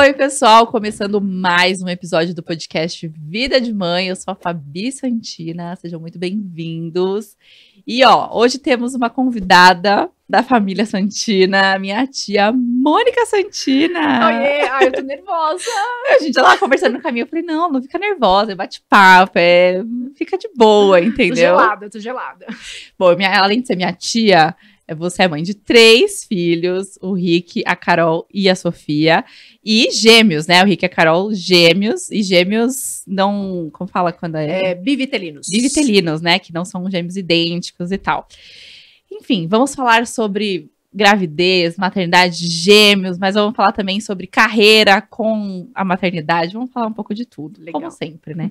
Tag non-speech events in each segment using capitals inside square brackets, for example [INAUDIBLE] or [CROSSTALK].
Oi, pessoal, começando mais um episódio do podcast Vida de Mãe. Eu sou a Fabi Santina, sejam muito bem-vindos. E ó, hoje temos uma convidada da família Santina, minha tia Mônica Santina. Oiê, ai, eu tô nervosa. A gente lá conversando no caminho, eu falei, não, não fica nervosa, é bate-papo, é... fica de boa, entendeu? tô gelada, tô gelada. Bom, minha, além de ser minha tia, é, você é mãe de três filhos, o Rick, a Carol e a Sofia. E gêmeos, né? O Rick e a Carol, gêmeos. E gêmeos não. Como fala quando é? é bivitelinos. Bivitelinos, né? Que não são gêmeos idênticos e tal. Enfim, vamos falar sobre gravidez, maternidade, gêmeos, mas vamos falar também sobre carreira com a maternidade. Vamos falar um pouco de tudo, Legal. como sempre, né?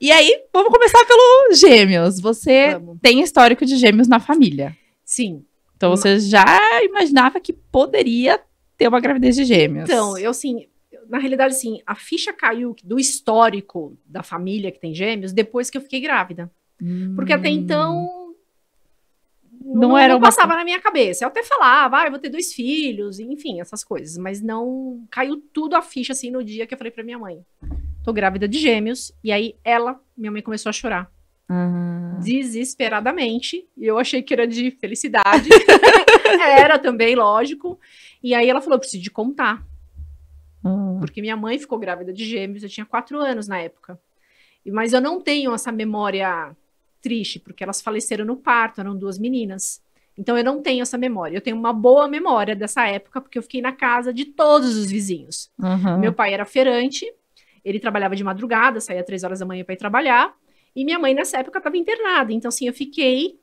E aí, vamos começar pelo gêmeos. Você vamos. tem histórico de gêmeos na família. Sim. Então você já imaginava que poderia ter uma gravidez de gêmeos. Então, eu assim, na realidade, assim, a ficha caiu do histórico da família que tem gêmeos depois que eu fiquei grávida. Hum. Porque até hum. então. Não, não era não passava na minha cabeça. Eu até falava, ah, eu vou ter dois filhos, enfim, essas coisas. Mas não. Caiu tudo a ficha, assim, no dia que eu falei pra minha mãe: tô grávida de gêmeos. E aí ela, minha mãe, começou a chorar. Uhum. Desesperadamente. E eu achei que era de felicidade. [LAUGHS] Era também, lógico. E aí ela falou: eu preciso de contar. Hum. Porque minha mãe ficou grávida de gêmeos, eu tinha quatro anos na época. Mas eu não tenho essa memória triste, porque elas faleceram no parto, eram duas meninas. Então eu não tenho essa memória. Eu tenho uma boa memória dessa época, porque eu fiquei na casa de todos os vizinhos. Uhum. Meu pai era feirante, ele trabalhava de madrugada, saía três horas da manhã para ir trabalhar. E minha mãe, nessa época, estava internada. Então, assim, eu fiquei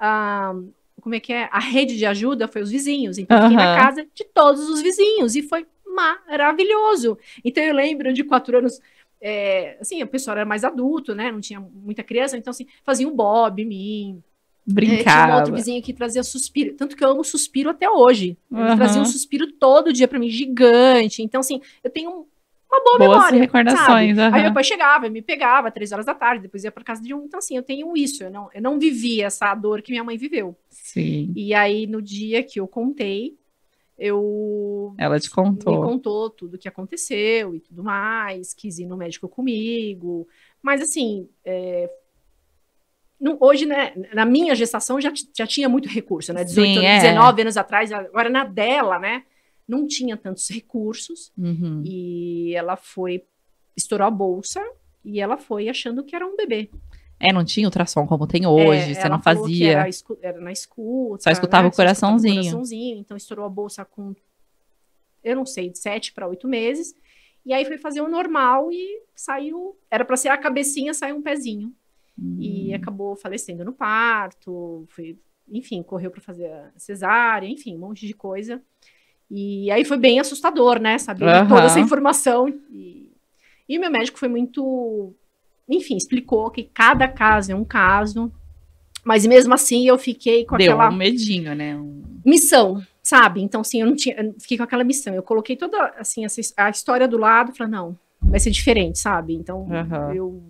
uh, como é que é? A rede de ajuda foi os vizinhos. Então, uhum. fiquei na casa de todos os vizinhos. E foi maravilhoso. Então, eu lembro de quatro anos. É, assim, o pessoal era mais adulto, né? Não tinha muita criança. Então, assim, fazia um bob, mim. Brincava. É, tinha um outro vizinho que trazia suspiro. Tanto que eu amo suspiro até hoje. Ele uhum. trazia um suspiro todo dia para mim, gigante. Então, assim, eu tenho uma boa Boas memória. recordações. Uhum. Aí meu pai chegava, me pegava três horas da tarde, depois ia para casa de um. Então, assim, eu tenho isso. Eu não, eu não vivi essa dor que minha mãe viveu. Sim. E aí, no dia que eu contei, eu. Ela te contou. Me contou tudo o que aconteceu e tudo mais. Quis ir no médico comigo. Mas, assim. É, hoje, né, na minha gestação já, já tinha muito recurso, né? 18 Sim, é. anos, é. 19 anos atrás, agora na dela, né? não tinha tantos recursos uhum. e ela foi estourou a bolsa e ela foi achando que era um bebê. É, não tinha ultrassom como tem é, hoje, é, você não fazia. Era, escu era, na escuta. Só escutava, né? o, coraçãozinho. Só escutava o coraçãozinho. Então estourou a bolsa com, eu não sei, de sete para oito meses. E aí foi fazer o normal e saiu. Era para ser a cabecinha, saiu um pezinho. Hum. E acabou falecendo no parto. Foi, enfim, correu para fazer a cesárea, enfim, um monte de coisa. E aí foi bem assustador, né? Saber uhum. toda essa informação. E, e meu médico foi muito. Enfim, explicou que cada caso é um caso. Mas mesmo assim eu fiquei com Deu aquela. Um medinho, né? Um... Missão, sabe? Então, assim, eu não tinha. Eu fiquei com aquela missão. Eu coloquei toda assim, essa, a história do lado, falei, não, vai ser diferente, sabe? Então, uhum. eu.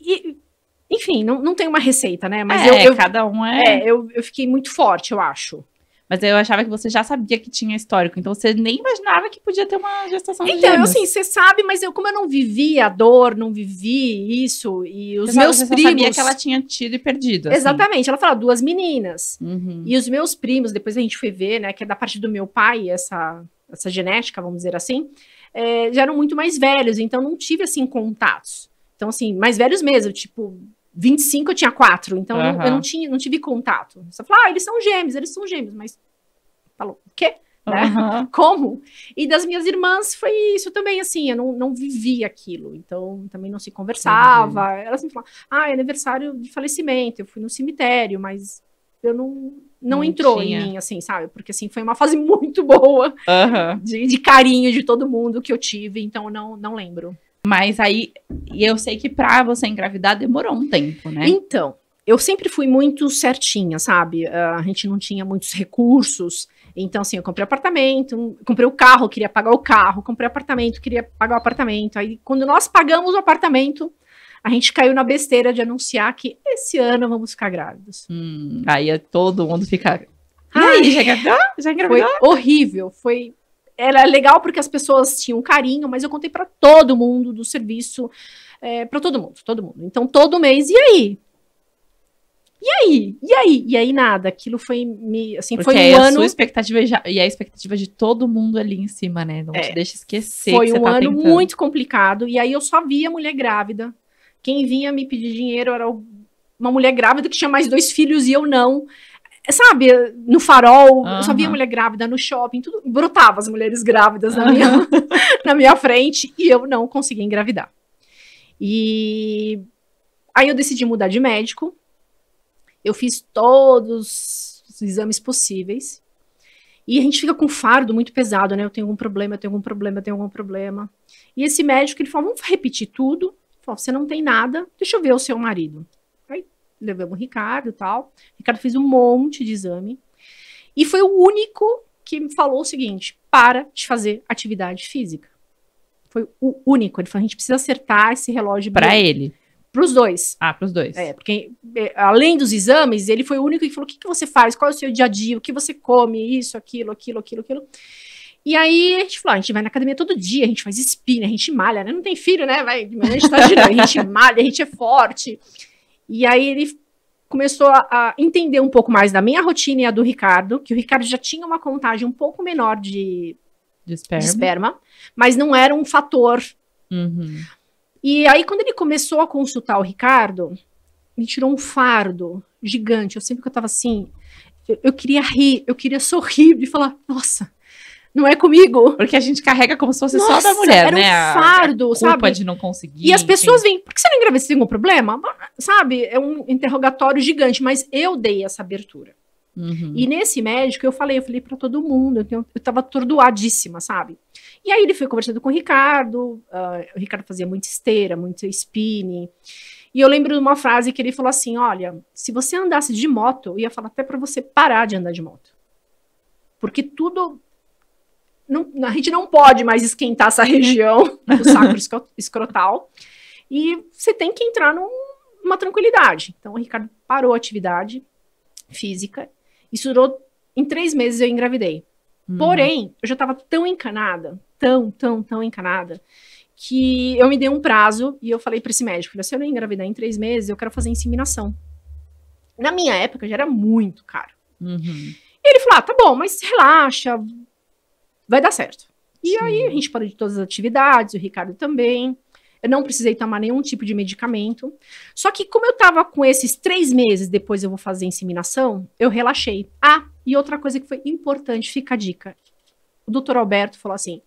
E, enfim, não, não tem uma receita, né? Mas é, eu, eu, cada um é. é eu, eu fiquei muito forte, eu acho. Mas eu achava que você já sabia que tinha histórico, então você nem imaginava que podia ter uma gestação Então, gêmeos. assim, você sabe, mas eu como eu não vivi a dor, não vivi isso e os meus primos você sabia que ela tinha tido e perdido. Assim. Exatamente, ela falou duas meninas. Uhum. E os meus primos, depois a gente foi ver, né, que é da parte do meu pai essa essa genética, vamos dizer assim, é, já eram muito mais velhos, então não tive assim contatos. Então assim, mais velhos mesmo, tipo 25 eu tinha quatro, então uhum. eu, não, eu, não, tinha, não tive contato. você falou ah, eles são gêmeos, eles são gêmeos, mas falou, o quê? Né? [LAUGHS] Como? E das minhas irmãs foi isso também, assim, eu não, não vivi aquilo, então também não se conversava. Uhum. Elas me falavam, ah, é aniversário de falecimento, eu fui no cemitério, mas eu não, não, não entrou tinha. em mim, assim, sabe? Porque, assim, foi uma fase [LAUGHS] muito boa uhum. de, de, carinho de todo mundo que eu tive, então eu não, não lembro. Mas aí, e eu sei que pra você engravidar demorou um tempo, né? Então, eu sempre fui muito certinha, sabe? Ah, a gente não tinha muitos recursos. Então, assim, eu comprei apartamento, comprei o carro, queria pagar o carro, comprei apartamento, queria pagar o apartamento. Aí, quando nós pagamos o apartamento, a gente caiu na besteira de anunciar que esse ano vamos ficar grávidos. Hum, aí é, todo mundo fica. E aí, já engravidou? [LAUGHS] Já engravidou? Foi horrível, foi era legal porque as pessoas tinham carinho, mas eu contei para todo mundo do serviço, é, para todo mundo, todo mundo. Então, todo mês, e aí? E aí? E aí? E aí nada. Aquilo foi me, assim, Porque foi um a ano. Sua expectativa já, e a expectativa de todo mundo ali em cima, né? Não é, te deixa esquecer. Foi um tá ano tentando. muito complicado. E aí eu só via mulher grávida. Quem vinha me pedir dinheiro era uma mulher grávida que tinha mais dois filhos e eu não sabe, no farol, uhum. eu só via mulher grávida no shopping, tudo, brotava as mulheres grávidas na, minha, [LAUGHS] na minha frente e eu não conseguia engravidar. E aí eu decidi mudar de médico. Eu fiz todos os exames possíveis. E a gente fica com um fardo muito pesado, né? Eu tenho algum problema, eu tenho algum problema, eu tenho algum problema. E esse médico, ele falou, vamos repetir tudo. falou, você não tem nada, deixa eu ver o seu marido levamos o Ricardo e tal. O Ricardo fez um monte de exame. E foi o único que me falou o seguinte: para de fazer atividade física. Foi o único. Ele falou: a gente precisa acertar esse relógio. Para ele. Para os dois. Ah, para os dois. É, porque é, além dos exames, ele foi o único que falou: o que, que você faz? Qual é o seu dia a dia? O que você come? Isso, aquilo, aquilo, aquilo, aquilo. E aí a gente falou: ah, a gente vai na academia todo dia, a gente faz espina, a gente malha, né? Não tem filho, né? Vai, a gente tá girando, a gente [LAUGHS] malha, a gente é forte. E aí ele começou a, entender um pouco mais da minha rotina e a do Ricardo, que o Ricardo já tinha uma contagem um pouco menor de, de, esperma. De esperma mas não era um fator. Uhum. E aí, quando ele começou a consultar o Ricardo, me tirou um fardo gigante. Eu sempre que eu tava assim, eu, eu queria rir, eu queria sorrir e falar, nossa, não é comigo. Porque a gente carrega como se fosse Nossa, só da mulher, era né? Um fardo, a, a culpa sabe? de não conseguir. E as pessoas vêm, por que você não engravidou? Você tem algum problema? Sabe? É um interrogatório gigante, mas eu dei essa abertura. Uhum. E nesse médico eu falei, eu falei para todo mundo, eu, eu tava atordoadíssima, sabe? E aí ele foi conversando com o Ricardo, uh, o Ricardo fazia muita esteira, muito spinning. E eu lembro de uma frase que ele falou assim: Olha, se você andasse de moto, eu ia falar até para você parar de andar de moto. Porque tudo não, a gente não pode mais esquentar essa região [LAUGHS] do sacro escrotal. E você tem que entrar num, numa tranquilidade. Então, o Ricardo parou a atividade física. Isso durou. Em três meses eu engravidei. Uhum. Porém, eu já estava tão encanada, tão, tão, tão encanada, que eu me dei um prazo e eu falei para esse médico: se eu não engravidar em três meses, eu quero fazer inseminação. Na minha época já era muito caro. Uhum. E ele falou: ah, tá bom, mas relaxa, vai dar certo. E Sim. aí a gente parou de todas as atividades, o Ricardo também. Eu não precisei tomar nenhum tipo de medicamento. Só que, como eu tava com esses três meses depois eu vou fazer inseminação, eu relaxei. Ah, e outra coisa que foi importante, fica a dica. O doutor Alberto falou assim: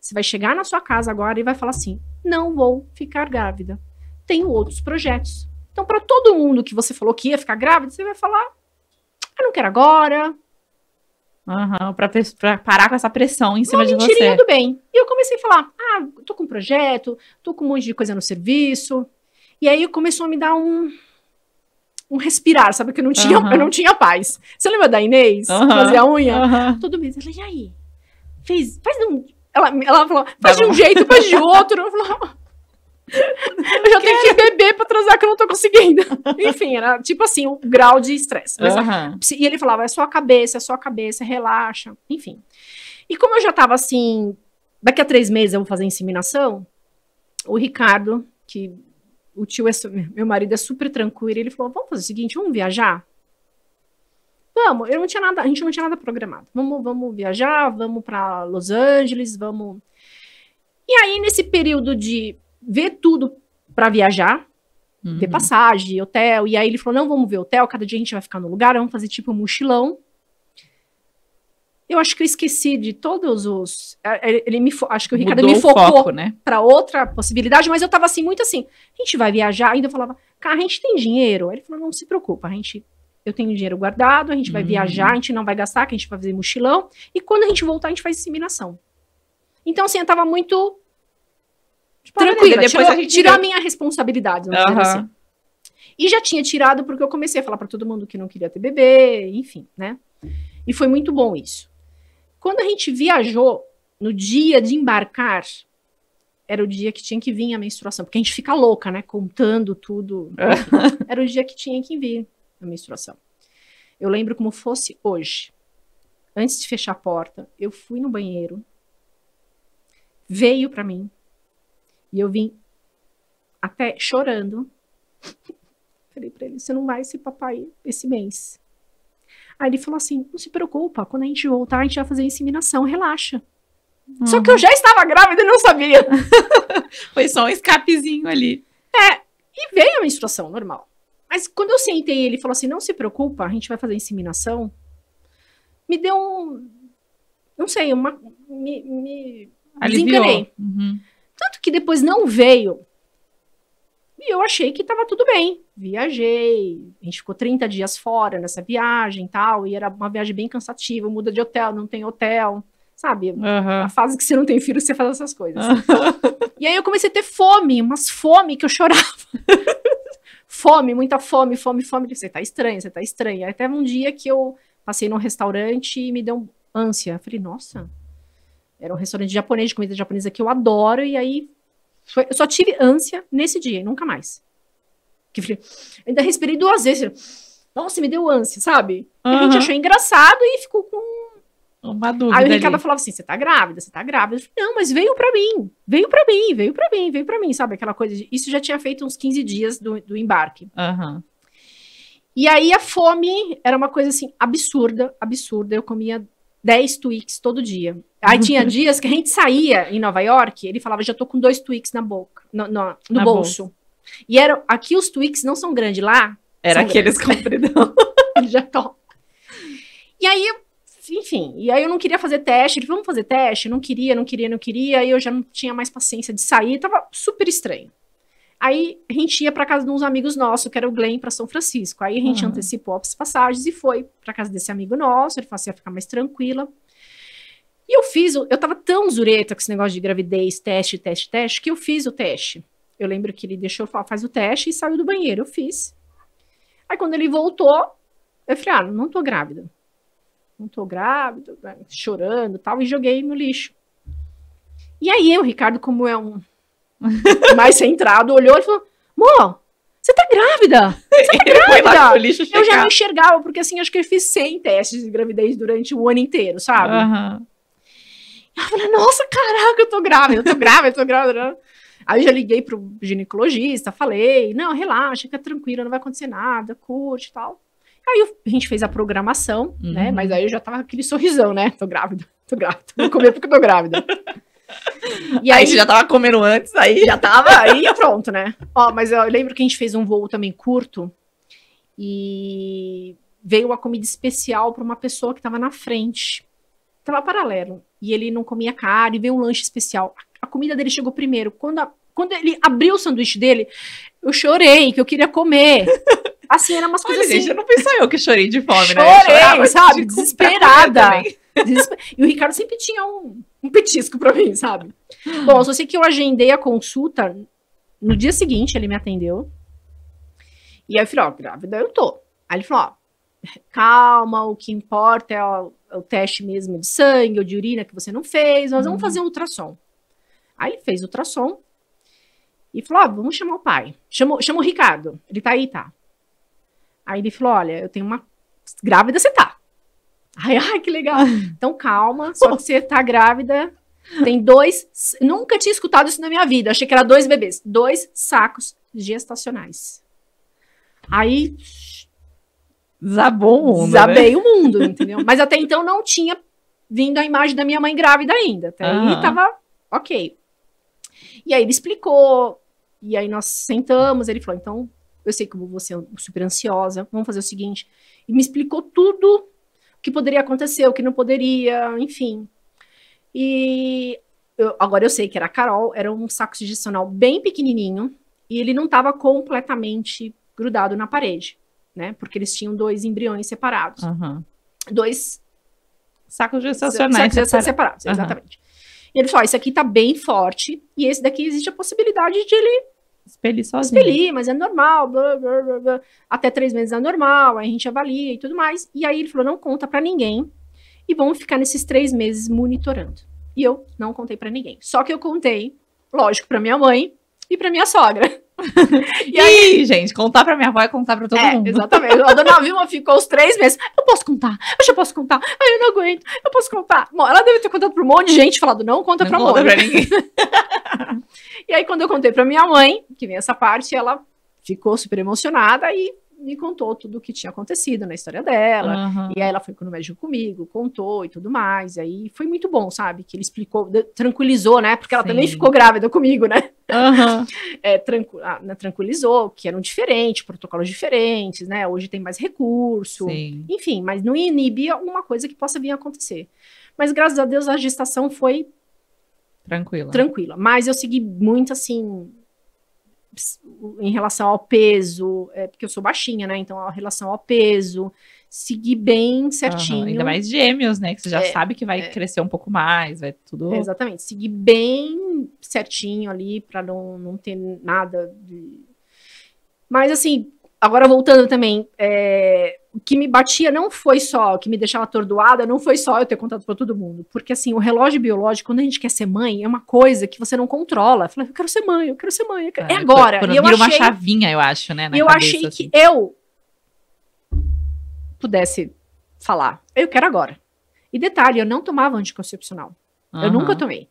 você vai chegar na sua casa agora e vai falar assim: não vou ficar grávida. Tenho outros projetos. Então, para todo mundo que você falou que ia ficar grávida, você vai falar: eu não quero agora, Uhum, pra, pra, parar com essa pressão em cima de você. do bem. E eu comecei a falar, ah, tô com um projeto, tô com um monte de coisa no serviço. E aí começou a me dar um um respirar, sabe? Que eu não tinha, uhum. eu não tinha paz. Você lembra da Inês? Uhum. Fazer a unha? Uhum. Todo mês. Ela, e aí? Fez, faz um... Ela, ela falou, faz tá de um jeito, faz de [LAUGHS] outro. Eu falei, eu já tenho que beber pra transar que eu não tô conseguindo. [LAUGHS] Enfim, era tipo assim, um grau de estresse. Uhum. E ele falava, é só a cabeça, é só a cabeça, relaxa, enfim. E como eu já tava assim, daqui a três meses eu vou fazer inseminação, o Ricardo, que o tio é, meu marido é super tranquilo, ele falou, vamos fazer o seguinte, vamos viajar? Vamos, eu não tinha nada, a gente não tinha nada programado. Vamos, vamos viajar, vamos para Los Angeles, vamos... E aí, nesse período de ver tudo para viajar, uhum. ver passagem, hotel. E aí ele falou: não, vamos ver hotel, cada dia a gente vai ficar no lugar, vamos fazer tipo um mochilão. Eu acho que eu esqueci de todos os. Ele me, acho que o Ricardo Mudou me focou foco, né? para outra possibilidade, mas eu tava assim, muito assim. A gente vai viajar, ainda eu falava, cara, a gente tem dinheiro. Aí ele falou: não se preocupa, a gente eu tenho dinheiro guardado, a gente vai hum. viajar, a gente não vai gastar, que a gente vai fazer mochilão, e quando a gente voltar, a gente faz inseminação. Então, assim, eu tava muito Tipo, ah, tranquila, depois tirou, a gente tirou a minha responsabilidade, assim. E já tinha tirado porque eu comecei a falar para todo mundo que não queria ter bebê, enfim, né? E foi muito bom isso. Quando a gente viajou, no dia de embarcar, era o dia que tinha que vir a menstruação, porque a gente fica louca, né? Contando tudo. [LAUGHS] era o dia que tinha que vir a menstruação. Eu lembro como fosse hoje. Antes de fechar a porta, eu fui no banheiro, veio para mim, e eu vim até chorando. Falei para ele: você não vai ser papai esse mês. Aí ele falou assim: não se preocupa, quando a gente voltar, a gente vai fazer inseminação, relaxa. Uhum. Só que eu uhum. já estava grávida e não sabia. [LAUGHS] Foi só um escapezinho ali. É, e veio a menstruação normal. Mas quando eu sentei ele falou assim: não se preocupa, a gente vai fazer inseminação, me deu um. Não sei, uma. Me. me Aliviou. Uhum. Tanto que depois não veio. E eu achei que estava tudo bem. Viajei, a gente ficou 30 dias fora nessa viagem tal, e era uma viagem bem cansativa, muda de hotel, não tem hotel, sabe? Uhum. A fase que você não tem filho, você faz essas coisas. Uhum. [LAUGHS] E aí eu comecei a ter fome, umas fome que eu chorava. [LAUGHS] fome, muita fome, fome, fome. Você tá estranha, você tá estranha. Até um dia que eu passei num restaurante e me deu ânsia. Eu falei, nossa, era um restaurante japonês, de comida japonesa que eu adoro, e aí foi, eu só tive ânsia nesse dia, e nunca mais. Que ainda respirei duas vezes. Nossa, me deu ânsia, sabe? Uhum. A gente achou engraçado e ficou com uma dúvida. Aí o Ricardo ali. falava assim: você tá grávida, você tá grávida. Eu falei, não, mas veio para mim, veio para mim, veio para mim, veio para mim, sabe? Aquela coisa. De... Isso já tinha feito uns 15 dias do, do embarque. Uhum. E aí a fome era uma coisa assim absurda, absurda. Eu comia 10 Twix todo dia. Aí tinha [LAUGHS] dias que a gente saía em Nova York, ele falava, já tô com dois Twix na boca, no, no, no na bolso. bolso. E era, aqui os Twix não são grandes, lá... Era aqueles compridão. [LAUGHS] já tô. E aí, enfim, e aí eu não queria fazer teste, ele, vamos fazer teste? Não queria, não queria, não queria, aí eu já não tinha mais paciência de sair, tava super estranho. Aí a gente ia para casa de uns amigos nossos, que era o Glenn, para São Francisco. Aí a gente uhum. antecipou as passagens e foi para casa desse amigo nosso. Ele falou assim: ia ficar mais tranquila. E eu fiz, eu tava tão zureta com esse negócio de gravidez, teste, teste, teste, que eu fiz o teste. Eu lembro que ele deixou, falou, faz o teste e saiu do banheiro. Eu fiz. Aí quando ele voltou, eu falei, ah, não tô grávida. Não tô grávida, né, chorando tal, e joguei no lixo. E aí eu, Ricardo, como é um [LAUGHS] mais centrado, olhou e falou: Mô, você tá grávida? Você tá [LAUGHS] grávida? eu já não enxergava, porque assim, acho que eu fiz 100 testes de gravidez durante o ano inteiro, sabe? Uhum. Eu falei, nossa, caraca, eu tô grávida, eu tô grávida, eu tô grávida. Aí eu já liguei pro ginecologista, falei, não, relaxa, fica tranquila, não vai acontecer nada, curte e tal. Aí a gente fez a programação, né? uhum. né? Mas aí eu já tava aquele sorrisão, né? Tô grávida, tô grávida, vou comer porque tô grávida. E aí, aí, você já tava comendo antes, aí. Já tava, aí [LAUGHS] pronto, né? Ó, mas eu lembro que a gente fez um voo também curto e veio uma comida especial para uma pessoa que tava na frente. Tava paralelo. E ele não comia carne, veio um lanche especial. A comida dele chegou primeiro. Quando, a, quando ele abriu o sanduíche dele, eu chorei, que eu queria comer. [LAUGHS] Assim, era umas Olha, coisas assim. Gente, não pensou eu que chorei de fome, né? chorei, né? chorei, sabe? Desesperada. [LAUGHS] e o Ricardo sempre tinha um, um petisco para mim, sabe? Bom, só sei que eu agendei a consulta. No dia seguinte, ele me atendeu. E aí eu falei, ó, grávida eu tô. Aí ele falou, ó, calma, o que importa é o, é o teste mesmo de sangue ou de urina que você não fez, nós uhum. vamos fazer um ultrassom. Aí ele fez ultrassom e falou, ó, vamos chamar o pai. Chamou, chamou o Ricardo, ele tá aí, tá. Aí ele falou, olha, eu tenho uma... Grávida você tá. Ai, ai, que legal. Então calma, só que você tá grávida. Tem dois. Nunca tinha escutado isso na minha vida. Achei que era dois bebês. Dois sacos gestacionais. Aí. Zabou o mundo. Zabei né? o mundo, entendeu? Mas até então não tinha vindo a imagem da minha mãe grávida ainda. Até uhum. aí tava ok. E aí ele explicou. E aí nós sentamos. Ele falou: então, eu sei que você é super ansiosa. Vamos fazer o seguinte. E me explicou tudo que poderia acontecer, o que não poderia, enfim. E eu, agora eu sei que era a Carol, era um saco digestional bem pequenininho e ele não estava completamente grudado na parede, né? Porque eles tinham dois embriões separados. Uhum. Dois sacos gestacionais separa... separados. Uhum. Exatamente. E ele falou: ah, esse aqui tá bem forte, e esse daqui existe a possibilidade de ele Expeli sozinho. Expeli, mas é normal, blá, blá, blá, blá. até três meses é normal, aí a gente avalia e tudo mais. E aí ele falou, não conta para ninguém e vamos ficar nesses três meses monitorando. E eu não contei para ninguém. Só que eu contei, lógico, para minha mãe, e para minha sogra. E, [LAUGHS] e aí, gente, contar pra minha avó é contar pra todo é, mundo. Exatamente. A dona Vilma ficou os três meses. Eu posso contar, eu já posso contar, ai, eu não aguento, eu posso contar. Bom, ela deve ter contado pra um monte de gente falado, não conta não pra conta pra ninguém. [LAUGHS] e aí, quando eu contei pra minha mãe, que vem essa parte, ela ficou super emocionada e me contou tudo o que tinha acontecido na história dela. Uhum. E aí ela foi no médico comigo, contou e tudo mais. E aí foi muito bom, sabe? Que ele explicou, tranquilizou, né? Porque ela Sim. também ficou grávida comigo, né? Uhum. [LAUGHS] É, tranqu ah, né, tranquilizou, que eram diferentes, protocolos diferentes, né? Hoje tem mais recurso. Sim. Enfim, mas não inibia uma coisa que possa vir a acontecer. Mas graças a Deus a gestação foi tranquila. Tranquila. Mas eu segui muito assim em relação ao peso, é, porque eu sou baixinha, né? Então, em relação ao peso, seguir bem certinho. Uhum, ainda mais gêmeos, né? Que você já é, sabe que vai é, crescer um pouco mais, vai tudo. Exatamente, seguir bem certinho ali para não, não ter nada de. Mas assim, agora voltando também, é, o que me batia não foi só, o que me deixava atordoada, não foi só eu ter contado para todo mundo. Porque, assim, o relógio biológico, quando a gente quer ser mãe, é uma coisa que você não controla. eu quero ser mãe, eu quero ser mãe. Quero... Ah, é agora. Por, por, e eu achei, uma chavinha, eu acho, né? eu cabeça, achei assim. que eu pudesse falar, eu quero agora. E detalhe, eu não tomava anticoncepcional. Uhum. Eu nunca tomei.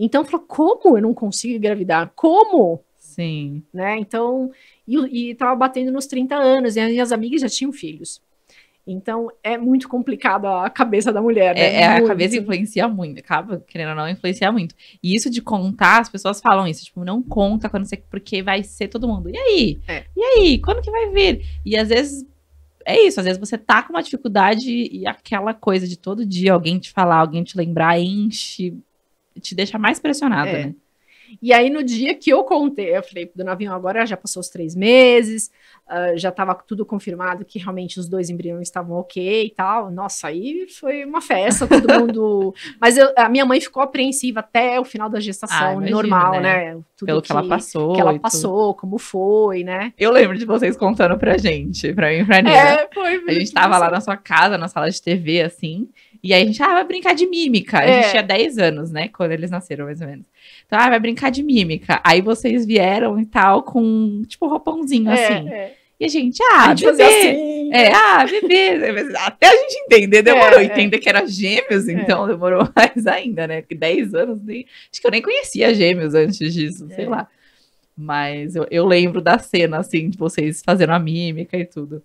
Então, falou, como eu não consigo engravidar? Como? Sim. Né? Então, e estava batendo nos 30 anos, e as minhas amigas já tinham filhos. Então é muito complicado a cabeça da mulher. Né? É, é a cabeça influencia muito, acaba querendo ou não influenciar muito. E isso de contar, as pessoas falam isso, tipo, não conta quando você, porque vai ser todo mundo. E aí? É. E aí? Quando que vai vir? E às vezes é isso, às vezes você tá com uma dificuldade e aquela coisa de todo dia alguém te falar, alguém te lembrar, enche, te deixa mais pressionada, é. né? E aí, no dia que eu contei, eu falei do navio agora já passou os três meses, uh, já estava tudo confirmado que realmente os dois embriões estavam ok e tal. Nossa, aí foi uma festa, todo [LAUGHS] mundo. Mas eu, a minha mãe ficou apreensiva até o final da gestação, ah, imagino, normal, né? né? Pelo que, que, ela passou. Que ela passou, como foi, né? Eu lembro de vocês contando pra gente, pra mim e pra Nina. É, foi muito A gente tava lá na sua casa, na sala de TV, assim. E aí a gente, ah, vai brincar de mímica. É. A gente é. tinha 10 anos, né? Quando eles nasceram, mais ou menos. Então, ah, vai brincar de mímica. Aí vocês vieram e tal, com, tipo, roupãozinho, é, assim. É. E a gente, ah, a gente bebê. Assim. É, ah, bebê. Até a gente entender, demorou. É, é. entender é. que era gêmeos, é. então é. demorou [LAUGHS] mais ainda, né? Porque 10 anos, nem... acho que eu nem conhecia gêmeos antes disso, sei lá. Mas eu, eu lembro da cena, assim, de vocês fazendo a mímica e tudo.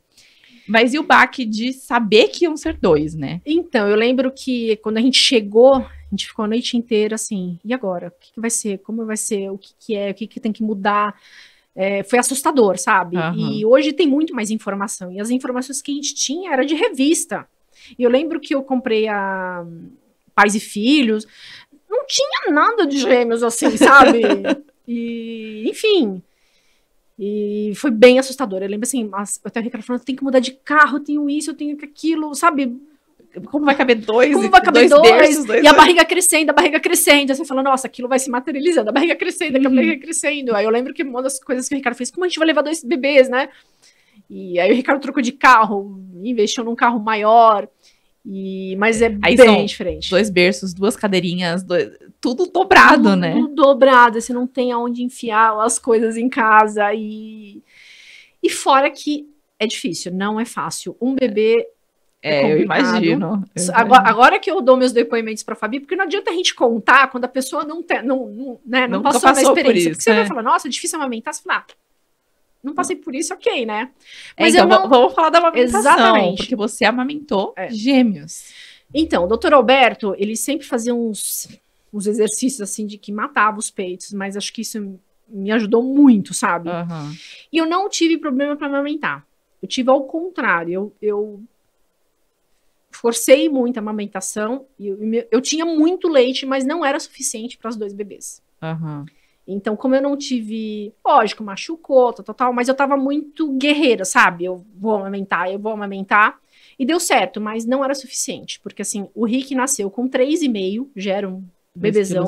Mas e o baque de saber que iam ser dois, né? Então, eu lembro que quando a gente chegou, a gente ficou a noite inteira assim, e agora? O que, que vai ser? Como vai ser? O que, que é? O que, que tem que mudar? É, foi assustador, sabe? Uhum. E hoje tem muito mais informação. E as informações que a gente tinha era de revista. E eu lembro que eu comprei a hum, Pais e Filhos. Não tinha nada de gêmeos assim, sabe? [LAUGHS] e, enfim, e foi bem assustador. Eu lembro assim, até o Ricardo falando, tem que mudar de carro, tenho isso, eu tenho aquilo, sabe? Como vai caber dois? Como vai caber dois? dois, berços, dois e a barriga crescendo, a barriga crescendo. Assim, falando, nossa, aquilo vai se materializando, a barriga crescendo, a barriga uhum. crescendo. Aí eu lembro que uma das coisas que o Ricardo fez, como a gente vai levar dois bebês, né? E aí o Ricardo trocou de carro, investiu num carro maior. E, mas é Aí bem diferente. Dois berços, duas cadeirinhas, dois, tudo dobrado, tudo né? Tudo dobrado, você não tem aonde enfiar as coisas em casa. E, e fora que é difícil, não é fácil. Um bebê. É, é eu, imagino, eu Agora, agora, que eu dou meus depoimentos para Fabi, porque não adianta a gente contar quando a pessoa não, te, não, não, né, não passou, passou, na experiência. Por isso, porque você vai é. falar, nossa, é difícil amamentar. Você fala, ah, não passei por isso, ok, né? É, mas então, não... vamos falar da amamentação. Exatamente. Porque você amamentou é. gêmeos. Então, o doutor Alberto, ele sempre fazia uns, uns exercícios assim de que matava os peitos, mas acho que isso me ajudou muito, sabe? Uhum. E eu não tive problema para amamentar. Eu tive ao contrário. Eu, eu forcei muito a amamentação. Eu, eu tinha muito leite, mas não era suficiente para os dois bebês. Uhum. Então, como eu não tive, lógico, machucou, tal, tal, tal mas eu tava muito guerreira, sabe? Eu vou amamentar, eu vou amamentar. E deu certo, mas não era suficiente, porque assim, o Rick nasceu com 3,5, já era um bebezão.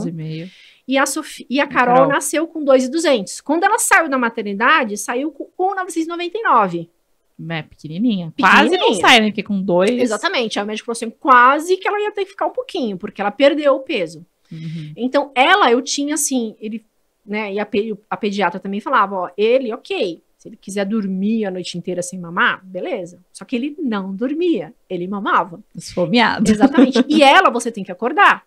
E a, Sofia e a Carol, Carol nasceu com 2,200. Quando ela saiu da maternidade, saiu com 1,999. É, pequenininha. pequenininha. Quase não sai, né? Porque com dois. Exatamente. A médico falou assim: quase que ela ia ter que ficar um pouquinho, porque ela perdeu o peso. Uhum. Então, ela, eu tinha assim, ele né? E a, a pediatra também falava, ó, ele, ok, se ele quiser dormir a noite inteira sem mamar, beleza. Só que ele não dormia, ele mamava. Esfomeado. Exatamente. [LAUGHS] E ela você tem que acordar.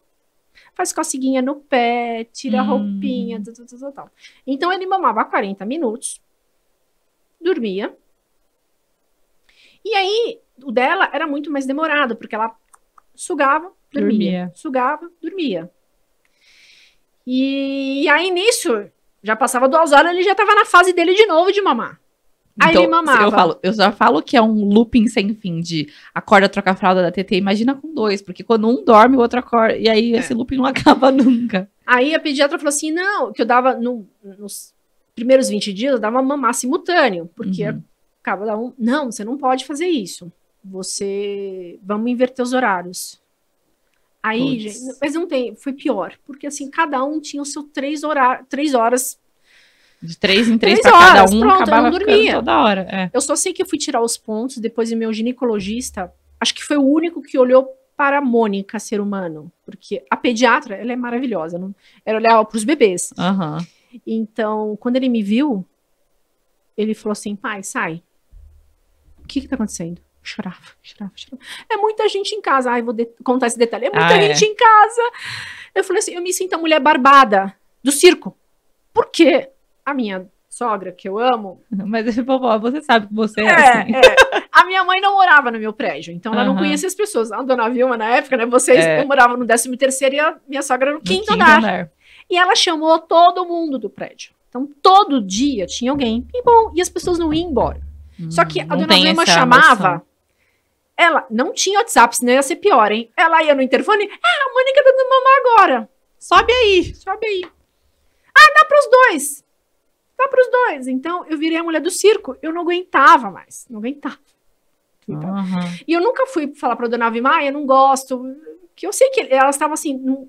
Faz coceguinha no pé, tira a hum. roupinha, tal, tal, tal, Então ele mamava 40 minutos, dormia. E aí, o dela era muito mais demorado, porque ela sugava, dormia, dormia. sugava, dormia. E, aí, nisso, já passava duas horas, ele já tava na fase dele de novo de mamar. Aí então, ele mamava. Eu, falo, eu já falo que é um looping sem fim de acorda, troca a fralda da TT. Imagina com dois, porque quando um dorme, o outro acorda. E aí é. esse looping não [LAUGHS] acaba nunca. Aí a pediatra falou assim: não, que eu dava no, nos primeiros 20 dias, eu dava mamar simultâneo, porque uhum. acaba dando um. Não, você não pode fazer isso. Você. Vamos inverter os horários. Aí, Puts. gente, mas não tem, foi pior, porque assim, cada um tinha o seu três, horar, três horas. De três em três, três para cada um, pronto, acabava eu não dormia. toda hora. É. Eu só sei que eu fui tirar os pontos, depois o meu ginecologista, acho que foi o único que olhou para a Mônica, ser humano, porque a pediatra, ela é maravilhosa, não, olhar para os bebês. Uhum. Então, quando ele me viu, ele falou assim, pai, sai. O que está acontecendo? chorava, chorava, chorava. É muita gente em casa. Ai, vou contar esse detalhe. É muita ah, é. gente é. em casa. Eu falei assim, eu me sinto a mulher barbada do circo. Porque a minha sogra, que eu amo... Mas, [LAUGHS] vovó, você sabe que você é, é assim. É. A minha mãe não morava no meu prédio, então ela uhum. não conhecia as pessoas. A dona Vilma, na época, né, vocês, é. no 13 terceiro e a minha sogra no, no quinto, andar. andar. E ela chamou todo mundo do prédio. Então, todo dia tinha alguém, e bom, e as pessoas não iam embora. Hum, Só que a dona Vilma chamava... Noção ela não tinha WhatsApp, senão ia ser pior, hein? Ela ia no interfone, ah, a Mônica tá dando mamar agora. Sobe aí, sobe aí. Ah, dá pros dois. Dá pros dois. Então, eu virei a mulher do circo. Eu não aguentava mais, não aguentava. uhum. E eu nunca fui falar pra Dona Maia, ah, não gosto. Que eu sei que elas estavam assim, num,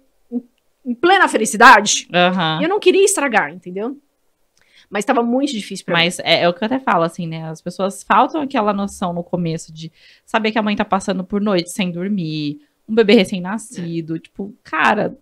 em plena felicidade. Uhum. E eu não queria estragar, entendeu? Mas estava muito difícil para mim. Mas é, é, o que eu até falo, assim, né? As pessoas faltam aquela noção no começo de saber que a mãe tá passando por noite sem dormir, um bebê recém-nascido. É. Tipo, cara,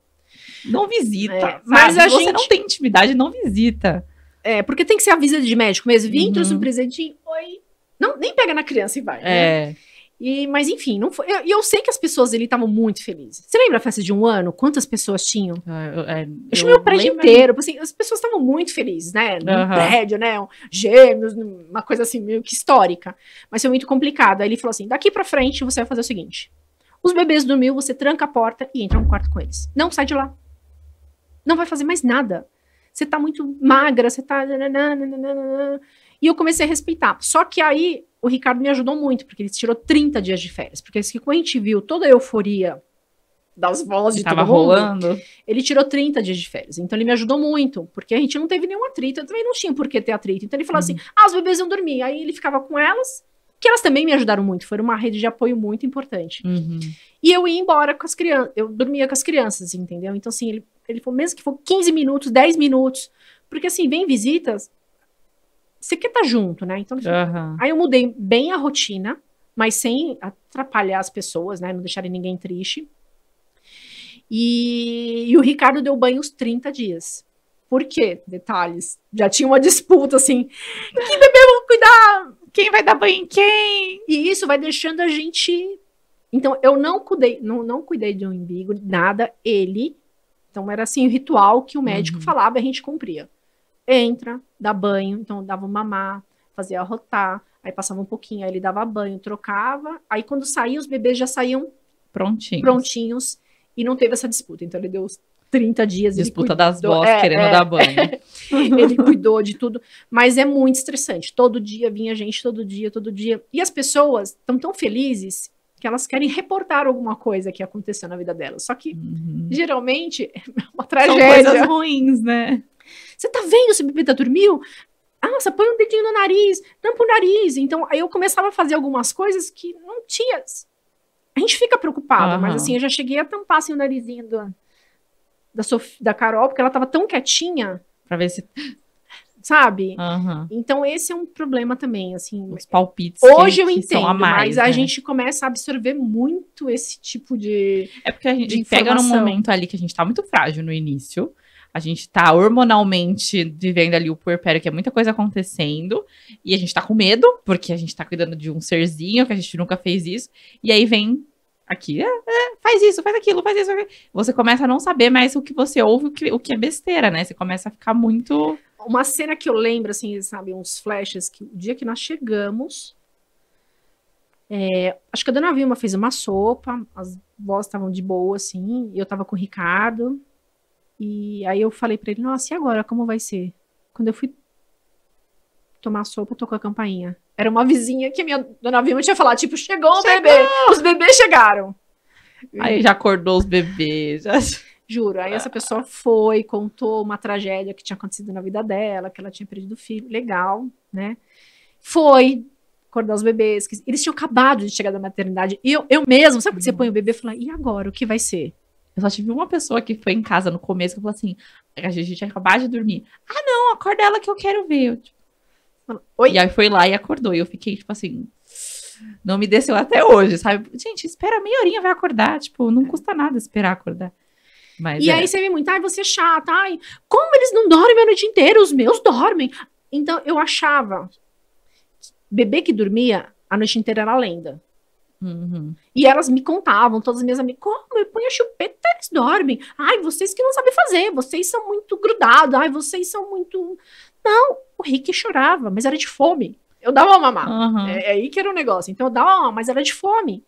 não visita. É, mas a gente... não tem intimidade, não visita. É, porque tem que ser a visita de médico mesmo. Vim, uhum. trouxe um uhum. presentinho, oi. Não, nem pega na criança e vai. Né? É. Né? E, mas enfim, não foi, eu, eu sei que as pessoas ali estavam muito felizes. Você lembra a festa de um ano? Quantas pessoas tinham? Ah, é, eu, eu, eu chamei o prédio inteiro. Tipo assim, as pessoas estavam muito felizes, né? No uhum. prédio, né? Um, gêmeos, uma coisa assim meio que histórica. Mas foi muito complicado. Aí ele falou assim: daqui pra frente você vai fazer o seguinte: os bebês dormiu, você tranca a porta e entra no quarto com eles. Não sai de lá. Não vai fazer mais nada. Você tá muito magra, você tá. E eu comecei a respeitar. Só que aí o Ricardo me ajudou muito, porque ele tirou 30 dias de férias. Porque assim, quando a gente viu toda a euforia das bolas de tava todo mundo, rolando. ele tirou 30 dias de férias. Então ele me ajudou muito, porque a gente não teve nenhum atrito, eu também não tinha por que ter atrito. Então ele falou assim: uhum. ah, os bebês iam dormir. Aí ele ficava com elas, que elas também me ajudaram muito, foram uma rede de apoio muito importante. Uhum. E eu ia embora com as crianças, eu dormia com as crianças, entendeu? Então, assim, ele, ele falou, mesmo que for 15 minutos, 10 minutos, porque assim, vem visitas, você quer estar tá junto, né? Então, uhum. aí eu mudei bem a rotina, mas sem atrapalhar as pessoas, né? Não deixarem ninguém triste. E, e o Ricardo deu banho os 30 dias. Por quê? Detalhes. Já tinha uma disputa assim. Que bebê cuidar? Quem vai dar banho em quem? E isso vai deixando a gente. Então, eu não cuidei, não, não cuidei de um umbigo, nada. Ele. Então, era assim, o ritual que o médico uhum. falava e a gente cumpria entra, dá banho, então dava mamar, fazia rotar, aí passava um pouquinho, aí ele dava banho, trocava, aí quando saía, os bebês já saíam prontinhos, prontinhos e não teve essa disputa. Então ele deu os 30 dias. Disputa cuidou, das boas é, querendo é, dar banho. [LAUGHS] ele cuidou de tudo, mas é muito estressante. Todo dia vinha gente, todo dia, todo dia. E as pessoas estão tão felizes que elas querem reportar alguma coisa que aconteceu na vida delas. Só que, uhum. geralmente, [LAUGHS] é uma tragédia. São coisas ruins, né? Você tá vendo se a bebida dormiu? Nossa, põe um dedinho no nariz, tampa o nariz. Então, aí eu começava a fazer algumas coisas que não tinha. A gente fica preocupada, uhum. mas assim, eu já cheguei a tampar assim, o narizinho do, da, Sof... da Carol, porque ela tava tão quietinha. Pra ver se [LAUGHS] sabe? Uhum. Então esse é um problema também, assim. Os palpites. Hoje que, eu entendo, a mais, mas né? a gente começa a absorver muito esse tipo de. É porque a gente pega num momento ali que a gente tá muito frágil no início a gente tá hormonalmente vivendo ali o puerpério, que é muita coisa acontecendo, e a gente tá com medo, porque a gente tá cuidando de um serzinho, que a gente nunca fez isso, e aí vem aqui, é, é, faz isso, faz aquilo, faz isso. Você começa a não saber mais o que você ouve, o que, o que é besteira, né? Você começa a ficar muito. Uma cena que eu lembro, assim, sabe, uns flashes, que o dia que nós chegamos. É, acho que a dona Vilma fez uma sopa, as vós estavam de boa, assim, e eu tava com o Ricardo. E aí eu falei para ele, nossa, e agora como vai ser? Quando eu fui tomar sopa, tocou a campainha. Era uma vizinha que a minha dona Vilma tinha falado, tipo, chegou o chegou! bebê, os bebês chegaram. Aí já acordou os bebês. Já... [LAUGHS] Juro, aí essa pessoa foi, contou uma tragédia que tinha acontecido na vida dela, que ela tinha perdido o filho, legal, né? Foi, acordar os bebês. Que... Eles tinham acabado de chegar da maternidade. E eu, eu mesmo, sabe quando você põe o bebê e fala, e agora, o que vai ser? Eu só tive uma pessoa que foi em casa no começo que falou assim: a gente tinha acabado de dormir. Ah, não, acorda ela que eu quero ver. Eu, tipo, Oi? E aí foi lá e acordou. E eu fiquei, tipo assim, não me desceu até hoje, sabe? Gente, espera meia horinha, vai acordar. Tipo, não custa nada esperar acordar. Mas e é. aí você vê muito, ai, você é chata, ai, como eles não dormem a noite inteira? Os meus dormem. Então eu achava que bebê que dormia a noite inteira era lenda. Uhum. E elas me contavam, todas as minhas amigas, como eu ponho a chupeta, eles dormem. Ai, vocês que não sabem fazer, vocês são muito grudados, ai, vocês são muito. Não, o Rick chorava, mas era de fome. Eu dava uma mamar. Uhum. É, é, aí que era o negócio. Então eu dava uma mamar, mas era de fome.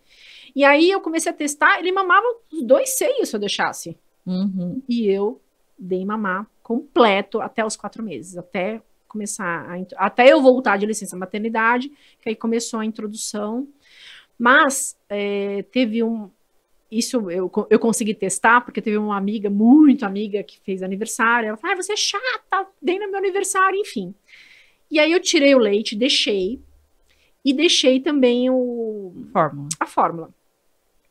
E aí eu comecei a testar, ele mamava os dois seios se eu deixasse. Uhum. E eu dei mamar completo até os quatro meses, até começar a, até eu voltar de licença maternidade, que aí começou a introdução. Mas é, teve um. Isso eu, eu consegui testar, porque teve uma amiga, muito amiga, que fez aniversário. Ela falou: ah, você é chata, dei no meu aniversário, enfim. E aí eu tirei o leite, deixei. E deixei também o. Fórmula. A fórmula.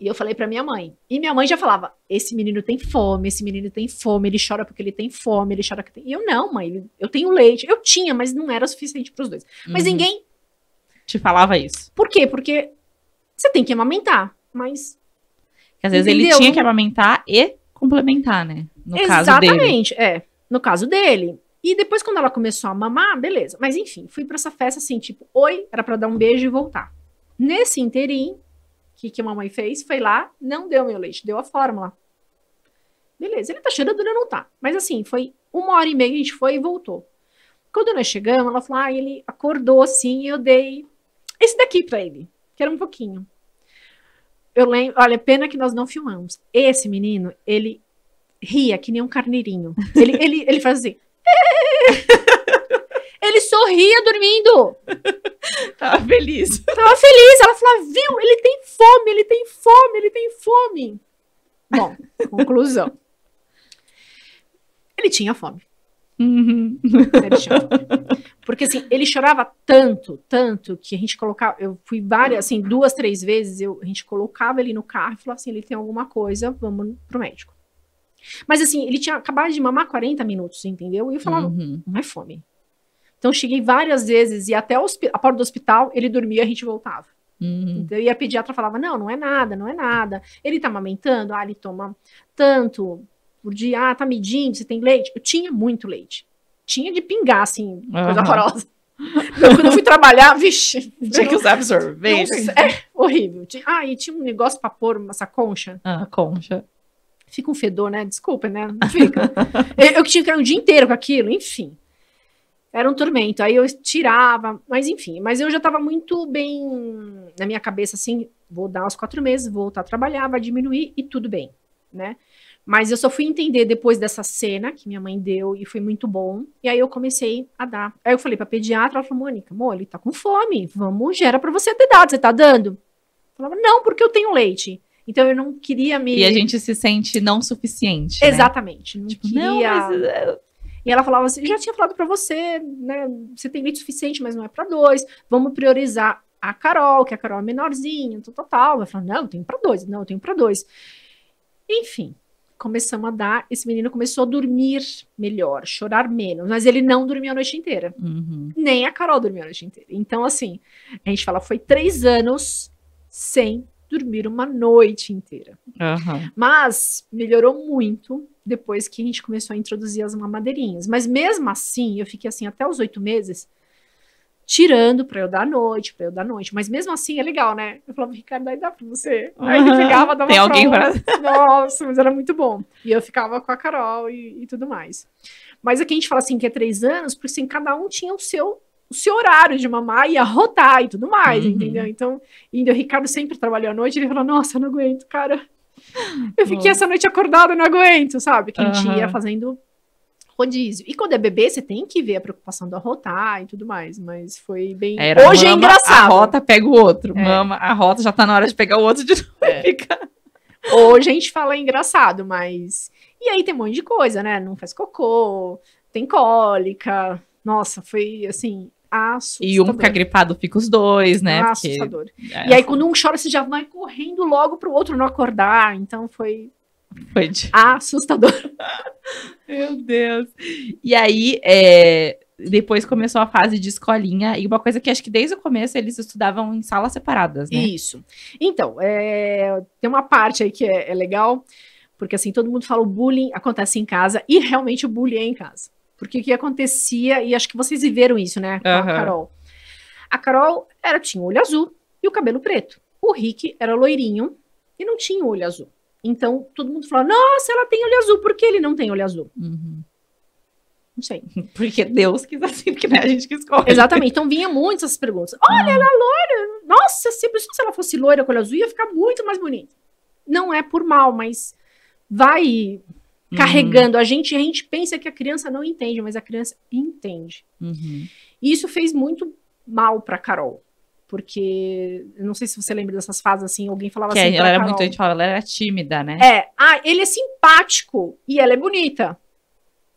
E eu falei para minha mãe. E minha mãe já falava: esse menino tem fome, esse menino tem fome, ele chora porque ele tem fome, ele chora porque tem. E eu, não, mãe, eu tenho leite. Eu tinha, mas não era suficiente para os dois. Mas uhum. ninguém. Te falava isso. Por quê? Porque você tem que amamentar, mas. Às vezes Entendeu? ele tinha que amamentar e complementar, né? No Exatamente, caso dele. é. No caso dele. E depois, quando ela começou a mamar, beleza. Mas enfim, fui para essa festa assim, tipo, oi, era para dar um beijo e voltar. Nesse inteirinho, o que, que a mamãe fez? Foi lá, não deu meu leite, deu a fórmula. Beleza, ele tá cheirando, ele não tá. Mas assim, foi uma hora e meia, a gente foi e voltou. Quando nós chegamos, ela falou, ah, ele acordou assim, eu dei esse daqui para ele que era um pouquinho. Eu lembro, olha, pena que nós não filmamos. Esse menino, ele ria que nem um carneirinho. Ele, ele, ele faz assim. [LAUGHS] ele sorria dormindo. Tava feliz. Tava feliz. Ela falou: viu, ele tem fome, ele tem fome, ele tem fome. Bom, conclusão. Ele tinha fome. Uhum. Porque assim, ele chorava tanto, tanto, que a gente colocava. Eu fui várias, assim, duas, três vezes, eu, a gente colocava ele no carro e falava assim: ele tem alguma coisa, vamos pro médico. Mas assim, ele tinha acabado de mamar 40 minutos, entendeu? E eu falava: uhum. não é fome. Então cheguei várias vezes e até a porta do hospital ele dormia e a gente voltava. Uhum. Então, e a pediatra falava: não, não é nada, não é nada. Ele tá amamentando, ah, ele toma tanto, por dia. Ah, tá medindo, você tem leite? Eu tinha muito leite. Tinha de pingar, assim, coisa uhum. horrorosa. quando eu fui trabalhar, vixe. [LAUGHS] Tinha que usar absorvente. É horrível. Ah, e tinha um negócio pra pôr essa concha. Ah, concha. Fica um fedor, né? Desculpa, né? Não fica. [LAUGHS] eu que tinha que ficar o um dia inteiro com aquilo, enfim. Era um tormento. Aí eu tirava, mas enfim. Mas eu já tava muito bem na minha cabeça, assim, vou dar os quatro meses, vou voltar a trabalhar, vai diminuir e tudo bem, né? Mas eu só fui entender depois dessa cena que minha mãe deu e foi muito bom. E aí eu comecei a dar. Aí eu falei pra pediatra, ela falou, Mônica, amor, ele tá com fome, vamos, gera pra você ter dado, você tá dando? Eu falava, não, porque eu tenho leite. Então eu não queria me. E a gente se sente não suficiente. Né? Exatamente. Não tipo, queria. Não, mas... Eh, e ela falava assim: já tinha falado para você, né? Você tem leite suficiente, mas não é para dois. Vamos priorizar a Carol, que a Carol é menorzinha, total, tal, tal. Eu falava, não, eu tenho para dois, não, eu tenho para dois. Enfim, começamos a dar, esse menino começou a dormir melhor, chorar menos, mas ele não dormiu a noite inteira. Uhum. Nem a Carol dormiu a noite inteira. Então, assim, a gente fala, foi três anos sem dormir uma noite inteira. Uhum. Mas melhorou muito depois que a gente começou a introduzir as mamadeirinhas. Mas mesmo assim, eu fiquei assim até os oito meses tirando pra eu dar noite, pra eu dar noite. Mas mesmo assim é legal, né? Eu falava, Ricardo, aí dá pra você. Uhum. Aí ele pegava, dava Tem prova. alguém pra... Nossa, mas era muito bom. E eu ficava com a Carol e, e, tudo mais. Mas aqui a gente fala assim que é três anos, porque assim, cada um tinha o seu o seu horário de mamar ia rotar e tudo mais, uhum. entendeu? Então, ainda o Ricardo sempre trabalhou à noite, ele falou, nossa, não aguento, cara. Eu fiquei Nossa. essa noite acordada, não aguento, sabe? Que a gente ia fazendo rodízio. E quando é bebê, você tem que ver a preocupação do arrotar e tudo mais, mas foi bem. Era, Hoje mama, é engraçado. A rota pega o outro. É. Mama, rota já tá na hora de pegar o outro de [LAUGHS] novo. É. Hoje a gente fala engraçado, mas. E aí tem um monte de coisa, né? Não faz cocô, tem cólica. Nossa, foi assim. Assustador. E um fica gripado, fica os dois, né? Assustador. Porque... É e aí, assim. quando um chora, você já vai correndo logo pro outro não acordar. Então foi foi de... assustador. [LAUGHS] Meu Deus. E aí, é, depois começou a fase de escolinha, e uma coisa que acho que desde o começo eles estudavam em salas separadas, né? Isso. Então, é, tem uma parte aí que é, é, legal, porque assim, todo mundo fala o bullying acontece em casa, e realmente o bullying é em casa. Porque o que acontecia, e acho que vocês viveram isso, né, com uhum. a Carol. A Carol era, tinha o olho azul e o cabelo preto. O Rick era loirinho e não tinha o olho azul. Então, todo mundo falou, nossa, ela tem olho azul, por que ele não tem olho azul? Uhum. Não sei. [LAUGHS] Porque Deus quis assim, porque é a gente quis escolhe. Exatamente. Então vinha muitas essas perguntas. Olha, ah. ela é loira. Nossa, se, se ela fosse loira com olho azul, ia ficar muito mais bonita. Não é por mal, mas vai uhum. carregando. A gente, a gente pensa que a criança não entende, mas a criança entende. Uhum. E isso fez muito mal para Carol porque não sei se você lembra dessas fases assim, alguém falava que assim. Ela era Carol, muito, a gente fala, ela era tímida, né? É, ah, ele é simpático e ela é bonita.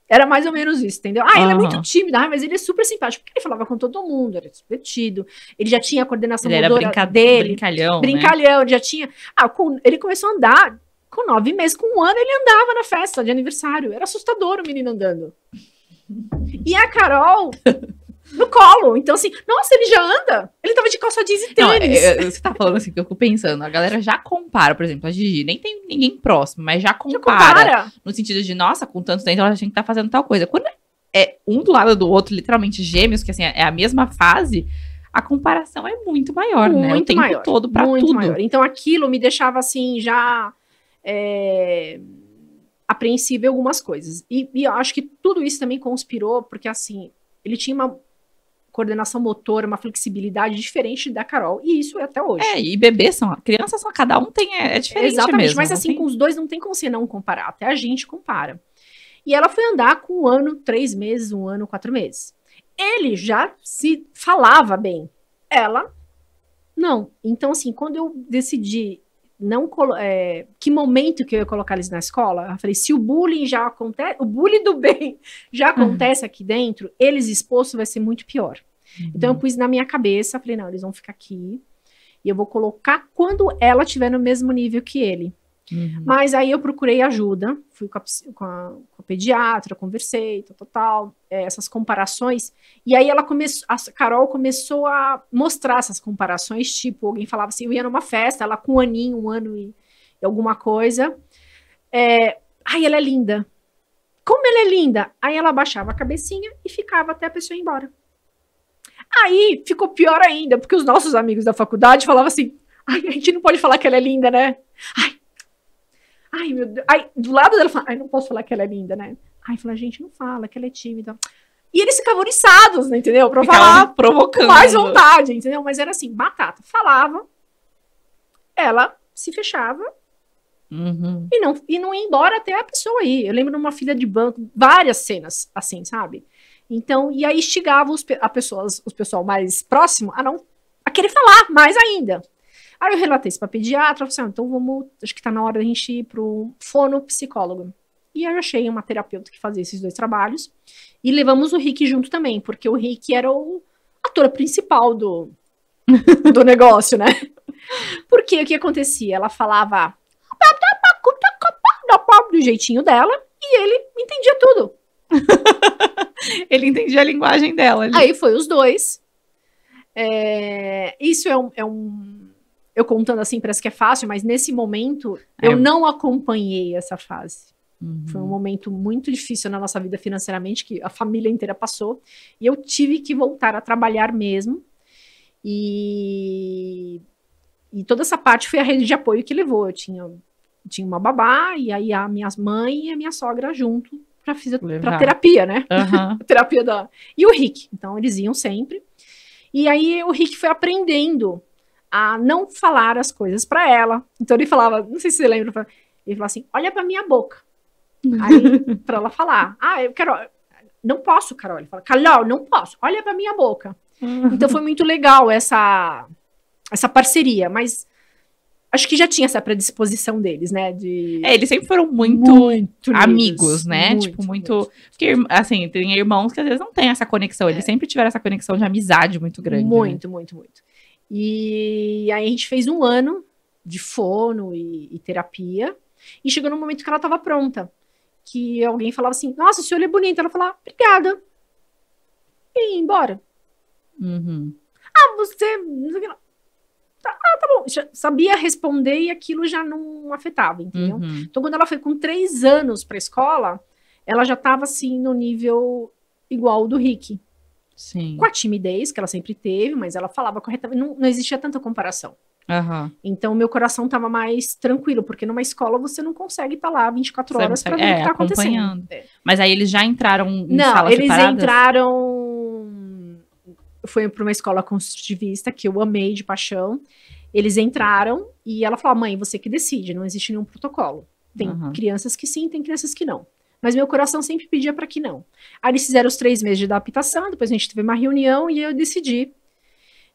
Era mais ou menos isso, entendeu? Ah, uhum. ele é muito tímido, ah, mas ele é super simpático, porque ele falava com todo mundo, era divertido, ele já tinha a coordenação ele motora brinca dele. Brincalhão. Né? Brincalhão, né? já tinha. Ah, com, ele começou a andar, com nove meses, com um ano, ele andava na festa de aniversário. Era assustador o menino andando. E a Carol no colo. Então, assim, nossa, ele já anda. Ele tava de calça jeans e tênis. Não, é, eu, é, você tá falando assim que eu fico pensando, a galera já compara, por exemplo, a Gigi, nem tem ninguém próximo, mas já compara. Já compara. No sentido de, nossa, com tanto tempo ela tinha que estar tá fazendo tal coisa. Quando é um do lado do outro, literalmente gêmeos, que assim, é a mesma fase, a comparação é muito maior, muito né? O tempo maior, todo para tudo. Maior. Então aquilo me deixava assim já é, apreensível algumas coisas. E, e eu acho que tudo isso também conspirou, porque assim, ele tinha uma coordenação motora, uma flexibilidade diferente da Carol. E isso é até hoje. É, e bebês são, crianças são, cada um tem, é, é diferente Exatamente, mesmo, mas assim, tem... com os dois não tem como você não comparar, até a gente compara. E ela foi andar com um ano, três meses, um ano, quatro meses. Ele já se falava bem, ela não. Então, assim, quando eu decidi não é, que momento que eu ia colocar eles na escola? Eu falei, se o bullying já acontece, o bullying do bem [LAUGHS] já uhum. acontece uhum. aqui dentro, eles expostos vai ser muito pior. Uhum. Então eu uhum. pus na minha cabeça, falei, não, eles vão ficar aqui e eu vou colocar quando ela tiver no mesmo nível que ele. Uhum. Mas aí eu procurei ajuda, fui com a, com a, com a pediatra, conversei, tal, tal, tal é, essas comparações. E aí ela começou, a Carol começou a mostrar essas comparações, tipo, alguém falava assim, eu ia numa festa, ela com um aninho, um ano e, e alguma coisa. É, ai, ela é linda. Como ela é linda! Aí ela baixava a cabecinha e ficava até a pessoa ir embora. Aí ficou pior ainda, porque os nossos amigos da faculdade falavam assim: ai, a gente não pode falar que ela é linda, né? Ai, ai meu Deus. Ai, do lado dela, ai, não posso falar que ela é linda, né? Ai, fala, gente, não fala, que ela é tímida. E eles ficavam oriçados, né, entendeu? Pra falar provocando. mais vontade, entendeu? Mas era assim, batata. Falava, ela se fechava uhum. e, não, e não ia embora até a pessoa aí. Eu lembro de uma filha de banco, várias cenas assim, sabe? Então, e aí instigava os, a pessoas, o pessoal mais próximo a não a querer falar mais ainda. Aí eu relatei isso para pediatra, falei assim, ah, então vamos, acho que está na hora da gente ir pro fonopsicólogo. E eu achei uma terapeuta que fazia esses dois trabalhos. E levamos o Rick junto também, porque o Rick era o ator principal do, [LAUGHS] do negócio, né? Porque o que acontecia? Ela falava do jeitinho dela e ele entendia tudo. [LAUGHS] [LAUGHS] ele entendia a linguagem dela. Ali. Aí foi os dois. É, isso é um, é um, Eu contando assim, parece que é fácil, mas nesse momento é. eu não acompanhei essa fase. Uhum. Foi um momento muito difícil na nossa vida financeiramente, que a família inteira passou. E eu tive que voltar a trabalhar mesmo. E, e toda essa parte foi a rede de apoio que levou. Eu tinha, tinha uma babá, e aí a minha mãe e a minha sogra junto para fisio... terapia, né? Uhum. [LAUGHS] terapia da. E o Rick. Então, eles iam sempre. E aí o Rick foi aprendendo a não falar as coisas para ela. Então ele falava, não sei se você lembra, ele falava assim: olha para minha boca. Aí, [LAUGHS] para ela falar, ah, eu quero. Não posso, Carol. Ele fala, Carol, não posso. Olha para minha boca. Uhum. Então foi muito legal essa essa parceria, mas acho que já tinha essa predisposição deles, né? De... É, eles sempre foram muito, muito amigos, né? Muito, tipo, muito. muito. Porque, assim, tem irmãos que às vezes não tem essa conexão. É. Eles sempre tiveram essa conexão de amizade muito grande. Né? Muito, né? muito, muito. E aí a gente fez um ano de fono e, e terapia. E chegou no momento que ela estava pronta. Que alguém falava assim: Nossa, seu olho é bonito. Ela falava: Obrigada. E ia embora. Uhum. Ah, você tá, ah, tá bom, já sabia responder e aquilo já não afetava, entendeu? Uhum. Então, quando ela foi com três anos para escola, ela já estava assim no nível igual ao do Rick. Sim. Com a timidez que ela sempre teve, mas ela falava corretamente, não, não existia tanta comparação. Uhum. Então, meu coração estava mais tranquilo, porque numa escola você não consegue estar tá lá 24 horas para é, ver é, o que está é, acontecendo. É. Mas aí eles já entraram em não, sala separada? Não, eles entraram foi para uma escola construtivista que eu amei de paixão. Eles entraram e ela falou: mãe, você que decide, não existe nenhum protocolo. Tem uhum. crianças que sim, tem crianças que não. Mas meu coração sempre pedia para que não. Aí eles fizeram os três meses de adaptação, depois a gente teve uma reunião e eu decidi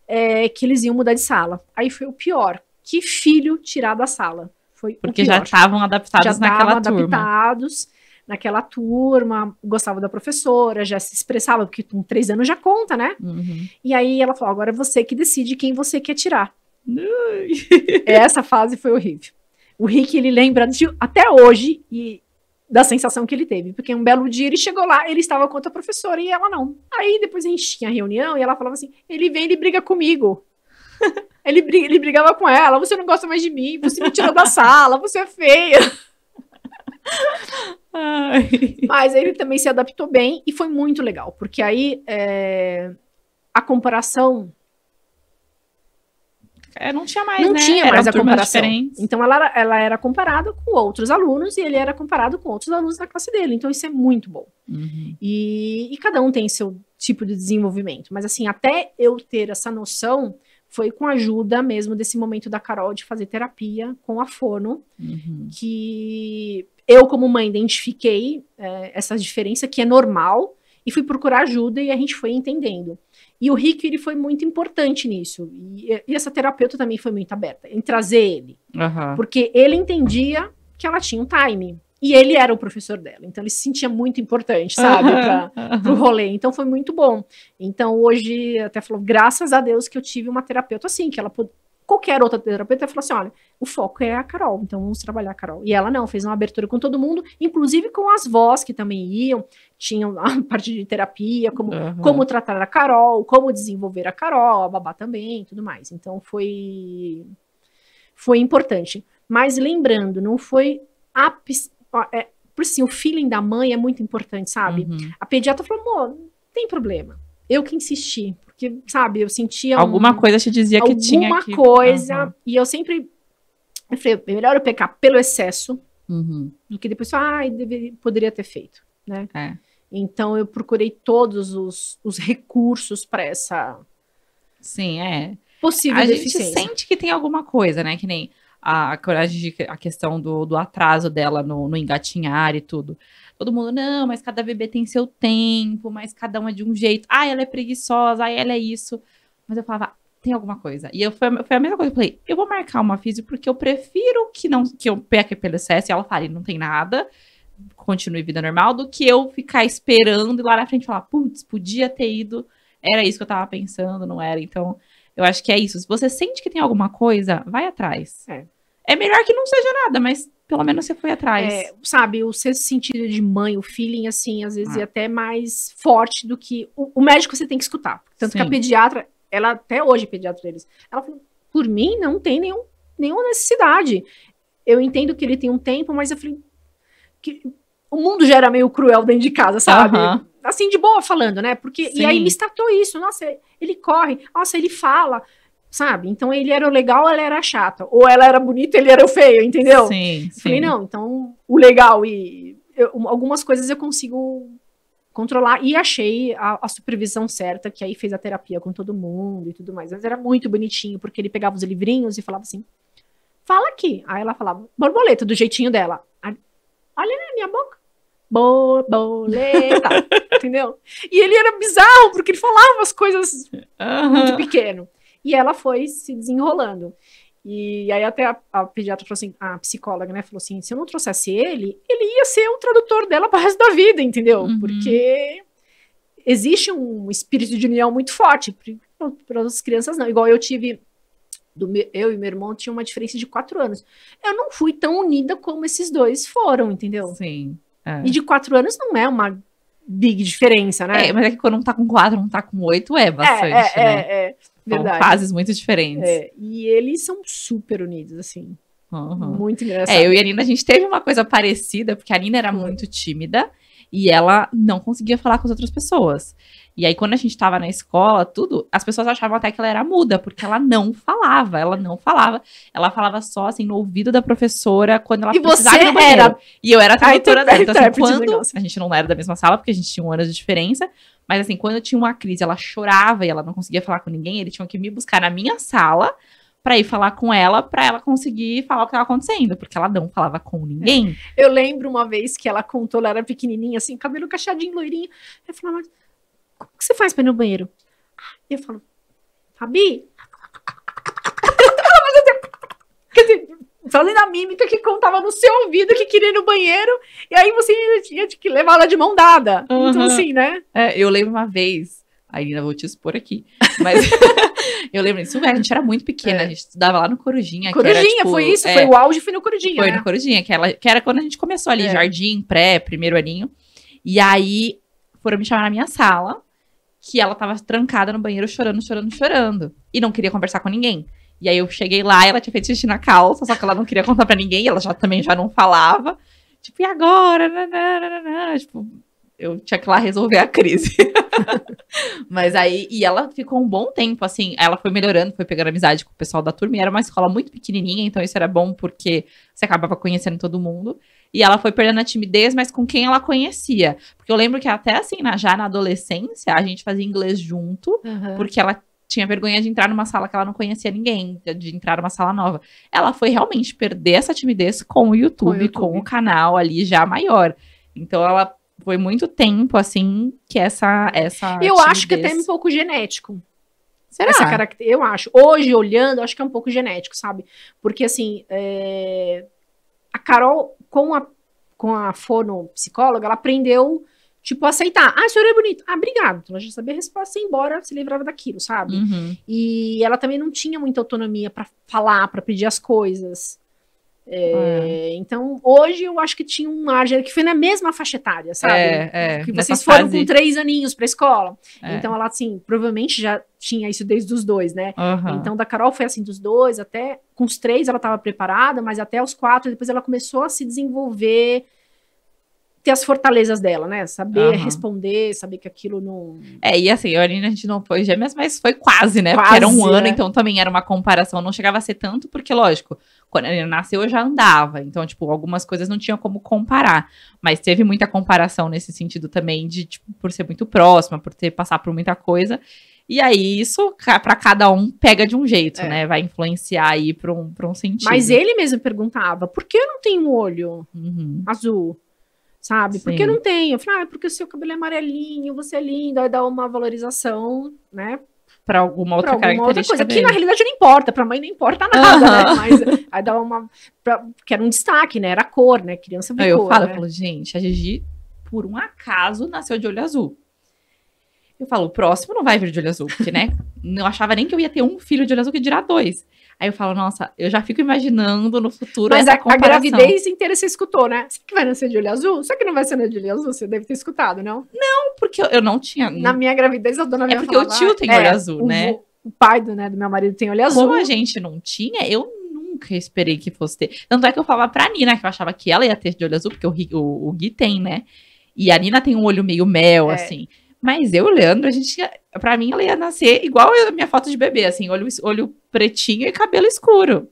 é, que eles iam mudar de sala. Aí foi o pior. Que filho tirar da sala. Foi Porque já estavam adaptados já naquela turma. adaptados naquela turma, gostava da professora, já se expressava, porque com três anos já conta, né? Uhum. E aí ela falou: agora é você que decide quem você quer tirar. [LAUGHS] Essa fase foi horrível. O Rick, ele lembra de, até hoje e da sensação que ele teve, porque um belo dia ele chegou lá, ele estava com outra professora e ela não. Aí depois a gente tinha a reunião e ela falava assim: ele vem, ele briga comigo. [LAUGHS] ele, briga, ele brigava com ela: você não gosta mais de mim, você me tirou da sala, você é feia. Mas ele também se adaptou bem e foi muito legal, porque aí é, a comparação. É, não tinha mais, não né? tinha mais a comparação. Então ela, era, ela era comparada com outros alunos e ele era comparado com outros alunos da classe dele. Então isso é muito bom. Uhum. E, e cada um tem seu tipo de desenvolvimento. Mas assim, até eu ter essa noção, foi com a ajuda mesmo desse momento da Carol de fazer terapia com a Fono, uhum. que eu, como mãe, identifiquei é, essa diferença que é normal e fui procurar ajuda e a gente foi entendendo. E o Rick ele foi muito importante nisso. E, e essa terapeuta também foi muito aberta em trazer ele. Uhum. Porque ele entendia que ela tinha um time. E ele era o professor dela. Então ele se sentia muito importante, sabe, para o rolê. Então foi muito bom. Então hoje, até falou, graças a Deus que eu tive uma terapeuta assim, que ela qualquer outra terapeuta falou assim: olha, o foco é a Carol, então vamos trabalhar a Carol. E ela não, fez uma abertura com todo mundo, inclusive com as vós que também iam, tinham a [LAUGHS] parte de terapia, como, uhum. como tratar a Carol, como desenvolver a Carol, a babá também, tudo mais. Então foi foi importante. Mas lembrando, não foi a, é, por assim, o feeling da mãe é muito importante, sabe? Uhum. A pediatra falou: amor, tem problema. Eu que insisti, porque, sabe, eu sentia. Alguma um, coisa te dizia que tinha. Alguma coisa. Uhum. E eu sempre. Eu falei, é melhor eu pecar pelo excesso uhum. do que depois, ai, ah, poderia ter feito, né? É. Então eu procurei todos os, os recursos para essa. Sim, é. Possível A gente sente que tem alguma coisa, né? Que nem a, a, a questão do, do atraso dela no, no engatinhar e tudo todo mundo, não, mas cada bebê tem seu tempo, mas cada uma é de um jeito. Ah, ela é preguiçosa, ah, ela é isso. Mas eu falava, tem alguma coisa. E eu foi, foi a mesma coisa, eu falei, eu vou marcar uma física porque eu prefiro que não que eu peque pelo excesso e ela fale, não tem nada, continue vida normal, do que eu ficar esperando e lá na frente falar, putz, podia ter ido, era isso que eu tava pensando, não era. Então, eu acho que é isso. Se você sente que tem alguma coisa, vai atrás. É. É melhor que não seja nada, mas pelo menos você foi atrás. É, sabe, o sexto sentido de mãe, o feeling, assim, às vezes ah. é até mais forte do que. O, o médico você tem que escutar. Tanto Sim. que a pediatra, ela até hoje, pediatra deles, ela falou: por mim, não tem nenhum, nenhuma necessidade. Eu entendo que ele tem um tempo, mas eu falei. Que, o mundo já era meio cruel dentro de casa, sabe? Assim, de boa falando, né? Porque. Sim. E aí me estatou isso. Nossa, ele corre, nossa, ele fala sabe? Então ele era o legal, ela era chata. Ou ela era bonita, ele era o feio, entendeu? Sim, sim. Falei, não, então o legal e eu, algumas coisas eu consigo controlar e achei a, a, supervisão certa, que aí fez a terapia com todo mundo e tudo mais. Mas era muito bonitinho, porque ele pegava os livrinhos e falava assim: fala aqui. Aí ela falava, borboleta, do jeitinho dela. Olha na minha boca. Borboleta, [LAUGHS] entendeu? E ele era bizarro, porque ele falava as coisas uhum. muito pequeno. E ela foi se desenrolando. E aí até a, a pediatra falou assim, a psicóloga, né, falou assim, se eu não trouxesse ele, ele ia ser o tradutor dela para o resto da vida, entendeu? Uhum. Porque existe um espírito de união muito forte para as crianças não. Igual eu tive do meu, eu e meu irmão tinha uma diferença de quatro anos. Eu não fui tão unida como esses dois foram, entendeu? Sim. É. E de quatro anos não é uma big diferença, né? É, mas é que quando um tá com quatro, um tá com oito, é bastante, é, é, né? É, é, Verdade. São fases muito diferentes. É, e eles são super unidos, assim. Uhum. Muito é, engraçado. É, eu e a Nina, a gente teve uma coisa parecida, porque a Nina era muito tímida. E ela não conseguia falar com as outras pessoas. E aí, quando a gente tava na escola, tudo, as pessoas achavam até que ela era muda, porque ela não falava, ela não falava. Ela falava só, assim, no ouvido da professora, quando ela e precisava você era... E eu era a tradutora dela. Então, assim, quando... A gente não era da mesma sala, porque a gente tinha um ano de diferença. Mas, assim, quando eu tinha uma crise, ela chorava e ela não conseguia falar com ninguém, eles tinham que me buscar na minha sala para ir falar com ela, para ela conseguir falar o que estava acontecendo, porque ela não falava com ninguém. Eu lembro uma vez que ela contou, ela era pequenininha, assim, cabelo cacheadinho, loirinho. Eu falava, mas como que você faz para ir no banheiro? E eu falo, Fabi? [LAUGHS] Fazendo a mímica que contava no seu ouvido que queria ir no banheiro, e aí você tinha que levar ela de mão dada. Uhum. Então, assim, né? É, eu lembro uma vez, ainda vou te expor aqui, mas [LAUGHS] Eu lembro disso, velho, a gente era muito pequena, é. a gente estudava lá no Corujinha. Corujinha, era, tipo, foi isso, é, foi o auge, foi no Corujinha. Foi né? no Corujinha, que, ela, que era quando a gente começou ali, é. jardim, pré, primeiro aninho. E aí foram me chamar na minha sala, que ela tava trancada no banheiro chorando, chorando, chorando. E não queria conversar com ninguém. E aí eu cheguei lá, ela tinha feito xixi na calça, só que ela não queria [LAUGHS] contar pra ninguém, ela já também já não falava. Tipo, e agora? Nananana, tipo, eu tinha que ir lá resolver a crise. [LAUGHS] Mas aí, e ela ficou um bom tempo, assim, ela foi melhorando, foi pegando amizade com o pessoal da turma, e era uma escola muito pequenininha, então isso era bom porque você acabava conhecendo todo mundo. E ela foi perdendo a timidez, mas com quem ela conhecia. Porque eu lembro que até assim, na, já na adolescência, a gente fazia inglês junto, uhum. porque ela tinha vergonha de entrar numa sala que ela não conhecia ninguém, de entrar numa sala nova. Ela foi realmente perder essa timidez com o YouTube, com o, YouTube. Com o canal ali já maior. Então ela foi muito tempo, assim, que essa. essa eu acho que até é um pouco genético. Será? Essa Eu acho. Hoje, olhando, acho que é um pouco genético, sabe? Porque, assim, é... a Carol, com a, com a fonopsicóloga, ela aprendeu, tipo, a aceitar. Ah, a senhora é bonita Ah, obrigado. Então, ela já sabia a resposta, embora, se livrava daquilo, sabe? Uhum. E ela também não tinha muita autonomia para falar, para pedir as coisas. É, é, Então, hoje eu acho que tinha um margem que foi na mesma faixa etária, sabe? É, tipo, é que vocês foram fase... com três aninhos pra escola. É. Então, ela, assim, provavelmente já tinha isso desde os dois, né? Uhum. Então, da Carol foi assim, dos dois até. Com os três ela estava preparada, mas até os quatro, depois ela começou a se desenvolver ter as fortalezas dela, né? Saber uhum. responder, saber que aquilo não. É, e assim, a Orina a gente não foi gêmeas, mas foi quase, né? Quase, porque era um ano, é. então também era uma comparação. Não chegava a ser tanto, porque, lógico, quando a Orina nasceu eu já andava. Então, tipo, algumas coisas não tinha como comparar. Mas teve muita comparação nesse sentido também, de, tipo, por ser muito próxima, por ter passar por muita coisa. E aí, isso para cada um pega de um jeito, é. né? Vai influenciar aí pra um, pra um sentido. Mas ele mesmo perguntava: por que eu não tenho um olho uhum. azul? sabe? Sim. Porque não tem. Eu falo, ah, é porque o seu cabelo é amarelinho, você é lindo, aí dá uma valorização, né? Para alguma outra, pra alguma outra coisa. Que na realidade não importa, para mãe não importa nada, uh -huh. né? Mas aí dá uma. Pra, que era um destaque, né? Era cor, né? Criança vê eu cor. falo, né? eu falo, gente, a Gigi, por um acaso, nasceu de olho azul. Eu falo, o próximo não vai vir de olho azul, porque, né? [LAUGHS] não achava nem que eu ia ter um filho de olho azul que dirá dois. Aí eu falo, nossa, eu já fico imaginando no futuro. Mas a, a, gravidez inteira você escutou, né? Será que vai nascer de olho azul? Será que não vai ser de olho azul? Você deve ter escutado, não? Não, porque eu, eu não tinha. Na minha gravidez, a dona É porque falava, o tio tem é, olho azul, o, né? O pai do, né, do meu marido tem olho azul. Como a gente não tinha, eu nunca esperei que fosse ter. Tanto é que eu falava pra Nina, que eu achava que ela ia ter de olho azul, porque o, o, o Gui tem, né? E a Nina tem um olho meio mel, é. assim. Mas eu, Leandro, a gente, pra mim, ela ia nascer igual a minha foto de bebê, assim, olho, olho pretinho e cabelo escuro.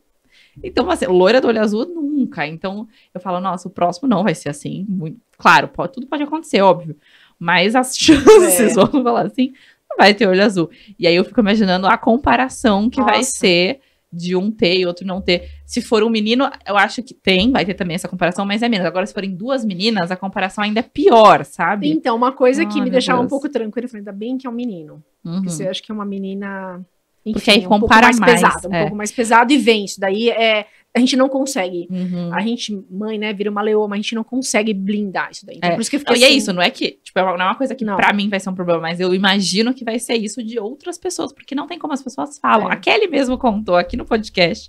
Então, assim, loira do olho azul nunca. Então, eu falo, nossa, o próximo não vai ser assim. Muito... Claro, pode, tudo pode acontecer, óbvio. Mas as [LAUGHS] chances, é. vamos falar assim, não vai ter olho azul. E aí eu fico imaginando a comparação que nossa. vai ser de um ter e outro não ter. Se for um menino, eu acho que tem, vai ter também essa comparação, mas é menos. Agora, se forem duas meninas, a comparação ainda é pior, sabe? Então, uma coisa ah, que me deixava Deus. um pouco tranquila, eu falei, ainda bem que é um menino. Uhum. Porque que é uma menina. Enfim, Porque aí compara é um pouco mais, mais pesado, um é. pouco mais pesado e vence. Daí é a gente não consegue. Uhum. A gente, mãe, né, vira uma leoa, mas a gente não consegue blindar isso daí. Então, é. por isso que eu não, assim, E é assim. isso, não é que, tipo, é não é uma coisa que não. pra mim vai ser um problema, mas eu imagino que vai ser isso de outras pessoas, porque não tem como as pessoas falam. É. A Kelly mesmo contou aqui no podcast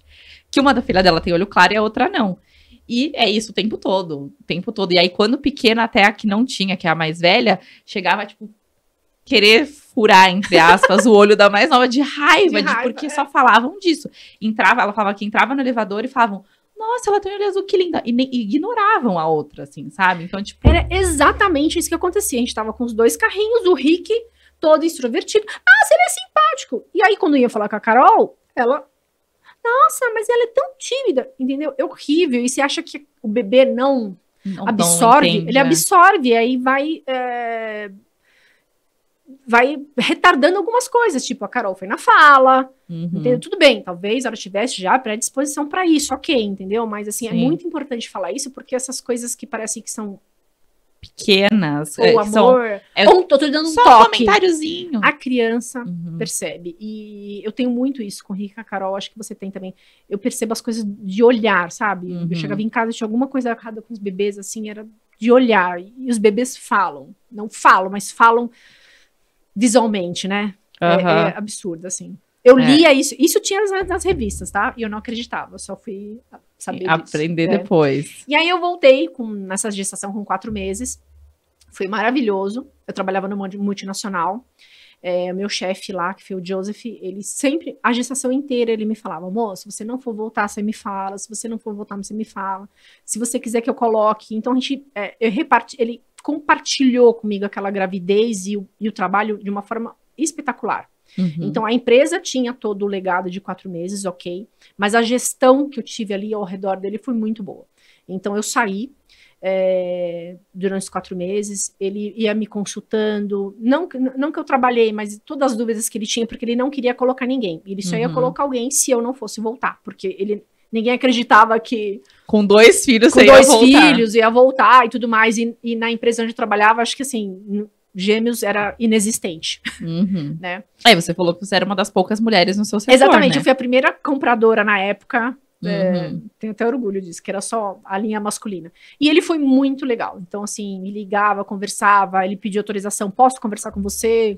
que uma da filha dela tem olho claro e a outra não. E é isso o tempo todo, o tempo todo. E aí, quando pequena, até a que não tinha, que é a mais velha, chegava, tipo, querer furar, entre aspas, o olho da mais nova de raiva, de, de raiva, porque é. só falavam disso. Entrava, ela falava que entrava no elevador e falavam, nossa, ela tem um olho azul, que linda. E, e ignoravam a outra, assim, sabe? Então, tipo. Era exatamente isso que acontecia. A gente tava com os dois carrinhos, o Rick todo extrovertido. Ah, ele é simpático. E aí, quando ia falar com a Carol, ela. Nossa, mas ela é tão tímida, entendeu? É horrível. E você acha que o bebê não, não absorve? Entende, ele é. absorve, e aí vai. É vai retardando algumas coisas, tipo a Carol foi na fala, uhum. entendeu? Tudo bem, talvez ela tivesse já predisposição para isso, ok, entendeu? Mas assim, é Sim. é muito importante falar isso porque essas coisas que parecem que são pequenas, ou é, amor, são, é, ou tô, tô dando um toque. Um a criança uhum. percebe. E eu tenho muito isso com Rica Carol, acho que você tem também. Eu percebo as coisas de olhar, sabe? Uhum. Eu chegava em casa tinha alguma coisa errada com os bebês assim, era de olhar. E os bebês falam, não falam, mas falam visualmente, né? Uhum. É, é, absurdo, assim. Eu é. lia isso, isso tinha nas, nas, revistas, tá? E eu não acreditava, eu só fui saber. Aprender né? depois. E aí eu voltei com, nessa gestação com quatro meses. Foi maravilhoso. Eu trabalhava numa multinacional. É, meu chefe lá, que foi o Joseph, ele sempre, a gestação inteira, ele me falava: moço, se você não for voltar, você me fala. Se você não for voltar, você me fala. Se você quiser que eu coloque. Então a gente, é, eu reparti, ele compartilhou comigo aquela gravidez e o, e o trabalho de uma forma espetacular. Uhum. Então, a empresa tinha todo o legado de quatro meses, ok, mas a gestão que eu tive ali ao redor dele foi muito boa. Então, eu saí é, durante os quatro meses, ele ia me consultando, não, não que eu trabalhei, mas todas as dúvidas que ele tinha, porque ele não queria colocar ninguém, ele só uhum. ia colocar alguém se eu não fosse voltar, porque ele ninguém acreditava que. Com dois filhos, com dois ia filhos, ia voltar e tudo mais. E, e, na empresa onde eu trabalhava, acho que assim, gêmeos era inexistente. Uhum. [LAUGHS] Né? Aí é, você falou que você era uma das poucas mulheres no seu setor. Exatamente, né? eu fui a primeira compradora na época. É, uhum. É, tenho até orgulho disso, que era só a linha masculina. E ele foi muito legal. Então, assim, me ligava, conversava, ele pedia autorização, posso conversar com você,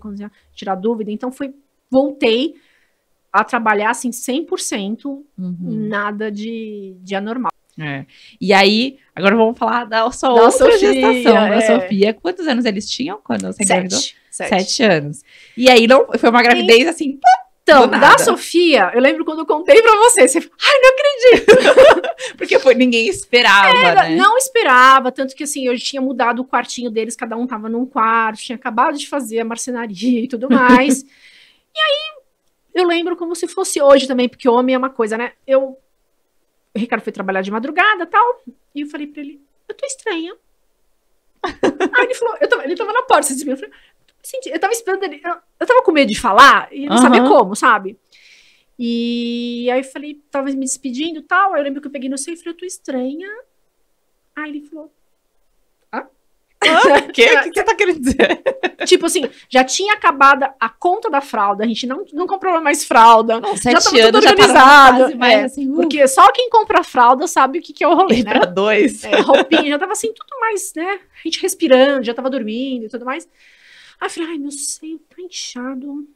tirar dúvida. Então, foi, voltei a trabalhar assim 100%, uhum. nada de, de anormal. É. E aí, agora vamos falar da sua da outra Sofia, gestação, é. da Sofia. Quantos anos eles tinham quando você Sete. engravidou? Sete. Sete anos. E aí, não, foi uma gravidez e... assim... Então, da Sofia, eu lembro quando eu contei pra você, você falou, ai, não acredito! [LAUGHS] Porque foi, ninguém esperava, Era, né? Não esperava, tanto que assim, eu tinha mudado o quartinho deles, cada um tava num quarto, tinha acabado de fazer a marcenaria e tudo mais. [LAUGHS] e aí, eu lembro como se fosse hoje também, porque homem é uma coisa, né? Eu. O Ricardo foi trabalhar de madrugada tal. E eu falei pra ele: Eu tô estranha. [LAUGHS] Aí ele falou: eu tava, Ele tava na porta assim, Eu falei: senti, Eu tava esperando ele. Eu, eu tava com medo de falar e não uhum. sabia como, sabe? E aí eu falei: Tava me despedindo tal. Aí eu lembro que eu peguei no seu e falei: Eu tô estranha. Aí ele falou: o [LAUGHS] que você tá querendo dizer? [LAUGHS] Tipo assim, já tinha acabado a conta da fralda, a gente não, não comprou mais fralda. Não, já tava tudo tá organizado. Já mais, é, assim, uh. Porque só quem compra fralda sabe o que, que é o rolê, né? Pra dois. É, roupinha, já tava assim, tudo mais, né? A gente respirando, já tava dormindo e tudo mais. Aí eu falei, ai, meu seio tá inchado.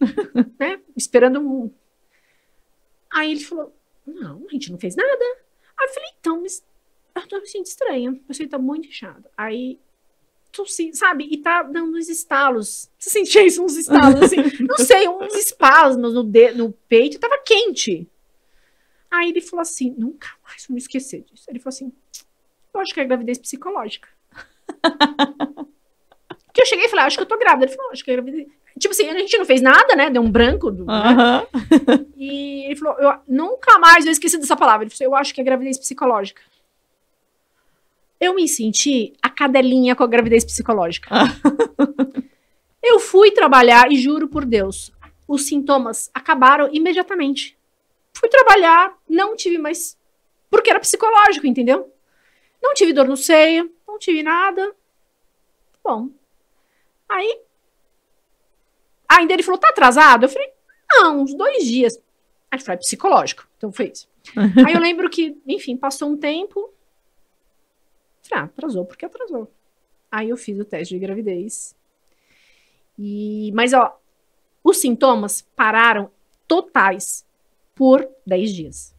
[LAUGHS] né? Esperando um. Aí ele falou, não, a gente não fez nada. Aí eu falei, então, mas tô me sentindo estranha. eu sinto muito inchado. Aí, tossi, sabe? E tá dando uns estalos. Você sentia isso, uns estalos, assim. [LAUGHS] não sei, uns espasmos no, de, no peito, tava quente. Aí ele falou assim, nunca mais vou me esquecer disso. Ele falou assim, eu acho que é gravidez psicológica. [LAUGHS] que eu cheguei e falei, ah, acho que eu tô grávida. Ele falou, acho que é gravidez... Tipo assim, a gente não fez nada, né? Deu um branco. Do, uh -huh. né? E ele falou, eu nunca mais eu esqueci dessa palavra. Ele falou, eu acho que é gravidez psicológica eu me senti a cadelinha com a gravidez psicológica. Ah. [LAUGHS] eu fui trabalhar e juro por Deus, os sintomas acabaram imediatamente. Fui trabalhar, não tive mais. Porque era psicológico, entendeu? Não tive dor no seio, não tive nada. Bom. Aí. Ainda ele falou: tá atrasado? Eu falei: não, uns dois dias. Aí ele falou: é psicológico. Então foi isso. [LAUGHS] Aí eu lembro que, enfim, passou um tempo falei, ah, atrasou porque atrasou. Aí eu fiz o teste de gravidez. E, mas ó, os sintomas pararam totais por 10 dias.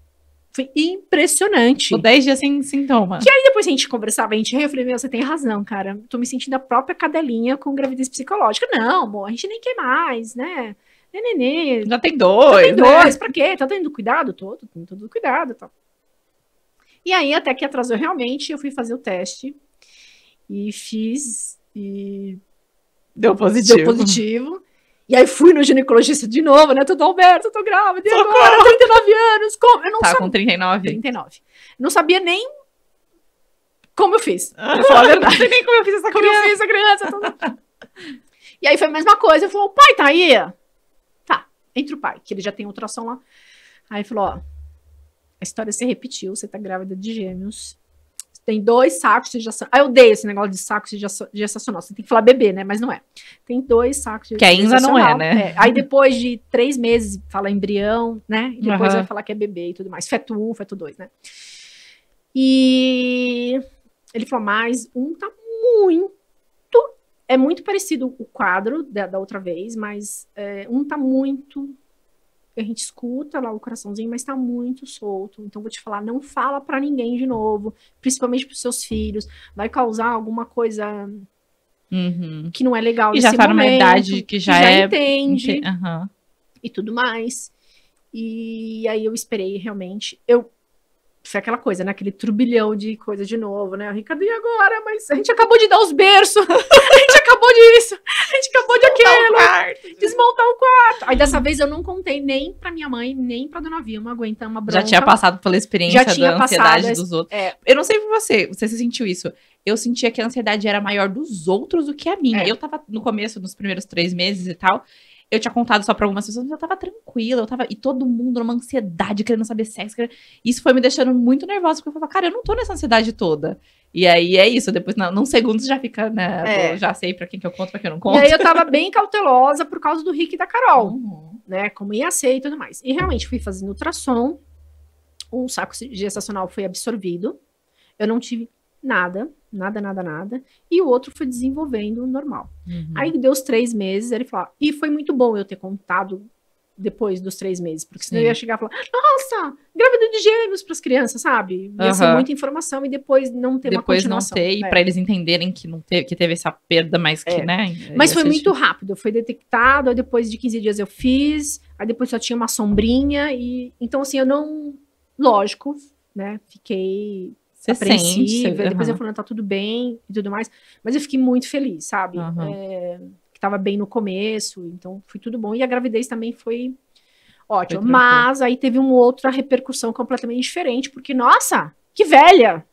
Foi impressionante. Ficou 10 dias sem sintoma. Que aí depois a gente conversava, a gente riu, eu falei, meu, você tem razão, cara. Tô me sentindo a própria cadelinha com gravidez psicológica. Não, amor, a gente nem quer mais, né? Nenê, Já tem dois. Já tem dois, né? pra quê? Tá tendo cuidado? Tô, tô tendo todo cuidado. Tá. E aí, até que atrasou realmente, eu fui fazer o teste e fiz e deu positivo. Deu positivo. E aí fui no ginecologista de novo, né? Tudo Alberto, eu tô grávida, e agora? 39 anos, como? Eu não tá sabia. com 39? 39. Não sabia nem como eu fiz. Eu ah, falo a verdade. [LAUGHS] não nem como eu fiz essa como criança. eu fiz essa criança. e aí foi a mesma coisa. Eu falei, o pai tá aí? Tá, entre o pai, que ele já tem ultrassom lá. Aí falou, ó, a história se repetiu, você tá grávida de gêmeos. Tem dois sacos de gestação Ah, eu odeio esse negócio de sacos de gestacional. Você tem que falar bebê, né? Mas não é. Tem dois sacos de Que ainda não é, né? É. Aí depois de três meses fala embrião, né? E depois uhum. vai falar que é bebê e tudo mais. Feto 1, um, feto 2, né? E ele falou, mas um tá muito é muito parecido o quadro da, da outra vez, mas é, um tá muito a gente escuta lá o coraçãozinho, mas tá muito solto. Então, vou te falar, não fala para ninguém de novo, principalmente pros seus filhos. Vai causar alguma coisa uhum. que não é legal. E já tá momento, numa idade que já, que já é... entende. Uhum. E tudo mais. E aí eu esperei realmente. Eu foi é aquela coisa, né? Aquele turbilhão de coisa de novo, né? Ricardo, e agora? Mas a gente acabou de dar os berços, [LAUGHS] a gente acabou disso, a gente acabou de aquilo, quarto, desmontar o quarto. Aí dessa vez eu não contei nem pra minha mãe, nem pra dona Vilma aguentar uma bronca. Já tinha passado pela experiência Já tinha da ansiedade passado, dos outros. É, eu não sei você, você se sentiu isso. Eu sentia que a ansiedade era maior dos outros do que a minha. É. Eu tava no começo, nos primeiros três meses e tal, eu tinha contado só pra algumas pessoas, mas eu tava tranquila, eu tava. E todo mundo numa ansiedade, querendo saber sexo. Querendo... Isso foi me deixando muito nervosa, porque eu falava, cara, eu não tô nessa ansiedade toda. E aí é isso, depois, num segundo, já fica, né? É. já sei pra quem que eu conto, pra quem eu não conto. E aí eu tava bem [LAUGHS] cautelosa por causa do Rick e da Carol, uhum. né? Como ia ser e tudo mais. E realmente fui fazendo ultrassom, um saco gestacional foi absorvido. Eu não tive nada, nada, nada, nada. E o outro foi desenvolvendo normal. Uhum. Aí deu os três meses, ele falou, e foi muito bom eu ter contado depois dos três meses, porque senão Sim. eu ia chegar e falar, nossa, grávida de gêmeos para as crianças, sabe? Ia uhum. ser muita informação e depois não ter depois uma continuação. Depois não ter, é. e para eles entenderem que, não teve, que teve essa perda, mas que, é. né? Mas foi muito difícil. rápido, foi detectado, aí depois de 15 dias eu fiz, aí depois só tinha uma sombrinha, e então assim, eu não, lógico, né, fiquei você apreensiva. Sente, você... Depois uhum. eu falando, tá tudo bem e tudo mais. Mas eu fiquei muito feliz, sabe? Uhum. É, que tava bem no começo, então foi tudo bom. E a gravidez também foi ótima. Mas aí teve uma outra repercussão completamente diferente, porque, nossa, que velha!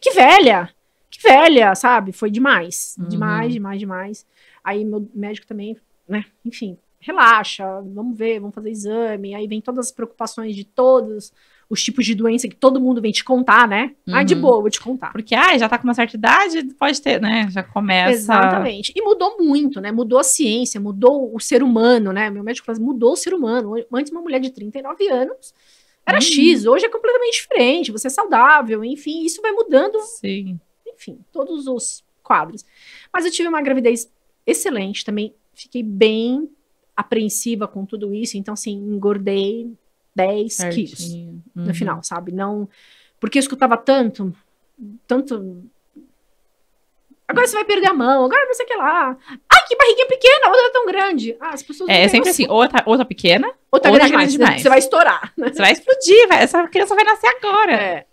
Que velha! Que velha, sabe? Foi demais. Uhum. Demais, demais, demais. Aí meu médico também, né? Enfim, relaxa, vamos ver, vamos fazer exame. Aí vem todas as preocupações de todos os tipos de doença que todo mundo vem te contar, né? Uhum. Ah, de uhum. boa, vou te contar. Porque, ah, já tá com uma certa idade, pode ter, né? Já começa. Exatamente. E mudou muito, né? Mudou a ciência, mudou o ser humano, né? Meu médico fala, assim, mudou o ser humano. Antes, uma mulher de 39 anos era hum. X, hoje é completamente diferente. Você é saudável, enfim, isso vai mudando. Sim. Enfim, todos os quadros. Mas eu tive uma gravidez excelente também. Fiquei bem apreensiva com tudo isso, então assim, engordei, 10 Certinho. quilos uhum. no final, sabe? Não. Porque eu escutava tanto, tanto. Agora você vai perder a mão, agora você quer lá. Ai, que barriguinha pequena, outra é tão grande. Ah, as pessoas. É, é sempre assim, outra ou tá pequena, ou tá, grande, grande demais. Você vai estourar. Né? Você vai explodir, vai, essa criança vai nascer agora. É.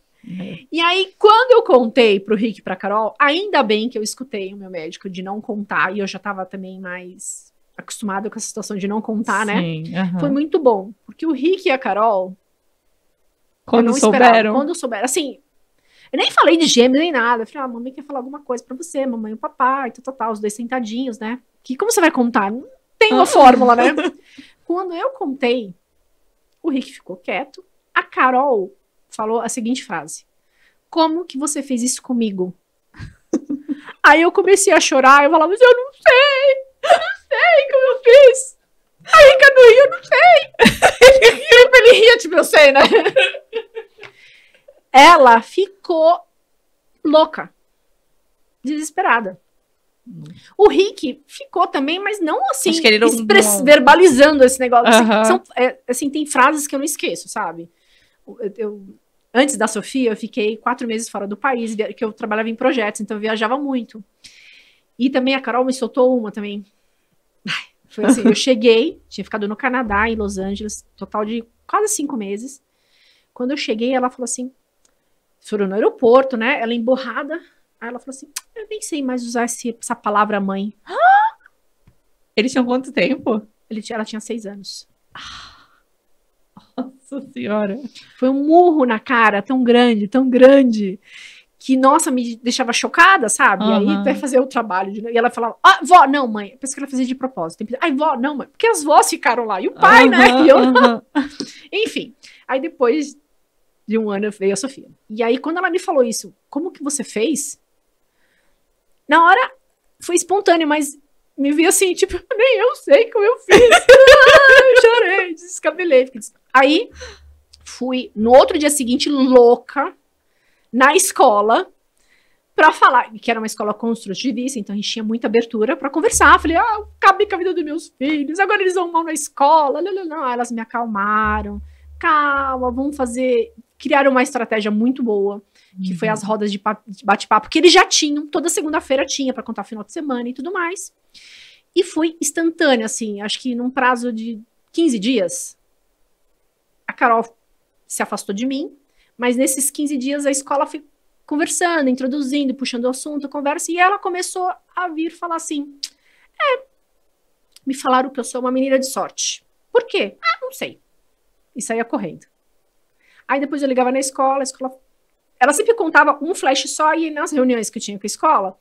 E aí, quando eu contei pro Rick e pra Carol, ainda bem que eu escutei o meu médico de não contar, e eu já tava também mais acostumado com essa situação de não contar, né? Sim, né? Uhum. Foi muito bom. Porque o Rick e a Carol. Quando souberam. Esperava, quando souberam. Assim, eu nem falei de gêmeos nem nada. Eu falei, ah, a mamãe quer falar alguma coisa pra você, mamãe e o papai, tal, tal, tal, os dois sentadinhos, né? Que como você vai contar? Não tem uma ah. fórmula, né? [LAUGHS] Quando eu contei, o Rick ficou quieto. A Carol falou a seguinte frase: Como que você fez isso comigo? [LAUGHS] Aí eu comecei a chorar, eu falava, mas eu não sei, sei como eu fiz. Aí Cadu eu não sei. Ele [LAUGHS] riu, ele ria, tipo, eu sei, né? Ela ficou louca. Desesperada. O Rick ficou também, mas não assim, não... Express... verbalizando esse negócio. Assim, são, é, assim, tem frases que eu não esqueço, sabe? Eu, eu, antes da Sofia, eu fiquei quatro meses fora do país, que eu trabalhava em projetos, então eu viajava muito. E também a Carol me soltou uma também, foi assim, eu cheguei, tinha ficado no Canadá, em Los Angeles, total de quase cinco meses. Quando eu cheguei, ela falou assim, foram no aeroporto, né? Ela é emborrada. Aí ela falou assim, eu nem sei mais usar esse, essa palavra mãe. Eles tinham quanto tempo? Ele, ela tinha seis anos. Nossa senhora. Foi um murro na cara, tão grande, tão grande que, nossa, me deixava chocada, sabe? Uhum. E aí vai fazer o trabalho. De... E ela falava, ah, vó, não, mãe. Eu penso que ela fazia de propósito. Ai, vó, não, mãe. Porque as vós ficaram lá. E o pai, uhum, né? [LAUGHS] E eu uhum. [LAUGHS] Enfim. Aí depois de um ano veio a Sofia. E aí, quando ela me falou isso, como que você fez? Na hora, foi espontâneo, mas me vi assim, tipo, nem eu sei como eu fiz. [LAUGHS] eu chorei, descabelei. Aí, fui no outro dia seguinte, louca, na escola para falar, que era uma escola construtivista, então a gente tinha muita abertura para conversar. Falei, ah, acabei com a vida dos meus filhos, agora eles vão mal na escola. Não, não, não. elas me acalmaram. Calma, vamos fazer. Criaram uma estratégia muito boa, que uhum. foi as uhum. rodas de, de bate-papo, que eles já tinham, toda segunda-feira tinha para contar final de semana e tudo mais. E foi instantânea, assim, acho que num prazo de 15 dias, a Carol se afastou de mim, mas nesses 15 dias a escola foi conversando, introduzindo, puxando o assunto, conversa, e ela começou a vir falar assim: é, me falaram que eu sou uma menina de sorte. Por quê? Ah, não sei. E saía correndo. Aí depois eu ligava na escola, a escola. Ela sempre contava um flash só, e nas reuniões que eu tinha com a escola,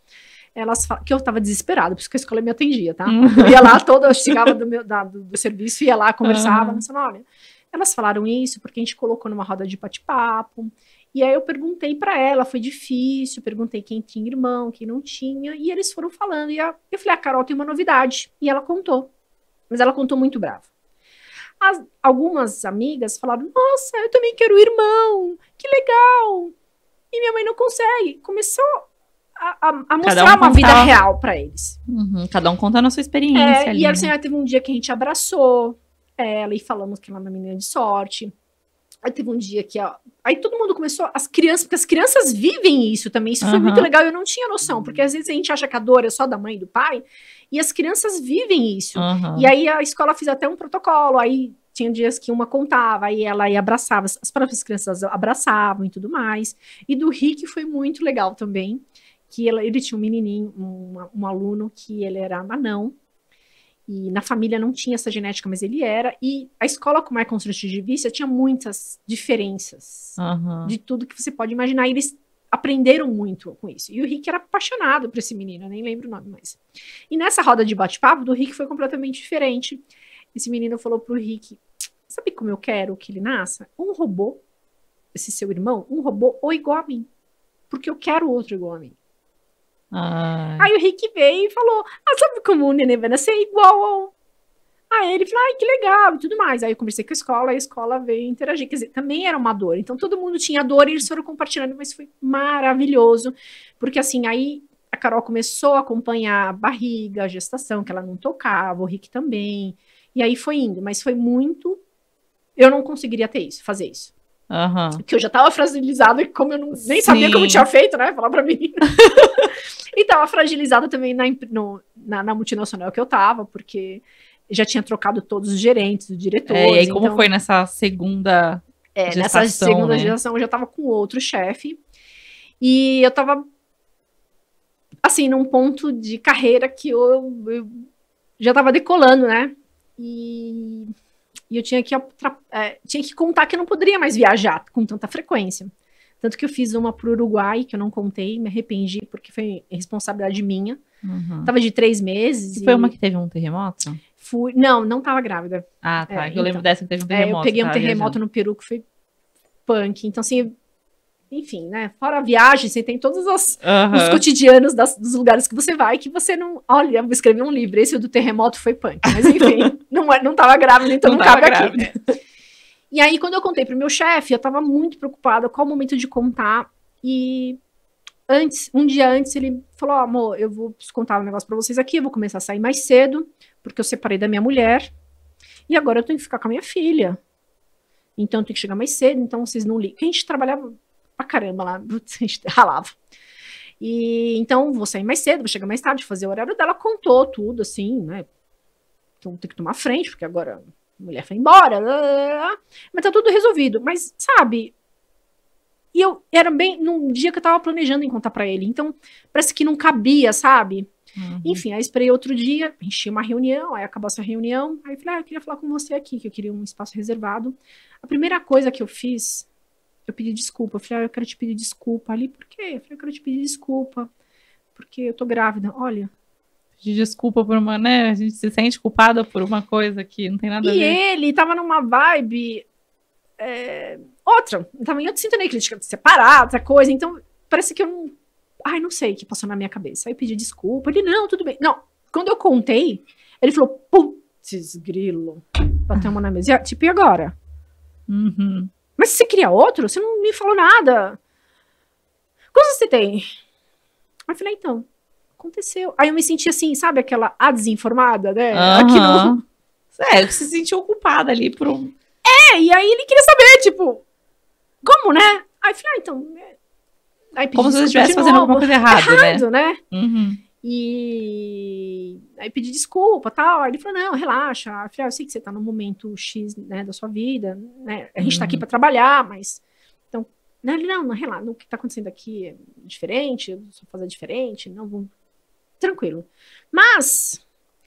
elas que eu estava desesperada, porque a escola me atendia, tá? Uhum. Eu ia lá toda, eu chegava do, meu, da, do, do, serviço, ia lá, conversava, uhum. não sei o nome. Elas falaram isso porque a gente colocou numa roda de bate-papo. E aí eu perguntei para ela, foi difícil, perguntei quem tinha irmão, quem não tinha, e eles foram falando. E eu falei, a ah, Carol tem uma novidade. E ela contou. Mas ela contou muito brava. As, algumas amigas falaram: Nossa, eu também quero irmão, que legal! E minha mãe não consegue. Começou a, a, a mostrar um uma vida real para eles. Uhum, cada um contando a sua experiência. É, ali, e assim, a né? teve um dia que a gente abraçou, ela e falamos que ela é uma menina de sorte. Aí teve um dia que. Aí todo mundo começou. As crianças, porque as crianças vivem isso também. Isso uhum. foi muito legal, eu não tinha noção, porque às vezes a gente acha que a dor é só da mãe e do pai, e as crianças vivem isso. Uhum. E aí a escola fez até um protocolo, aí tinha dias que uma contava, aí ela aí abraçava, as próprias crianças abraçavam e tudo mais. E do Rick foi muito legal também, que ela, ele tinha um menininho, um, um aluno que ele era anão, e na família não tinha essa genética, mas ele era. E a escola, com mais construtiva de vista, tinha muitas diferenças uhum. de tudo que você pode imaginar. E eles aprenderam muito com isso. E o Rick era apaixonado por esse menino, eu nem lembro o nome mais. E nessa roda de bate-papo, do Rick foi completamente diferente. Esse menino falou pro Rick: Sabe como eu quero que ele nasça? Um robô, esse seu irmão, um robô ou igual a mim. Porque eu quero outro igual a mim. Ai. Aí o Rick veio e falou: Ah, sabe como o neném vai nascer? Igual Aí ele falou: Ai, que legal e tudo mais. Aí eu conversei com a escola, a escola veio interagir. Quer dizer, também era uma dor. Então todo mundo tinha dor e eles foram compartilhando, mas foi maravilhoso. Porque assim, aí a Carol começou a acompanhar a barriga, a gestação, que ela não tocava, o Rick também. E aí foi indo, mas foi muito. Eu não conseguiria ter isso, fazer isso. Uhum. Que eu já tava fragilizada, como eu não, nem Sim. sabia como eu tinha feito, né? Falar pra mim. [LAUGHS] e tava fragilizada também na, no, na, na, multinacional que eu tava, porque já tinha trocado todos os gerentes, os diretores. É, e aí, então, como foi nessa segunda. É, gestação, nessa segunda né? geração eu já tava com outro chefe. E eu tava. Assim, num ponto de carreira que eu, eu já tava decolando, né? E e eu tinha que, é, tinha que contar que eu não poderia mais viajar com tanta frequência. Tanto que eu fiz uma para o Uruguai, que eu não contei, me arrependi, porque foi responsabilidade minha. Uhum. Tava de três meses. E, e foi uma que teve um terremoto? Fui. Não, não tava grávida. Ah, tá. É, é eu então, lembro dessa que teve um terremoto. É, eu peguei um terremoto viajando. no Peru que foi punk. Então, assim, enfim, né? Fora a viagem, você tem todos uhum. os cotidianos das, dos lugares que você vai que você não. Olha, vou escrever um livro. Esse do terremoto foi punk, mas enfim. [LAUGHS] não, é, não grávida, então não, não cabe grávida. aqui. É. E aí, quando eu contei para o meu chefe, eu estava muito preocupada qual o momento de contar. E antes, um dia antes, ele falou: oh, amor, eu vou contar um negócio para vocês aqui, eu vou começar a sair mais cedo, porque eu separei da minha mulher. E agora eu tenho que ficar com a minha filha. Então eu tenho que chegar mais cedo, então vocês não ligam. a gente trabalhava pra caramba lá, a gente ralava. E então vou sair mais cedo, vou chegar mais tarde, fazer o horário dela, contou tudo, assim, né? Então tem que tomar frente, porque agora a mulher foi embora. Blá, blá, blá, mas tá tudo resolvido. Mas, sabe? E eu era bem num dia que eu tava planejando em contar para ele. Então, parece que não cabia, sabe? Uhum. Enfim, aí esperei outro dia, enchi uma reunião, aí acabou essa reunião. Aí eu falei, ah, eu queria falar com você aqui, que eu queria um espaço reservado. A primeira coisa que eu fiz, eu pedi desculpa. Eu falei, ah, eu quero te pedir desculpa ali, por quê? Eu falei, eu quero te pedir desculpa, porque eu tô grávida. Olha, de desculpa por uma, né? A gente se sente culpada por uma coisa que não tem nada e a ver. E ele tava numa vibe é, outra, tava em outro sintonia, que ele tinha separar, outra coisa, então parece que eu não. Ai, não sei o que passou na minha cabeça. Aí eu pedi desculpa. Ele, não, tudo bem. Não, quando eu contei, ele falou, putz, grilo. Bateu uma na mesa. tipo, e agora? Uhum. Mas se você queria outro, você não me falou nada. Quantos você tem? Eu falei, então, aconteceu. Aí eu me senti assim, sabe aquela a desinformada, né? Uhum. Aqui É, você se sentiu culpada ali por um. É, e aí ele queria saber, tipo, como, né? Aí eu falei, ah, então. Né? Aí como se você estivesse fazendo alguma coisa errada. Né? Errado, né? né? Uhum. E aí pedi desculpa tal. Aí ele falou: não, relaxa. Eu falei, ah, eu sei que você tá no momento X né, da sua vida, né? A gente uhum. tá aqui uhum. para trabalhar, mas. Então, não, né, não, não, relaxa, o que tá acontecendo aqui é diferente, só fazer diferente, não tranquilo. Mas,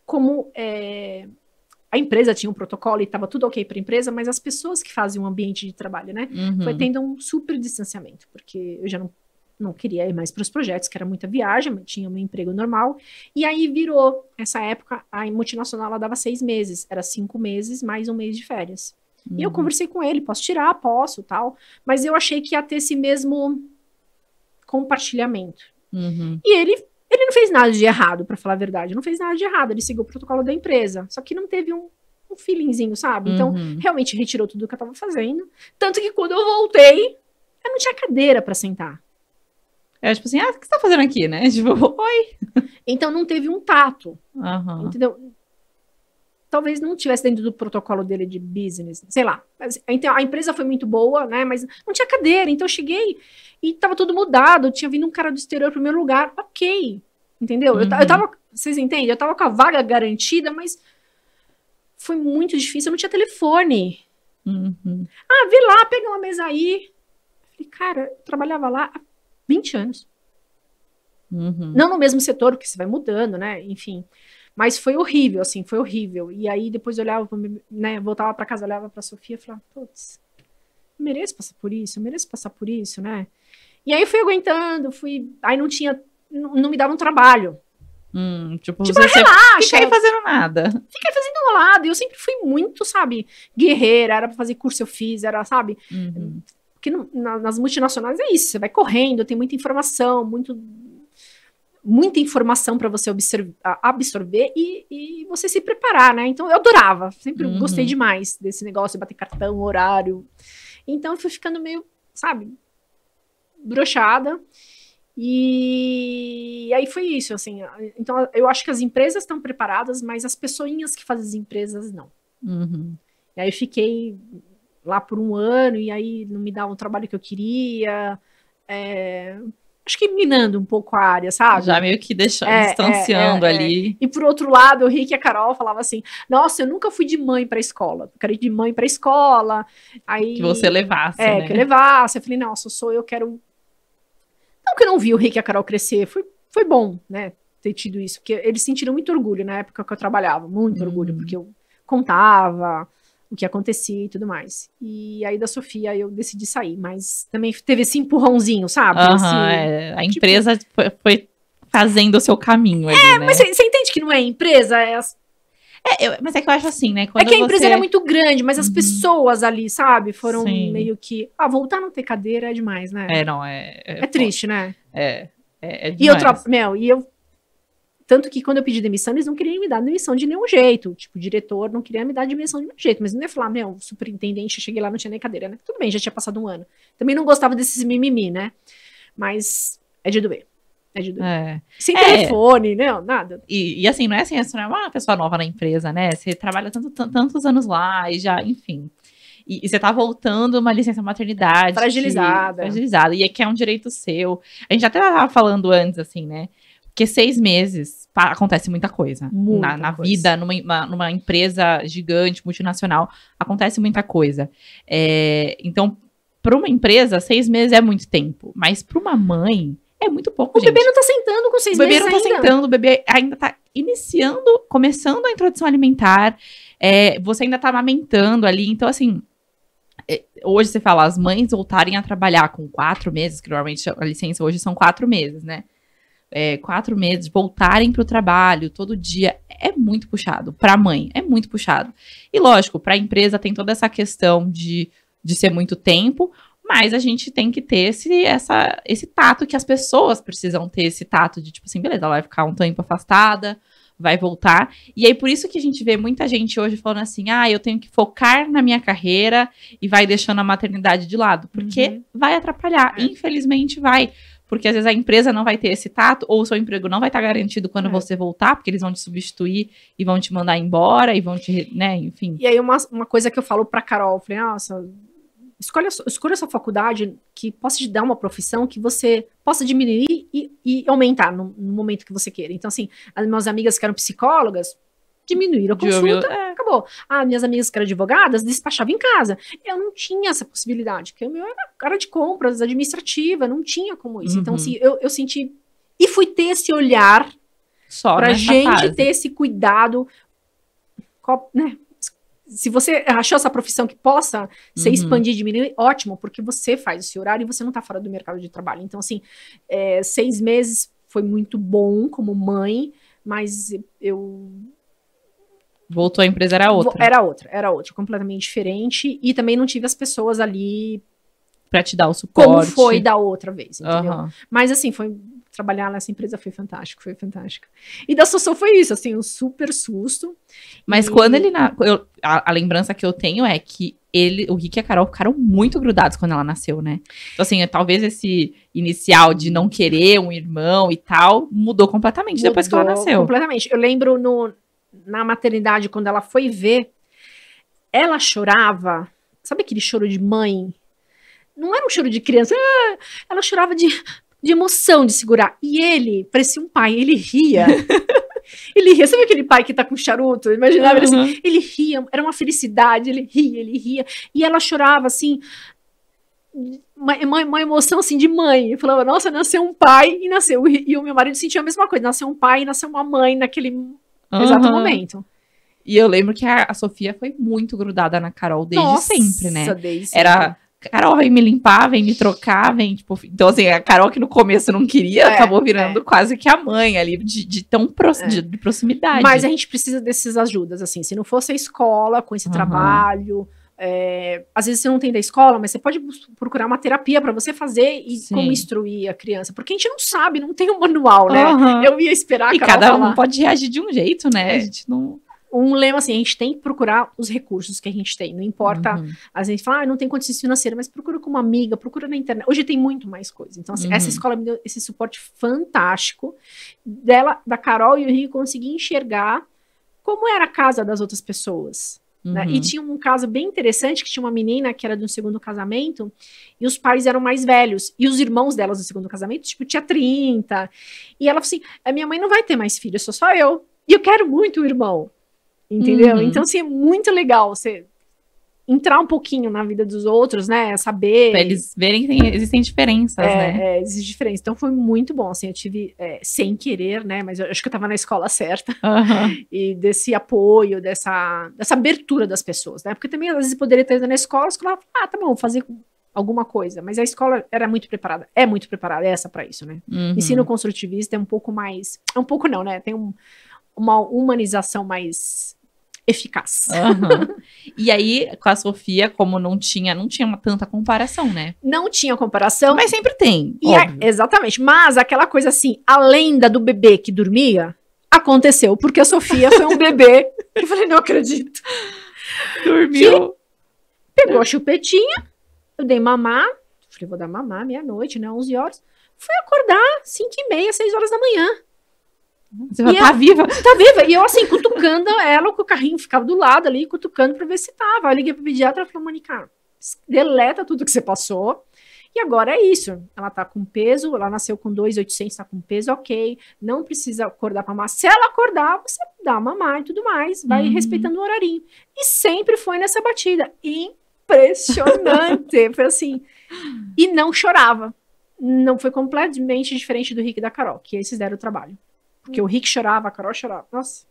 como é, a empresa tinha um protocolo e estava tudo ok para a empresa, mas as pessoas que fazem o um ambiente de trabalho, né, uhum. foi tendo um super distanciamento, porque eu já não, não queria ir mais para os projetos, que era muita viagem, mas tinha um emprego normal. E aí virou, essa época, a multinacional ela dava seis meses, era cinco meses mais um mês de férias. Uhum. E eu uhum. conversei com ele, posso tirar, posso, tal, mas eu achei que ia ter esse mesmo compartilhamento. Uhum. E ele não fez nada de errado, para falar a verdade. Não fez nada de errado. Ele seguiu o protocolo da empresa. Só que não teve um, um feelingzinho, sabe? Então, uhum. realmente retirou tudo que eu tava fazendo. Tanto que quando eu voltei, eu não tinha cadeira para sentar. É tipo assim, ah, o que você tá fazendo aqui, né? [LAUGHS] Tipo, oi. Então não teve um tato. Uhum. Entendeu? Talvez não tivesse dentro do protocolo dele de business, sei lá. Mas, então, a empresa foi muito boa, né? Mas não tinha cadeira. Então eu cheguei e tava tudo mudado. Tinha vindo um cara do exterior pro meu lugar. Ok. Entendeu? Uhum. Eu, eu tava. Vocês entendem? Eu tava com a vaga garantida, mas foi muito difícil. Eu não tinha telefone. Uhum. Ah, vi lá, pega uma mesa aí. Falei, cara, eu trabalhava lá há 20 anos. Uhum. Não no mesmo setor, porque você vai mudando, né? Enfim. Mas foi horrível, assim, foi horrível. E aí depois eu olhava, né, voltava para casa, olhava pra Sofia e falava, putz, eu mereço passar por isso, eu mereço passar por isso, né? E aí fui aguentando, fui. Aí não tinha não me dava um trabalho. Hum, tipo, tipo você relaxa. Fica aí fazendo nada. Fica aí fazendo enrolado. Eu sempre fui muito, sabe, guerreira. Era pra fazer curso, eu fiz, era, sabe? Uhum. Porque no, na, nas multinacionais é isso. Você vai correndo, tem muita informação, muito, muita informação para você observa, absorver e, e, você se preparar, né? Então eu adorava. Sempre uhum. gostei demais desse negócio de bater cartão, horário. Então eu fui ficando meio, sabe, brochada. E aí foi isso, assim. Então, eu acho que as empresas estão preparadas, mas as pessoinhas que fazem as empresas não. Uhum. E aí fiquei lá por um ano, e aí não me dava o trabalho que eu queria. É... Acho que minando um pouco a área, sabe? Já meio que deixando, é, é, distanciando é, é, ali. E por outro lado, o Rick e a Carol falavam assim: Nossa, eu nunca fui de mãe pra escola. Eu quero ir de mãe pra escola. Aí, que você levasse. É, né? que eu levasse. Eu falei: Nossa, sou eu, quero não que eu não vi o Rick e a Carol crescer, foi, foi bom, né? Ter tido isso, porque eles sentiram muito orgulho na época que eu trabalhava, muito uhum. orgulho, porque eu contava o que acontecia e tudo mais. E aí da Sofia eu decidi sair, mas também teve esse empurrãozinho, sabe? Uhum, é. A tipo... empresa foi, foi fazendo o seu caminho ali, É, né? mas você entende que não é empresa, é as é, eu, mas é que eu acho assim, né? é que a empresa era muito grande, mas as uhum. pessoas ali, sabe, foram Sim. meio que. Ah, voltar a não ter cadeira é demais, né? É, não, é. É, é triste, né? É. É, é demais. e eu troco, meu, e eu. Tanto que quando eu pedi demissão, eles não queriam me dar demissão de nenhum jeito. Tipo, o diretor não queria me dar demissão de nenhum jeito. Mas não ia falar, meu, superintendente, eu cheguei lá, não tinha nem cadeira, né? Tudo bem, já tinha passado um ano. Também não gostava desses mimimi, né? Mas é de doer. É. Sem é. telefone, né? Nada. E, e, assim, não é assim, você não é uma pessoa nova na empresa, né? Você trabalha tanto, tantos anos lá e já, enfim. E, e você tá voltando uma licença maternidade. Fragilizada. Que, fragilizada. E é que é um direito seu. A gente até tava falando antes, assim, né? Porque seis meses acontece muita coisa. Muita na, na coisa. vida, numa, numa empresa gigante, multinacional, acontece muita coisa. É, então, para uma empresa, seis meses é muito tempo. Mas para uma mãe, é muito pouco, O gente. bebê não tá sentando com seis meses O bebê meses não tá ainda. sentando, o bebê ainda tá iniciando, começando a introdução alimentar. É, você ainda tá amamentando ali. Então, assim, é, hoje você fala, as mães voltarem a trabalhar com quatro meses, que normalmente a licença hoje são quatro meses, né? É, quatro meses, voltarem para o trabalho todo dia, é muito puxado. Para a mãe, é muito puxado. E lógico, para a empresa tem toda essa questão de, de ser muito tempo, mas a gente tem que ter esse, essa, esse tato que as pessoas precisam ter esse tato de, tipo assim, beleza, ela vai ficar um tempo afastada, vai voltar. E aí, por isso que a gente vê muita gente hoje falando assim: ah, eu tenho que focar na minha carreira e vai deixando a maternidade de lado, porque uhum. vai atrapalhar. É. Infelizmente, vai. Porque às vezes a empresa não vai ter esse tato, ou o seu emprego não vai estar tá garantido quando é. você voltar, porque eles vão te substituir e vão te mandar embora e vão te, né, enfim. E aí, uma, uma coisa que eu falo pra Carol, eu falei, nossa, Escolha, escolha sua faculdade que possa te dar uma profissão que você possa diminuir e, e aumentar no, no, momento que você queira. Então, assim, as minhas amigas que eram psicólogas diminuíram a é. consulta, é. acabou. As minhas amigas que eram advogadas despachavam em casa. Eu não tinha essa possibilidade, porque o meu era cara de compras, administrativa, não tinha como isso. Então, uhum. Então, assim, eu, eu senti. E fui ter esse olhar para pra né? gente fase. ter esse cuidado, né? se você achou essa profissão que possa se uhum. expandir e diminuir, ótimo, porque você faz o seu horário e você não está fora do mercado de trabalho. Então, assim, é, seis meses foi muito bom como mãe, mas eu Voltou a empresa, era outra. Era outra, era outra, completamente diferente. E também não tive as pessoas ali. Pra te dar o suporte. Como foi da outra vez, entendeu? Uhum. Mas assim, foi trabalhar nessa empresa foi fantástico, foi fantástico. E da Sossô foi isso, assim, um super susto. Mas e... quando ele. Na... Eu, a, a, lembrança que eu tenho é que ele, o Rick e a Carol ficaram muito grudados quando ela nasceu, né? Então, assim, talvez esse inicial de não querer um irmão e tal mudou completamente mudou depois que ela nasceu. Completamente. Eu lembro no, na maternidade, quando ela foi ver, ela chorava. Sabe aquele choro de mãe? Não era um choro de criança. Ah, ela chorava de de emoção de segurar. E ele, parecia um pai, ele ria. [LAUGHS] ele ria, sabe aquele pai que tá com charuto? imaginava uhum. ele assim, ele ria, era uma felicidade, ele ria, ele ria. E ela chorava assim, uma, uma, uma, emoção assim de mãe. Eu falava, nossa, nasceu um pai e nasceu. E o meu marido sentia a mesma coisa, nasceu um pai e nasceu uma mãe naquele uhum. exato momento. E eu lembro que a, a, Sofia foi muito grudada na Carol desde nossa, sempre, né? Desde Era Carol vem me limpar, vem me trocar, vem, tipo, então assim, a Carol que no começo não queria, é, acabou virando é. quase que a mãe ali, de, de tão pro, é. de, de, proximidade. Mas a gente precisa dessas ajudas, assim, se não fosse a escola, com esse uhum. trabalho, é, às vezes você não tem da escola, mas você pode procurar uma terapia para você fazer e Sim. como instruir a criança, porque a gente não sabe, não tem um manual, né? Uhum. Eu ia esperar a Carol E cada falar. um pode reagir de um jeito, né? É. A gente não um lema assim, a gente tem que procurar os recursos que a gente tem, não importa, uhum. às vezes fala, ah, não tem condições financeiras, mas procura com uma amiga, procura na internet, hoje tem muito mais coisa, então assim, uhum. essa escola me deu esse suporte fantástico dela, da Carol e o Henrique enxergar como era a casa das outras pessoas, Uhum. Né? E uhum. tinha um caso bem interessante que tinha uma menina que era de um segundo casamento e os pais eram mais velhos. E os irmãos delas do segundo casamento, tipo, tinha 30. E ela falou assim: a minha mãe não vai ter mais filhos sou só eu. E eu quero muito o irmão. Entendeu? Uhum. Então, assim, é muito legal você entrar um pouquinho na vida dos outros, né? Saber. Pra eles verem que tem, existem diferenças, é, né? É, existem diferenças. Então foi muito bom, assim, eu tive, é, sem querer, né? Mas eu acho que eu tava na escola certa. Uhum. [LAUGHS] E desse apoio, dessa, dessa abertura das pessoas, né? Porque também, às vezes, poderia estar indo na escola, a escola ah, tá bom, fazer alguma coisa. Mas a escola era muito preparada, é muito preparada, é essa para isso, né? Uhum. Ensino construtivista é um pouco mais. É um pouco não, né? Tem um, uma humanização mais eficaz. Uhum. [LAUGHS] e aí, com a Sofia, como não tinha, não tinha uma tanta comparação, né? Não tinha comparação. Mas sempre tem. É, exatamente. Mas aquela coisa assim, a lenda do bebê que dormia aconteceu, porque a Sofia foi um bebê. [LAUGHS] eu falei, não acredito. Dormiu. Que pegou a é. chupetinha, eu dei mamar. Falei, vou dar mamar meia-noite, né? 11 horas. Fui acordar 5 e meia, 6 horas da manhã. Você fala, tá viva? [LAUGHS] Tá viva. E eu, assim, cutucando ela, com o carrinho ficava do lado ali, cutucando pra ver se tava. Eu liguei pro pediatra e falou, Monica, deleta tudo que você passou. E agora é isso. Ela tá com peso, ela nasceu com 2,800, tá com peso, ok. Não precisa acordar pra mamar. Se ela acordar, você dá mamar e tudo mais. Vai uhum. respeitando o horarinho. E sempre foi nessa batida. Impressionante. foi assim. E não chorava. Não foi completamente diferente do Rick e da Carol, que esses deram o trabalho. Porque o Rick chorava, a Carol chorava. Nossa.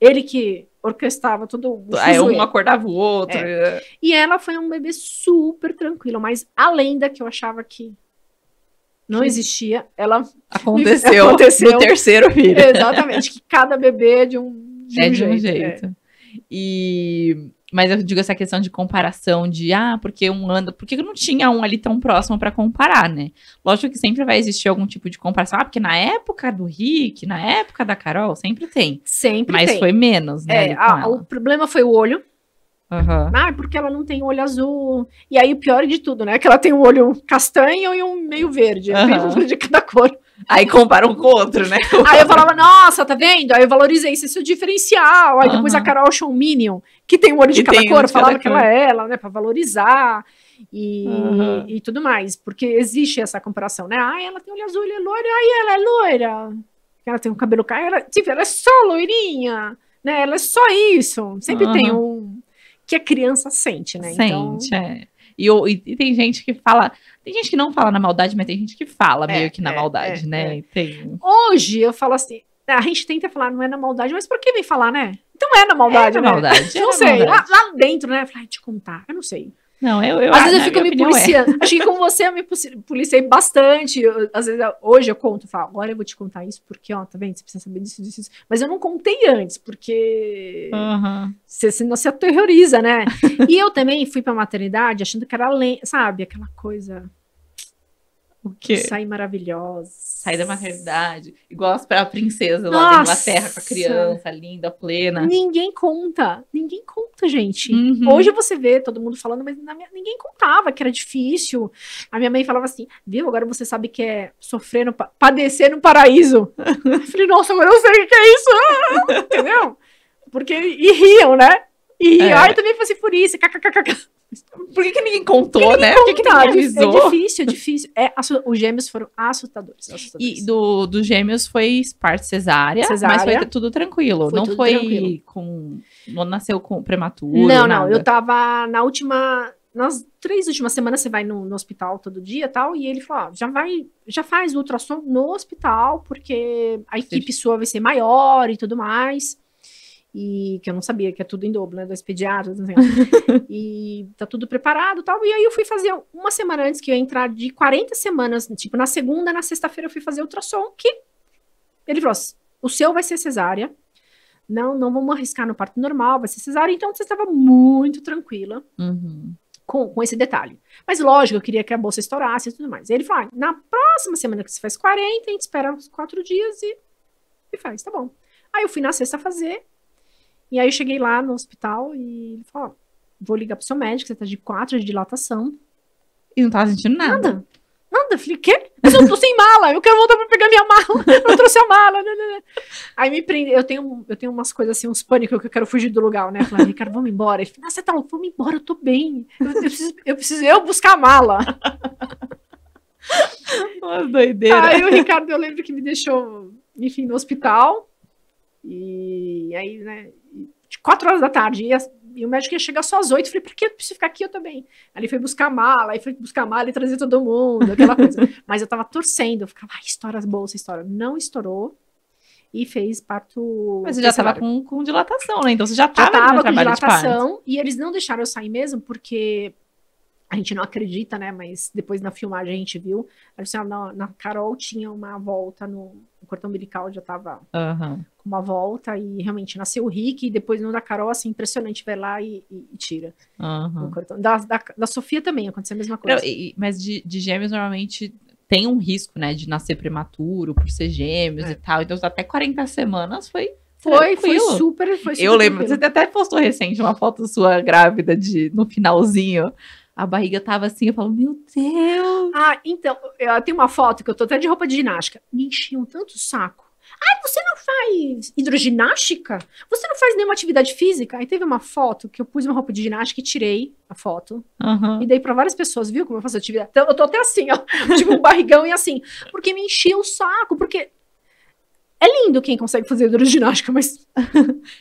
Ele que orquestrava todo o Aí um é, acordava o outro. É. é. E ela foi um bebê super tranquilo, mas a lenda que eu achava que não existia, ela aconteceu, [LAUGHS] aconteceu no terceiro filho. [LAUGHS] Exatamente, que cada bebê é de um, de é um de jeito. Um jeito. É. E mas eu digo essa questão de comparação de ah, porque um anda, porque não tinha um ali tão próximo para comparar, né? Lógico que sempre vai existir algum tipo de comparação, ah, porque na época do Rick, na época da Carol, sempre tem. Sempre Mas tem. foi menos, né? É, a, o problema foi o olho. Uhum. Ah, porque ela não tem olho azul. E aí o pior de tudo, né? Que ela tem um olho castanho e um meio verde, uhum. [LAUGHS] de cada cor. Aí compara um com o outro, né? O [LAUGHS] aí outro. eu falava, nossa, tá vendo? Aí eu valorizei isso, esse é diferencial. Aí uhum. depois a Carol Show Minion, que tem um olho de que cada cor, de falava cada que cor. ela é ela, né? Pra valorizar e, uhum. e tudo mais. Porque existe essa comparação, né? Ah, ela tem olho azul, ele é loira, aí ela é loira. Ela tem um cabelo caro, ela, tipo, ela é só loirinha, né? Ela é só isso. Sempre uhum. tem um que a criança sente, né? Então sente, então, é. E, e, e, tem gente que fala. Tem gente que não fala na maldade, mas tem gente que fala é, meio que na é, maldade, é, né? É. Tem... Hoje eu falo assim. A gente tenta falar, não é na maldade, mas por que vem falar, né? Então é na é maldade, é na né? maldade. É não sei. Maldade. Lá, lá, dentro, né? Falar, ah, te contar. Eu não sei. Não, eu, eu às vezes eu fico me é. policiando. É. Acho que com você eu me policiei bastante. Eu, às vezes eu, hoje eu conto, falo, agora eu vou te contar isso porque, ó, tá vendo? Você precisa saber disso, disso, disso. Mas eu não contei antes porque uhum. você, se aterroriza, né? e eu também fui pra maternidade achando que era lento, sabe? Aquela coisa o quê? Sai maravilhosa. Sai da maternidade. Igual a princesa lá Nossa. da Inglaterra com a criança, linda, plena. Ninguém conta. Ninguém conta, gente. Uhum. Hoje você vê todo mundo falando, mas minha... ninguém contava que era difícil. A minha mãe falava assim: viu, agora você sabe que é sofrer, no, padecer no paraíso. [LAUGHS] eu falei, nossa, mas eu não sei o que é isso. [LAUGHS] Entendeu? Porque, e riam, né? E é. aí também fosse por isso, por que, que ninguém contou, que né? Por que, que ninguém é avisou? É difícil, é difícil. É, os gêmeos foram assustadores. assustadores. E do, dos gêmeos foi parte cesárea, cesárea, mas foi tudo tranquilo. Foi não tudo foi tranquilo. com. Não nasceu com prematuro. Não, nada. não. Eu tava na última. Nas três últimas semanas você vai no, no hospital todo dia e tal, e ele falou: já vai, já faz ultrassom no hospital, porque a equipe Sim. sua vai ser maior e tudo mais e que eu não sabia, que é tudo em dobro, né, dois pediatras, [LAUGHS] e tá tudo preparado tal, e aí eu fui fazer uma semana antes que eu ia entrar de 40 semanas, tipo, na segunda, na sexta-feira eu fui fazer ultrassom, que ele falou assim, o seu vai ser cesárea, não, não vamos arriscar no parto normal, vai ser cesárea, então você estava muito tranquila uhum. com, com esse detalhe. Mas lógico, eu queria que a bolsa estourasse e tudo mais. E ele falou, ah, na próxima semana que você faz 40, a gente espera uns quatro dias e, e faz, tá bom. Aí eu fui na sexta fazer, e aí eu cheguei lá no hospital e ele falou: vou ligar pro seu médico, você tá de quatro de dilatação. E não tava sentindo nada. Nada. Nada. Eu falei, quê? Mas eu tô sem mala, eu quero voltar pra pegar minha mala. [LAUGHS] Eu trouxe a mala. Né, né, né. aí me prende. Eu tenho, eu tenho umas coisas assim, uns pânicos que eu quero fugir do lugar, né? Eu falei, ah, Ricardo, vamos embora. Ele falou, você tá louco, vamos embora, eu tô bem. Eu, eu, preciso, eu preciso eu buscar a mala. [LAUGHS] Uma doideira. Aí o Ricardo, eu lembro que me deixou, enfim, no hospital. E aí, né, quatro horas da tarde. E, a, e o médico ia chegar só às oito. Falei, por que eu preciso ficar aqui? Eu também. ali foi buscar a mala, aí foi buscar a mala e trazer todo mundo, aquela coisa. [LAUGHS] Mas eu tava torcendo, eu ficava, estoura as bolsas, estoura. Não estourou. E fez parto. Mas você já tava com, com dilatação, né? Então você já estava já tava com dilatação. E eles não deixaram eu sair mesmo, porque a gente não acredita, né? Mas depois na filmagem a gente viu. A assim, na, na Carol tinha uma volta no, no cortão umbilical, já tava uhum. com uma volta e realmente nasceu o Rick e depois no da Carol, assim, impressionante, vai lá e, e, e tira. Uhum. Da, da, da, Sofia também aconteceu a mesma coisa. Não, e, mas de, de gêmeos normalmente tem um risco, né, de nascer prematuro por ser gêmeos é. e tal. Então até 40 semanas foi foi, foi super, foi super. Eu lembro, tranquilo. você até postou recente uma foto sua grávida de no finalzinho a barriga tava assim, eu falo, meu Deus! Ah, então, eu tenho uma foto que eu tô até de roupa de ginástica. Me enchiam tanto o saco. Ai, ah, você não faz hidroginástica? Você não faz nenhuma atividade física? Aí teve uma foto que eu pus uma roupa de ginástica e tirei a foto. Uhum. E dei pra várias pessoas, viu como eu faço atividade? Então, eu tô até assim, ó. [LAUGHS] Tipo, um barrigão e assim. Porque me enchia o saco. Porque é lindo quem consegue fazer hidroginástica, mas. [LAUGHS]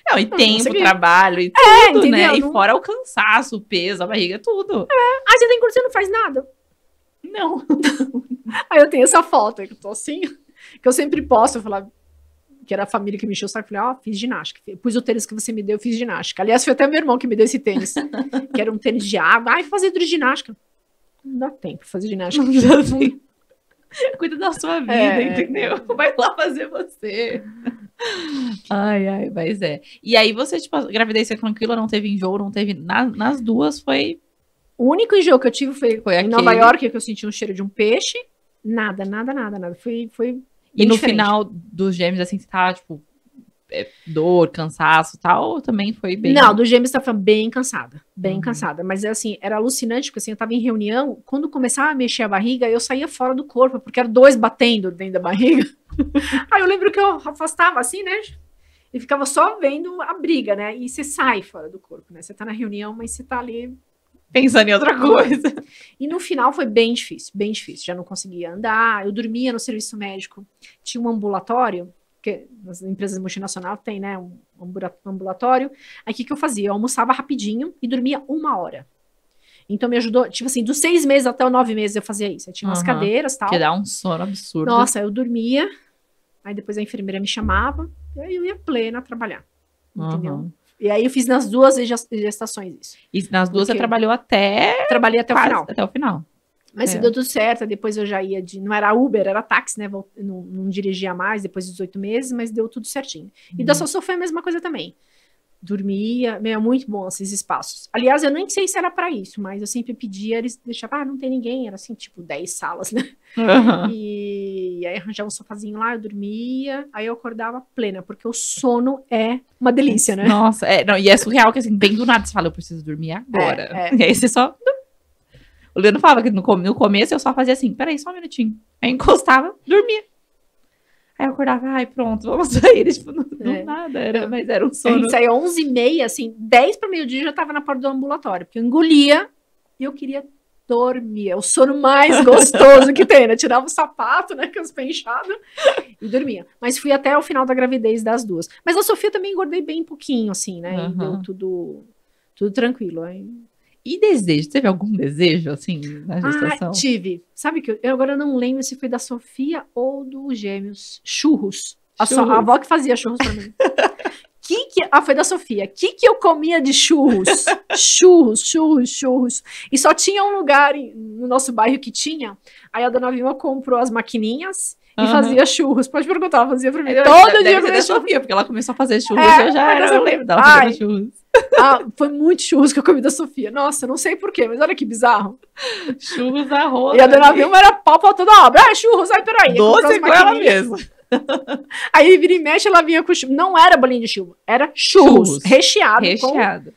Não, e tempo, trabalho e é, tudo, né? entendeu? né? E fora o cansaço, o peso, a barriga, tudo. É. Aí ah, você tem tá curso e não faz nada. Não. [LAUGHS] aí eu tenho essa foto que eu tô assim, que eu sempre posto, eu falo, que era a família que me encheu o saco, falei, ó, oh, fiz ginástica. Pus o tênis que você me deu, fiz ginástica. Aliás, foi até meu irmão que me deu esse tênis, [LAUGHS] que era um tênis de água. Ai, fazer hidroginástica. Não dá tempo fazer ginástica. Não dá tempo. [LAUGHS] Cuida da sua é, vida, é. entendeu? [LAUGHS] Vai lá fazer você. Ai, ai, mas é. E aí você, tipo, gravidez foi tranquila, não teve enjoo, não teve. Na, nas duas foi. O único enjoo que eu tive foi, foi em aquele... Nova York, que eu senti um cheiro de um peixe. Nada, nada, nada, nada. Foi. foi e no final dos gêmeos, assim, você tava, tipo, é, dor, cansaço tal, também foi bem. Não, do gêmeos estava bem cansada, bem uhum. cansada. Mas assim, era alucinante, porque assim, eu estava em reunião, quando começava a mexer a barriga, eu saía fora do corpo, porque eram dois batendo dentro da barriga. [LAUGHS] Aí eu lembro que eu afastava assim, né? E ficava só vendo a briga, né? E você sai fora do corpo, né? Você está na reunião, mas você está ali pensando em outra coisa. E no final foi bem difícil, bem difícil. Já não conseguia andar, eu dormia no serviço médico. Tinha um ambulatório porque as empresas multinacionais têm, né, um ambulatório. Aí o que, que eu fazia? Eu almoçava rapidinho e dormia uma hora. Então me ajudou, tipo assim, dos seis meses até os nove meses eu fazia isso. Eu tinha umas uhum, cadeiras tal. Que dá um sono absurdo. Nossa, eu dormia, aí depois a enfermeira me chamava, e aí eu ia plena trabalhar. Entendeu? Uhum. E aí eu fiz nas duas gestações isso. E nas duas Porque você trabalhou até. Trabalhei até quase, o final. Até o final. Mas é. se deu tudo certo, depois eu já ia de. Não era Uber, era táxi, né? Não, não dirigia mais depois dos oito meses, mas deu tudo certinho. E da uhum. Sossô foi a mesma coisa também. Dormia, meio é muito bom esses espaços. Aliás, eu nem sei se era para isso, mas eu sempre pedia, eles deixavam, ah, não tem ninguém, era assim, tipo, dez salas, [LAUGHS] né? Uhum. E, e aí arranjava um sofazinho lá, eu dormia, aí eu acordava plena, porque o sono é uma delícia, né? Nossa, é, não, e é surreal que assim, bem do nada você fala, eu preciso dormir é, agora. É, é. E aí você só o Leandro falava que no, no começo eu só fazia assim, peraí, só um minutinho. Aí encostava, dormia. Aí eu acordava, ai, pronto, vamos [LAUGHS] sair. tipo, não, é. nada, era, é. mas era um sono. A saiu 11 e meia, assim, 10 para meio-dia já tava na porta do ambulatório, porque eu engolia e eu queria dormir. É o sono mais [LAUGHS] gostoso que tem, né? Tirava o sapato, né, com as pés e dormia. Mas fui até o final da gravidez das duas. Mas a Sofia também engordei bem pouquinho, assim, né? Uhum. E deu tudo, tudo tranquilo. Aí e desejo? Teve algum desejo, assim, na ah, gestação? Ah, tive. Sabe que eu, agora não lembro se foi da Sofia ou dos Gêmeos. Churros. A, sua, a avó que fazia churros pra mim. [LAUGHS] que que... Ah, foi da Sofia. Que que eu comia de churros? churros, churros, churros. E só tinha um lugar em, no nosso bairro que tinha. Aí a dona Vilma comprou as maquininhas e uhum. fazia churros. Pode perguntar, ela fazia pra mim. É, todo deve dia deve eu Sofia, porque ela começou a fazer é, churros, é, eu já era, eu lembro dela fazendo churros. [LAUGHS] Ah, foi muito churros que eu comi da Sofia. Nossa, não sei porquê, mas olha que bizarro. Churros a roda. E a dona né? Vilma era pau pra toda obra. Ah, churros, ai, peraí. Doce com ela mesma. [LAUGHS] Aí vira e mexe, ela vinha com churros. Não era bolinho de churro, era churros, churros. recheado. Recheado.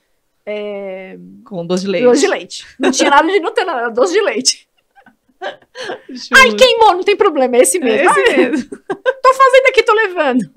Com, é... com doce de leite. Doce de leite. Não tinha nada de Nutella, era doce de leite. [LAUGHS] Churros. Ai, queimou, não tem problema, é esse mesmo. É esse mesmo. tô fazendo aqui, tô levando.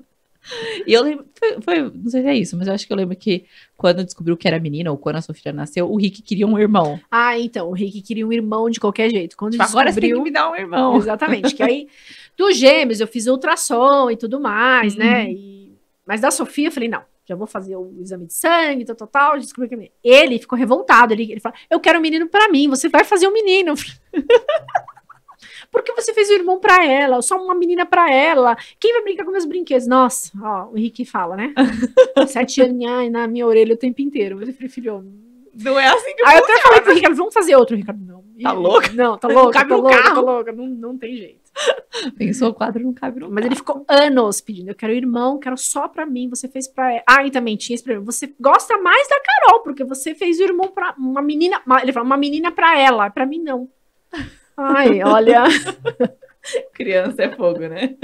E eu lembro, foi, foi, não sei se é isso, mas eu acho que eu lembro que quando descobriu que era menina ou quando a sua filha nasceu, o Rick queria um irmão. Ah, então, o Rick queria um irmão de qualquer jeito. Quando descobriu, tipo, Agora você tem que me dar um irmão. Exatamente, que aí [LAUGHS] dos gêmeos eu fiz ultrassom e tudo mais, né? uhum. né? E, mas da Sofia eu falei, não, já vou fazer o exame de sangue, tal, tal, tal. Descobri que ele ficou revoltado, ele, ele falou, eu quero um menino para mim, você vai fazer um menino. [LAUGHS] Por que você fez o irmão para ela? só uma menina para ela? Quem vai brincar com meus brinquedos? Nossa, ó, o Henrique fala, né? [LAUGHS] Sete anos na minha orelha o tempo inteiro. Você prefere filho, não é assim que Aí eu até falei pro Ricardo, vamos fazer outro, Ricardo. Não. Tá louco? Não, tá louco, Não tá louca, tá carro. tá louca. Não, não tem jeito. Pensou o quadro, não cabe no Mas carro. ele ficou anos pedindo. Eu quero irmão, quero só pra mim. Você fez pra. Ah, e também tinha esse problema. Você gosta mais da Carol, porque você fez o irmão pra uma menina. Ele falou, uma menina pra ela. Pra mim, não. Ai, olha. [LAUGHS] Criança é fogo, né?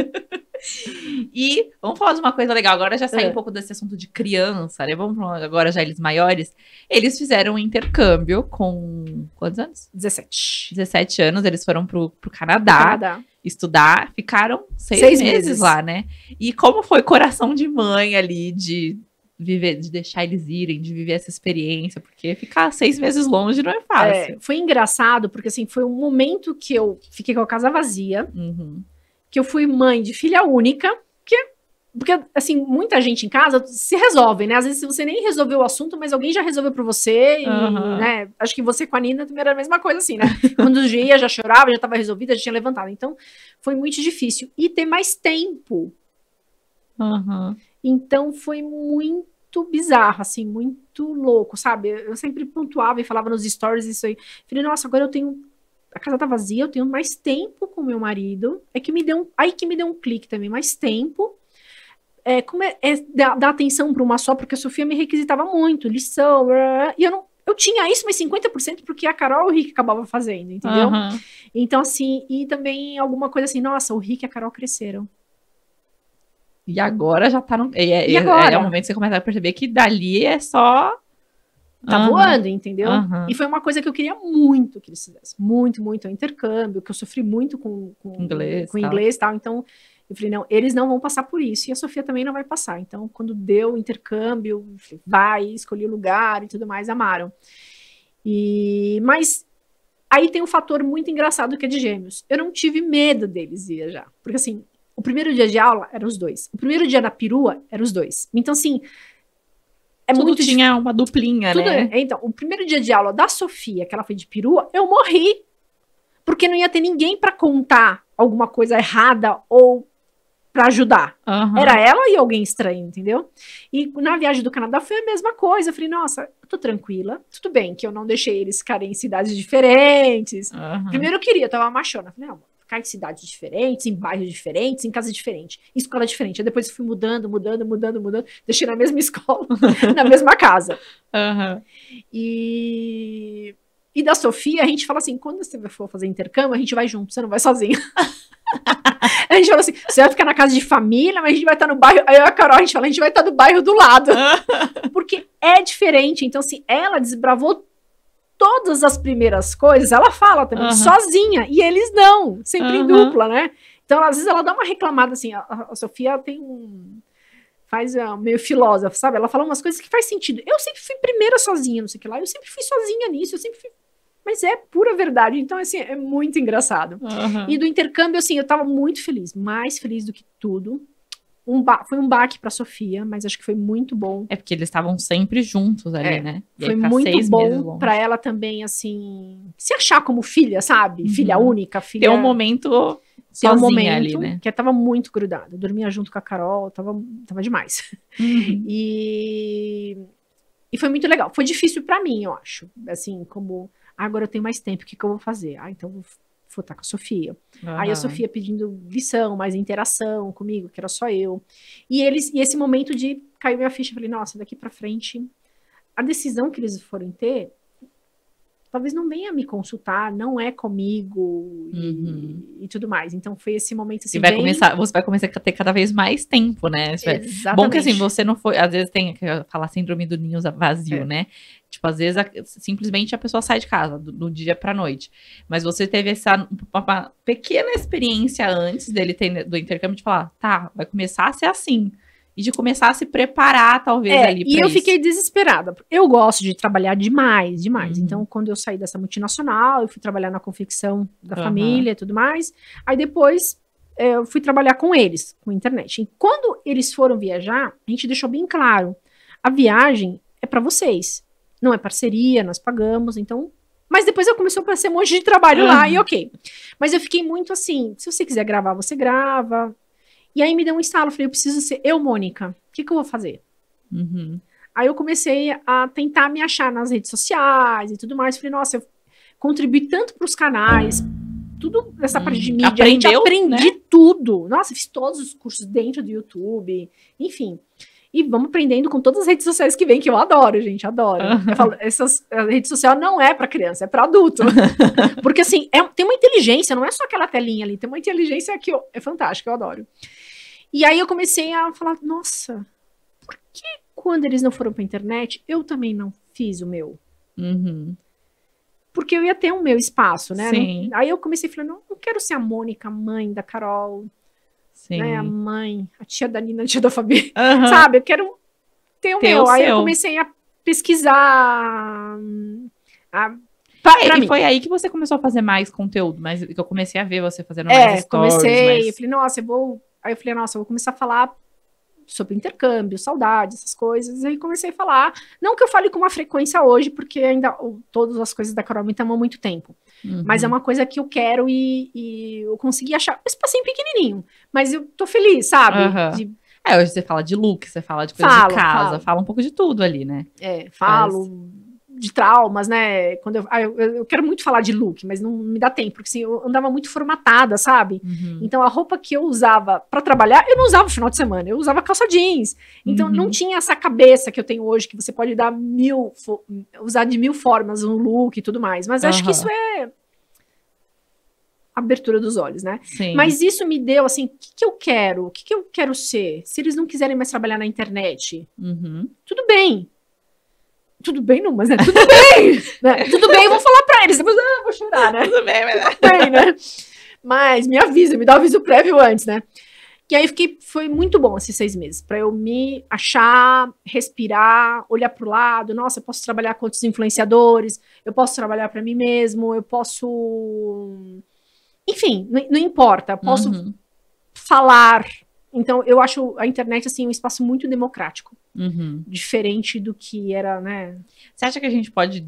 E vamos falar de uma coisa legal. Agora já saiu é. um pouco desse assunto de criança, né? Vamos falar agora já eles maiores. Eles fizeram um intercâmbio com quantos anos? 17. 17 anos. Eles foram pro, pro Canadá, Canadá. estudar. Ficaram seis, seis meses, meses, lá, né? E como foi coração de mãe ali, de viver, de deixar eles irem, de viver essa experiência, porque ficar seis meses longe não é fácil. É, foi engraçado, porque assim, foi um momento que eu fiquei com a casa vazia, uhum. que eu fui mãe de filha única, que porque, assim, muita gente em casa se resolve, né? Às vezes você nem resolveu o assunto, mas alguém já resolveu pra você. E, uhum. né? Acho que você com a Nina também era a mesma coisa, assim, né? [LAUGHS] Quando os dias já chorava, já estava resolvida, já tinha levantado. Então, foi muito difícil. E ter mais tempo. Uhum. Então, foi muito muito bizarro, assim, muito louco, sabe? Eu sempre pontuava e falava nos stories isso aí. Falei, nossa, agora eu tenho. A casa tá vazia, eu tenho mais tempo com meu marido. É que me deu um... Aí que me deu um clique também, mais tempo. É, como é, é dar, atenção para uma só, porque a Sofia me requisitava muito, lição, e eu não, eu tinha isso, mas 50% porque a Carol e o Rick acabavam fazendo, entendeu? Uhum. Então, assim, e também alguma coisa assim, nossa, o Rick e a Carol cresceram. E agora já tá no. E, é, e agora? É, é o momento que você começa a perceber que dali é só. Tá uhum. voando, entendeu? Uhum. E foi uma coisa que eu queria muito que eles fizessem. Muito, muito. É um intercâmbio, que eu sofri muito com, com inglês com tal. inglês tal. Então, eu falei, não, eles não vão passar por isso. E a Sofia também não vai passar. Então, quando deu o intercâmbio, vai, escolhi o lugar e tudo mais, amaram. E, mas aí tem um fator muito engraçado que é de gêmeos. Eu não tive medo deles viajar. Porque assim, o primeiro dia de aula eram os dois. O primeiro dia na perua eram os dois. Então, assim. É Tudo muito tinha uma duplinha, Tudo né? É. Então, o primeiro dia de aula da Sofia, que ela foi de perua, eu morri. Porque não ia ter ninguém para contar alguma coisa errada ou para ajudar. Uhum. Era ela e alguém estranho, entendeu? E na viagem do Canadá foi a mesma coisa. Eu falei, nossa, eu tô tranquila. Tudo bem que eu não deixei eles ficarem em cidades diferentes. Uhum. Primeiro eu queria, eu tava machona. Eu falei, não, ficar em cidades diferentes, em bairros diferentes, em casa diferente, em escola diferente. Aí depois fui mudando, mudando, mudando, mudando. Deixei na mesma [LAUGHS] escola, [LAUGHS] na mesma casa. Uhum. E... e da Sofia, a gente fala assim: quando você for fazer intercâmbio, a gente vai junto, você não vai sozinha. [LAUGHS] a gente fala assim: você vai ficar na casa de família, mas a gente vai estar no bairro. Aí eu e a Carol, a gente fala: a gente vai estar no bairro do lado. Porque é diferente. Então, assim, ela desbravou todas as primeiras coisas, ela fala também, uhum. sozinha, e eles não, sempre uhum. em dupla, né? Então, às vezes, ela dá uma reclamada assim, a, a Sofia tem um. Faz uh, meio filósofo, sabe? Ela fala umas coisas que faz sentido. Eu sempre fui primeira sozinha, não sei o que lá, eu sempre fui sozinha nisso, eu sempre fui mas é pura verdade. Então, assim, é muito engraçado. Uhum. E do intercâmbio, assim, eu tava muito feliz, mais feliz do que tudo um ba... foi um baque para Sofia, mas acho que foi muito bom. É porque eles estavam sempre juntos ali, é. né? E foi muito bom para ela também, assim, se achar como filha, sabe? Uhum. Filha única, filha. Tem um momento teve um momento ali, né? que estava tava muito grudada. Dormia junto com a Carol, tava, tava demais. Uhum. [LAUGHS] E... e foi muito legal. Foi difícil para mim, eu acho. Assim, como ah, agora eu tenho mais tempo, o que, que eu vou fazer? Ah, então vou vou estar tá com a Sofia. Uhum. Aí a Sofia pedindo lição, mais interação comigo, que era só eu. E eles, e esse momento de caiu minha ficha, eu falei, nossa, daqui para frente, a decisão que eles forem ter talvez não venha me consultar, não é comigo uhum. e, tudo mais. Então foi esse momento assim. E vai bem... começar, você vai começar a ter cada vez mais tempo, né? Exatamente. Bom que assim, você não foi. Às vezes tem que falar síndrome do ninho vazio, é. né? Tipo, às vezes a, simplesmente a pessoa sai de casa do, do dia para noite. Mas você teve essa uma, pequena experiência antes dele ter do intercâmbio de falar, tá, vai começar a ser assim e de começar a se preparar, talvez, é, ali. E eu isso. fiquei desesperada. Eu gosto de trabalhar demais, demais. Uhum. Então, quando eu saí dessa multinacional, eu fui trabalhar na confecção da uhum. família e tudo mais. Aí depois é, eu fui trabalhar com eles, com internet. E quando eles foram viajar, a gente deixou bem claro: a viagem é para vocês. Não é parceria, nós pagamos, então mas depois eu comecei a ser um monte de trabalho uhum. lá e ok. Mas eu fiquei muito assim: se você quiser gravar, você grava. E aí me deu um estalo, falei, eu preciso ser eu, Mônica. O que, que eu vou fazer? Uhum. Aí eu comecei a tentar me achar nas redes sociais e tudo mais. Falei, nossa, eu contribuí tanto para os canais, tudo essa hum, parte de mídia. Aprendeu, a gente aprendi né? tudo. Nossa, fiz todos os cursos dentro do YouTube, enfim. E vamos aprendendo com todas as redes sociais que vem, que eu adoro, gente, adoro. Uhum. Eu falo, essas, a rede social não é para criança, é para adulto. [LAUGHS] Porque assim, é, tem uma inteligência, não é só aquela telinha ali, tem uma inteligência que eu, é fantástica, eu adoro. E aí eu comecei a falar, nossa, por que quando eles não foram pra internet, eu também não fiz o meu? Uhum. Porque eu ia ter o meu espaço, né? Sim. Não, aí eu comecei falando, não, não quero ser a Mônica, mãe da Carol, Sim. Né, a mãe, a tia da Nina, a tia da Fabi, uhum. sabe? Eu quero ter o ter meu. O aí eu comecei a pesquisar. A, pra, pra e mim. foi aí que você começou a fazer mais conteúdo, mas que eu comecei a ver você fazendo é, mais stories. comecei, mas... eu falei, nossa, eu vou Aí eu falei, nossa, eu vou começar a falar sobre intercâmbio, saudade, essas coisas. E aí comecei a falar. Não que eu fale com uma frequência hoje, porque ainda todas as coisas da Carol me tomam muito tempo. Uhum. Mas é uma coisa que eu quero e, e eu consegui achar. Esse passinho pequenininho, mas eu tô feliz, sabe? Uhum. De... É, hoje você fala de look, você fala de coisa falo, de casa, falo. fala um pouco de tudo ali, né? É, falo. Mas de traumas, né? Quando ah, eu, eu, eu, quero muito falar de look, mas não me dá tempo, porque assim, eu andava muito formatada, sabe? Uhum. Então a roupa que eu usava para trabalhar, eu não usava no final de semana, eu usava calça jeans. Então uhum. não tinha essa cabeça que eu tenho hoje, que você pode dar mil, usar de mil formas um look e tudo mais. Mas uhum. acho que isso é abertura dos olhos, né? Sim. Mas isso me deu assim, o que, que, eu quero? O que, que, eu quero ser? Se eles não quiserem mais trabalhar na internet, uhum. tudo bem tudo bem, não, mas é tudo [LAUGHS] bem. né? Tudo bem, eu vou falar pra eles. Depois eu vou chorar, né? Tudo bem, mas... É. tudo bem, né? Mas me avisa, me dá o aviso prévio antes, né? E aí fiquei, foi muito bom esses seis meses para eu me achar, respirar, olhar para o lado. Nossa, eu posso trabalhar com outros influenciadores, eu posso trabalhar para mim mesmo, eu posso, enfim, não, não importa, posso uhum. falar. Então eu acho a internet assim um espaço muito democrático. Uhum. Diferente do que era, né? Você acha que a gente pode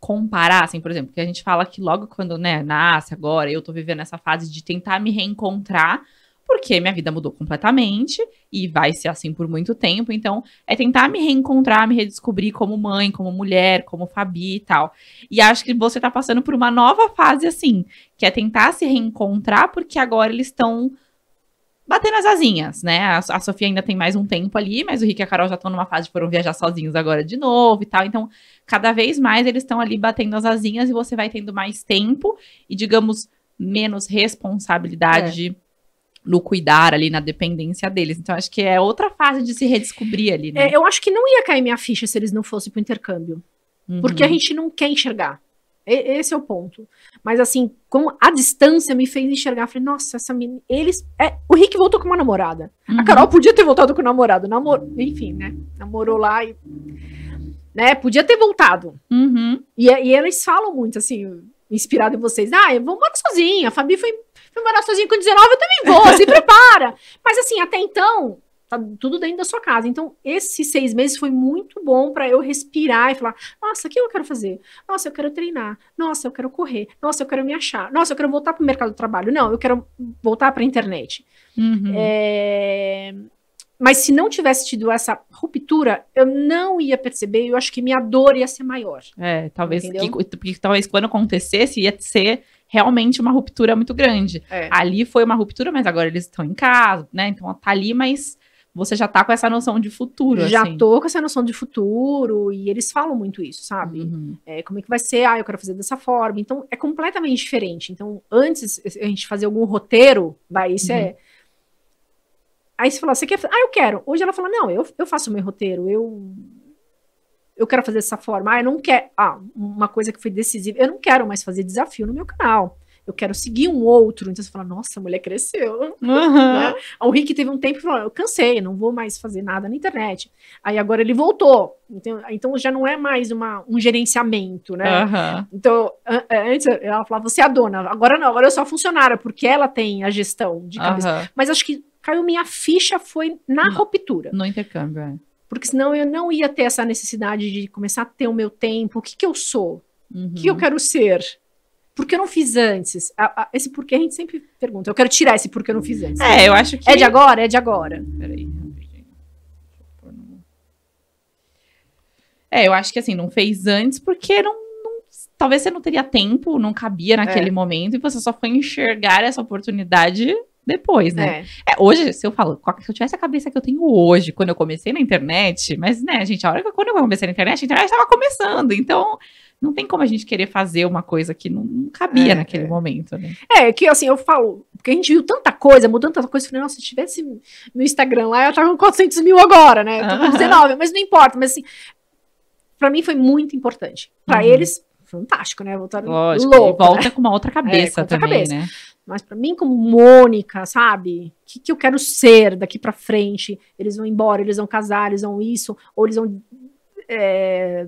comparar, assim, por exemplo, que a gente fala que logo quando, né, nasce agora, eu tô vivendo essa fase de tentar me reencontrar, porque minha vida mudou completamente e vai ser assim por muito tempo. Então, é tentar me reencontrar, me redescobrir como mãe, como mulher, como Fabi e tal. E acho que você tá passando por uma nova fase assim, que é tentar se reencontrar, porque agora eles estão batendo as asinhas, né? A, a Sofia ainda tem mais um tempo ali, mas o Rick e a Carol já estão numa fase de foram viajar sozinhos agora de novo e tal. Então, cada vez mais eles estão ali batendo as asinhas e você vai tendo mais tempo e, digamos, menos responsabilidade. É no cuidar ali, na dependência deles. Então, acho que é outra fase de se redescobrir ali, né? É, eu acho que não ia cair minha ficha se eles não fossem pro intercâmbio. Uhum. Porque a gente não quer enxergar. Esse é o ponto. Mas assim, como a distância me fez enxergar, falei, nossa, essa menina. Eles. É, o Rick voltou com uma namorada. Uhum. A Carol podia ter voltado com o namorado. Namor... Enfim, né? Namorou lá e. Né? Podia ter voltado. Uhum. E, e eles falam muito, assim, inspirado em vocês. Ah, eu vou morar sozinha. A Fabi foi, foi morar sozinha com 19, eu também vou, se [LAUGHS] prepara. Mas assim, até então, tá tudo dentro da sua casa. Então, esses seis meses foi muito bom para eu respirar e falar: nossa, o que eu quero fazer? Nossa, eu quero treinar. Nossa, eu quero correr. Nossa, eu quero me achar. Nossa, eu quero voltar para o mercado do trabalho. Não, eu quero voltar para a internet. Uhum. É... Mas se não tivesse tido essa ruptura, eu não ia perceber. Eu acho que minha dor ia ser maior. É, talvez que, talvez quando acontecesse ia ser realmente uma ruptura muito grande. É. Ali foi uma ruptura, mas agora eles estão em casa, né? Então tá ali, mas você já tá com essa noção de futuro. Já assim. tô com essa noção de futuro, e eles falam muito isso, sabe? Uhum. É, como é que vai ser? Ah, eu quero fazer dessa forma. Então, é completamente diferente. Então, antes a gente fazer algum roteiro, vai, isso é uhum. é. Aí você fala, você quer Ah, eu quero. Hoje ela fala, não, eu, eu faço o meu roteiro, eu. Eu quero fazer dessa forma. Ah, eu não quero. Ah, uma coisa que foi decisiva. Eu não quero mais fazer desafio no meu canal eu quero seguir um outro. Então você fala, nossa, a mulher cresceu. Uhum. O Rick teve um tempo e falou, eu cansei, não vou mais fazer nada na internet. Aí agora ele voltou. Então, então já não é mais uma, um gerenciamento, né? Uhum. Então, é, antes ela falava, você é a dona. Agora não, agora eu sou a funcionária, porque ela tem a gestão de cabeça. Uhum. Mas acho que caiu minha ficha foi na no, ruptura. No intercâmbio, é. Porque senão eu não ia ter essa necessidade de começar a ter o meu tempo. O que, que eu sou? O uhum. que eu uhum. quero ser? por que eu não fiz antes? esse porquê a gente sempre pergunta. Eu quero tirar esse porquê eu não fiz antes. É, eu acho que. É de agora? É de agora. Peraí, É, eu acho que assim, não fez antes porque não, não talvez você não teria tempo, não cabia naquele é. momento, e você só foi enxergar essa oportunidade depois, né? É. É, hoje, se eu falo, se eu tivesse a cabeça que eu tenho hoje, quando eu comecei na internet, mas né, gente, a hora que eu, quando eu comecei na internet, a internet estava começando, então não tem como a gente querer fazer uma coisa que não, não cabia é, naquele é. momento, né? É, que assim, eu falo, porque a gente viu tanta coisa, mudou tanta coisa, eu falei, nossa, se tivesse no Instagram lá, eu tava com 400 mil agora, né? Eu tô com 19, [LAUGHS] mas não importa, mas assim, pra mim foi muito importante. Pra uhum. eles, fantástico, né? Voltaram Lógico, louco, né? volta né? com uma outra é, cabeça é, outra também, cabeça. né? Mas para mim, como Mônica, sabe? O que, que eu quero ser daqui para frente? Eles vão embora, eles vão casar, eles vão isso, ou eles vão é,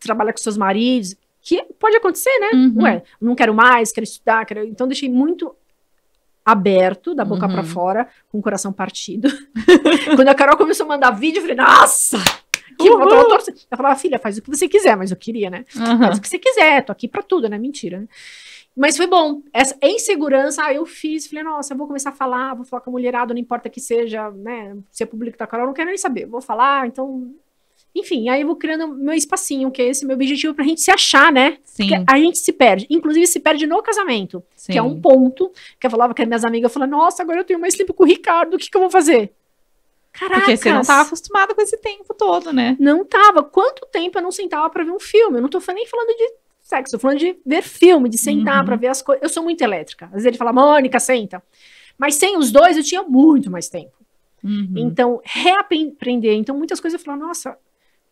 trabalhar com seus maridos, que pode acontecer, né? Uhum. Ué, não quero mais, quero estudar, quero... Então deixei muito aberto, da boca uhum. para fora, com o coração partido. [LAUGHS] Quando a Carol começou a mandar vídeo, eu falei, nossa! Que eu, tava torcendo. eu falava, filha, faz o que você quiser, mas eu queria, né? Uhum. Faz o que você quiser, tô aqui pra tudo, né? Mentira, né? Mas foi bom. Essa insegurança, ah, eu fiz, falei, nossa, vou começar a falar, vou falar com a mulherada, não importa que seja, né? Se é público da Carol, não quero nem saber, vou falar, então enfim, aí eu vou criando meu espacinho, que é esse meu objetivo pra gente se achar, né? Sim. Porque a gente se perde. Inclusive, se perde no casamento, Sim. que é um ponto que eu falava que minhas amigas falavam nossa, agora eu tenho mais tempo com o Ricardo, o que, que eu vou fazer? Caraca. Porque você não estava acostumada com esse tempo todo, né? Não tava. Quanto tempo eu não sentava para ver um filme? Eu não tô nem falando de sexo, eu tô falando de ver filme, de sentar uhum. para ver as coisas. Eu sou muito elétrica. Às vezes ele fala, Mônica, senta. Mas sem os dois eu tinha muito mais tempo. Uhum. Então, reaprender. Então, muitas coisas eu falo, nossa,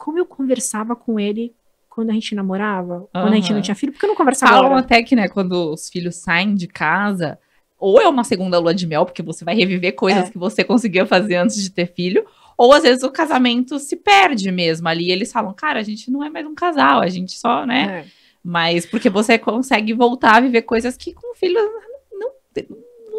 como eu conversava com ele quando a gente namorava, uhum. quando a gente não tinha filho, porque eu não conversava Falam agora? até que, né, quando os filhos saem de casa, ou é uma segunda lua de mel, porque você vai reviver coisas é. que você conseguia fazer antes de ter filho, ou às vezes o casamento se perde mesmo ali. eles falam, cara, a gente não é mais um casal, a gente só, né? É. Mas porque você consegue voltar a viver coisas que com filhos não, não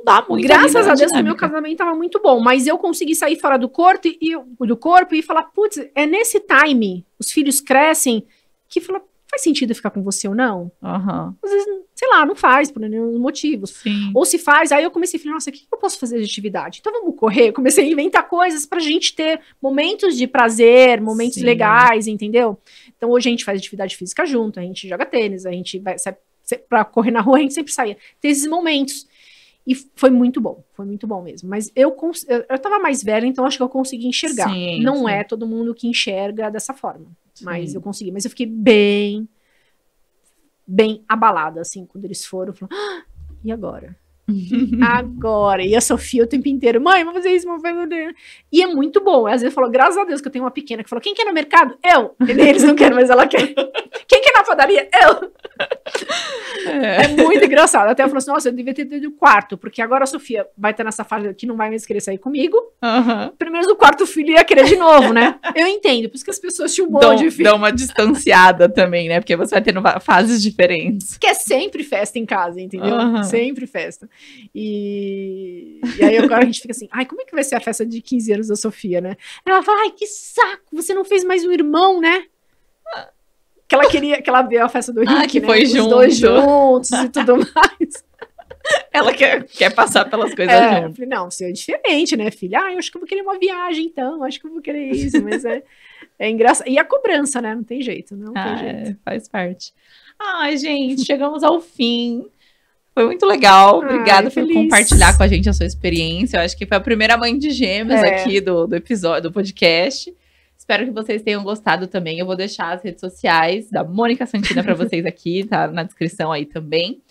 mudar muito. Graças né, a, a Deus meu casamento estava muito bom, mas eu consegui sair fora do corpo e, do corpo e falar, putz, é nesse time, os filhos crescem, que fala, faz sentido ficar com você ou não? Uhum. Às vezes, sei lá, não faz, por nenhum motivo. Sim. Ou se faz, aí eu comecei a falar, nossa, o que eu posso fazer de atividade? Então vamos correr. [LAUGHS] Comecei a inventar coisas para a gente ter momentos de prazer, momentos Sim. legais, entendeu? Então hoje a gente faz atividade física junto, a gente joga tênis, a gente vai. Pra correr na rua, a gente sempre saía. Tem esses momentos. E foi muito bom, foi muito bom mesmo. Mas eu eu estava mais velha, então acho que eu consegui enxergar. Sim, Não sim. é todo mundo que enxerga dessa forma, sim. mas eu consegui. Mas eu fiquei bem, bem abalada, assim, quando eles foram. Falando, ah, e agora? Agora. E a Sofia o tempo inteiro, mãe, vamos fazer isso, vamos fazer E é muito bom. Às vezes falou, graças a Deus que eu tenho uma pequena que falou, quem quer no mercado? Eu. Eles não querem, mas ela quer. [LAUGHS] Quem quer na padaria? Eu. É. é muito engraçado. Até ela falou assim, nossa, eu devia ter tido o quarto, porque agora a Sofia vai estar nessa fase que não vai mais querer sair comigo. Uhum. Primeiro do quarto filho ia querer de novo, né? Eu entendo, por isso que as pessoas te um dão, Dão uma distanciada também, né? Porque você vai tendo fases diferentes. Que é sempre festa em casa, entendeu? Uhum. Sempre festa. E, e aí agora a gente fica assim, ai, como é que vai ser a festa de 15 anos da Sofia, né? Ela fala, ai, que saco, você não fez mais um irmão, né? Que ela queria, que ela vê a festa do ah, Rick, ah, que né? foi Os junto. dois juntos e tudo [LAUGHS] mais. Ela quer, quer passar pelas coisas é, junto. Eu não, isso é diferente, né, filha? Ah, eu acho que eu vou querer uma viagem, então, acho que eu vou querer isso, mas é, é engraçado. E a cobrança, né? Não tem jeito, não ah, tem jeito. É, faz parte. Ai, gente, chegamos ao fim foi muito legal. Obrigada Ai, por feliz. compartilhar com a gente a sua experiência. Eu acho que foi a primeira mãe de gêmeos é. aqui do, do episódio, do podcast. Espero que vocês tenham gostado também. Eu vou deixar as redes sociais da Mônica Santina para [LAUGHS] vocês aqui, tá na descrição aí também.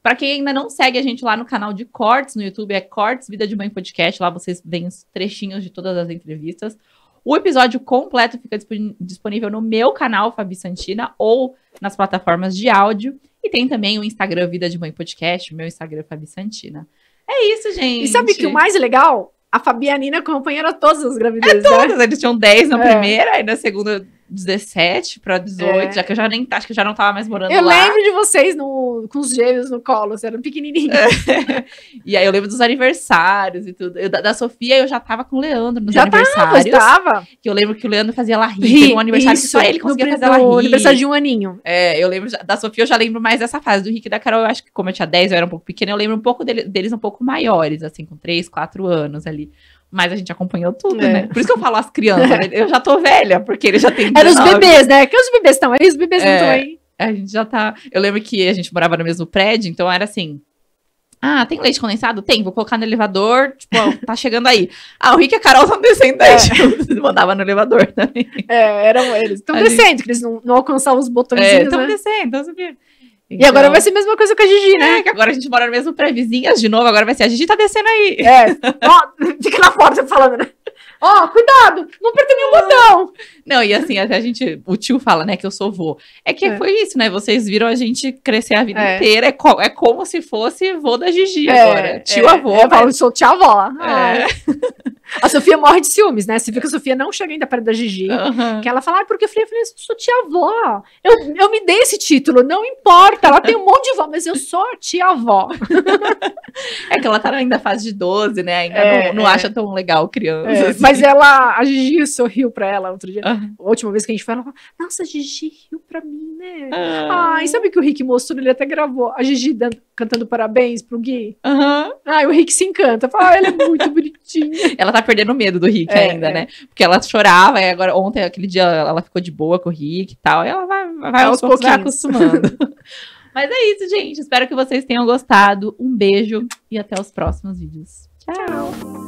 Para quem ainda não segue a gente lá no canal de cortes no YouTube, é Cortes Vida de Mãe Podcast. Lá vocês veem os trechinhos de todas as entrevistas. O episódio completo fica disponível no meu canal, Fabi Santina, ou nas plataformas de áudio. E tem também o Instagram Vida de Mãe Podcast, o meu Instagram é Fabi Santina. É isso, gente. E sabe que é o mais legal? A Fabi e a Nina acompanharam todas as é gravidezes. É todas, né? eles tinham 10 na é. primeira, e na segunda 17 pra 18, é. já que eu já nem tá, acho que eu já não tava mais morando eu lá. Eu lembro de vocês no, com os gêmeos no colo, você era pequenininho. É. [LAUGHS] E aí eu lembro dos aniversários e tudo. Eu, da, da, Sofia eu já tava com o Leandro nos já aniversários. Já tava, Que eu lembro que o Leandro fazia ela rir, um aniversário isso, que só ele conseguia fazer ela rir. aniversário de um aninho. É, eu lembro, da Sofia eu já lembro mais dessa fase, do Rick e da Carol eu acho que como eu tinha 10, eu era um pouco pequena, eu lembro um pouco dele, deles um pouco maiores, assim, com 3, 4 anos ali. Mas a gente acompanhou tudo, é. né? Por isso que eu falo as crianças. Né? Eu já tô velha, porque ele já tem. 19. Era os bebês, né? Que os bebês estão aí, os bebês é, não estão aí. A gente já tá. Eu lembro que a gente morava no mesmo prédio, então era assim. Ah, tem leite condensado? Tem, vou colocar no elevador. Tipo, ó, tá chegando aí. Ah, o Rick e a Carol estão descendo aí. É. Tipo, [LAUGHS] mandava no elevador também. É, eram eles. Estão descendo, gente... eles não, não alcançavam os botõezinhos. Estão é, né? descendo, estão subindo. Então... E agora vai ser a mesma coisa com a Gigi, né? É, que agora a gente mora no mesmo pré vizinhas de novo, agora vai ser a Gigi tá descendo aí. É. [LAUGHS] Ó, fica na porta falando, né? Ó, cuidado, não aperta nenhum ah. botão. Não, e assim, até a gente, o tio fala, né, que eu sou vô. É que é. foi isso, né? Vocês viram a gente crescer a vida é. inteira, é, co é como se fosse vô da Gigi é, agora. Tio é, avô. É, eu falo, sou tia avó. É. Ah. [LAUGHS] A Sofia morre de ciúmes, né? Você viu que a Sofia não chega ainda perto da Gigi. Uhum. Que ela fala, ah, porque eu falei, eu falei, sou tia avó. Eu, eu me dei esse título, não importa. Ela tem um monte de vó, mas eu sou tia avó. [LAUGHS] é que ela tá ainda fase de 12, né? Ainda é, não, não é. acha tão legal criança. É, assim. Mas ela, a Gigi sorriu pra ela outro dia. Uhum. A última vez que a gente foi, ela falou, nossa, a Gigi riu pra mim. Né? Ah. Ai, sabe que o Rick mostrou? Ele até gravou a Gigi cantando parabéns pro Gui. Uhum. Ai, o Rick se encanta. Fala, ah, é muito [LAUGHS] bonitinho. Ela tá perdendo medo do Rick é, ainda, é. né? Porque ela chorava, e agora ontem, aquele dia, ela ficou de boa com o Rick e tal. E ela vai, vai, aos poucos se acostumando. [LAUGHS] Mas é isso, gente. Espero que vocês tenham gostado. Um beijo e até os próximos vídeos. Tchau.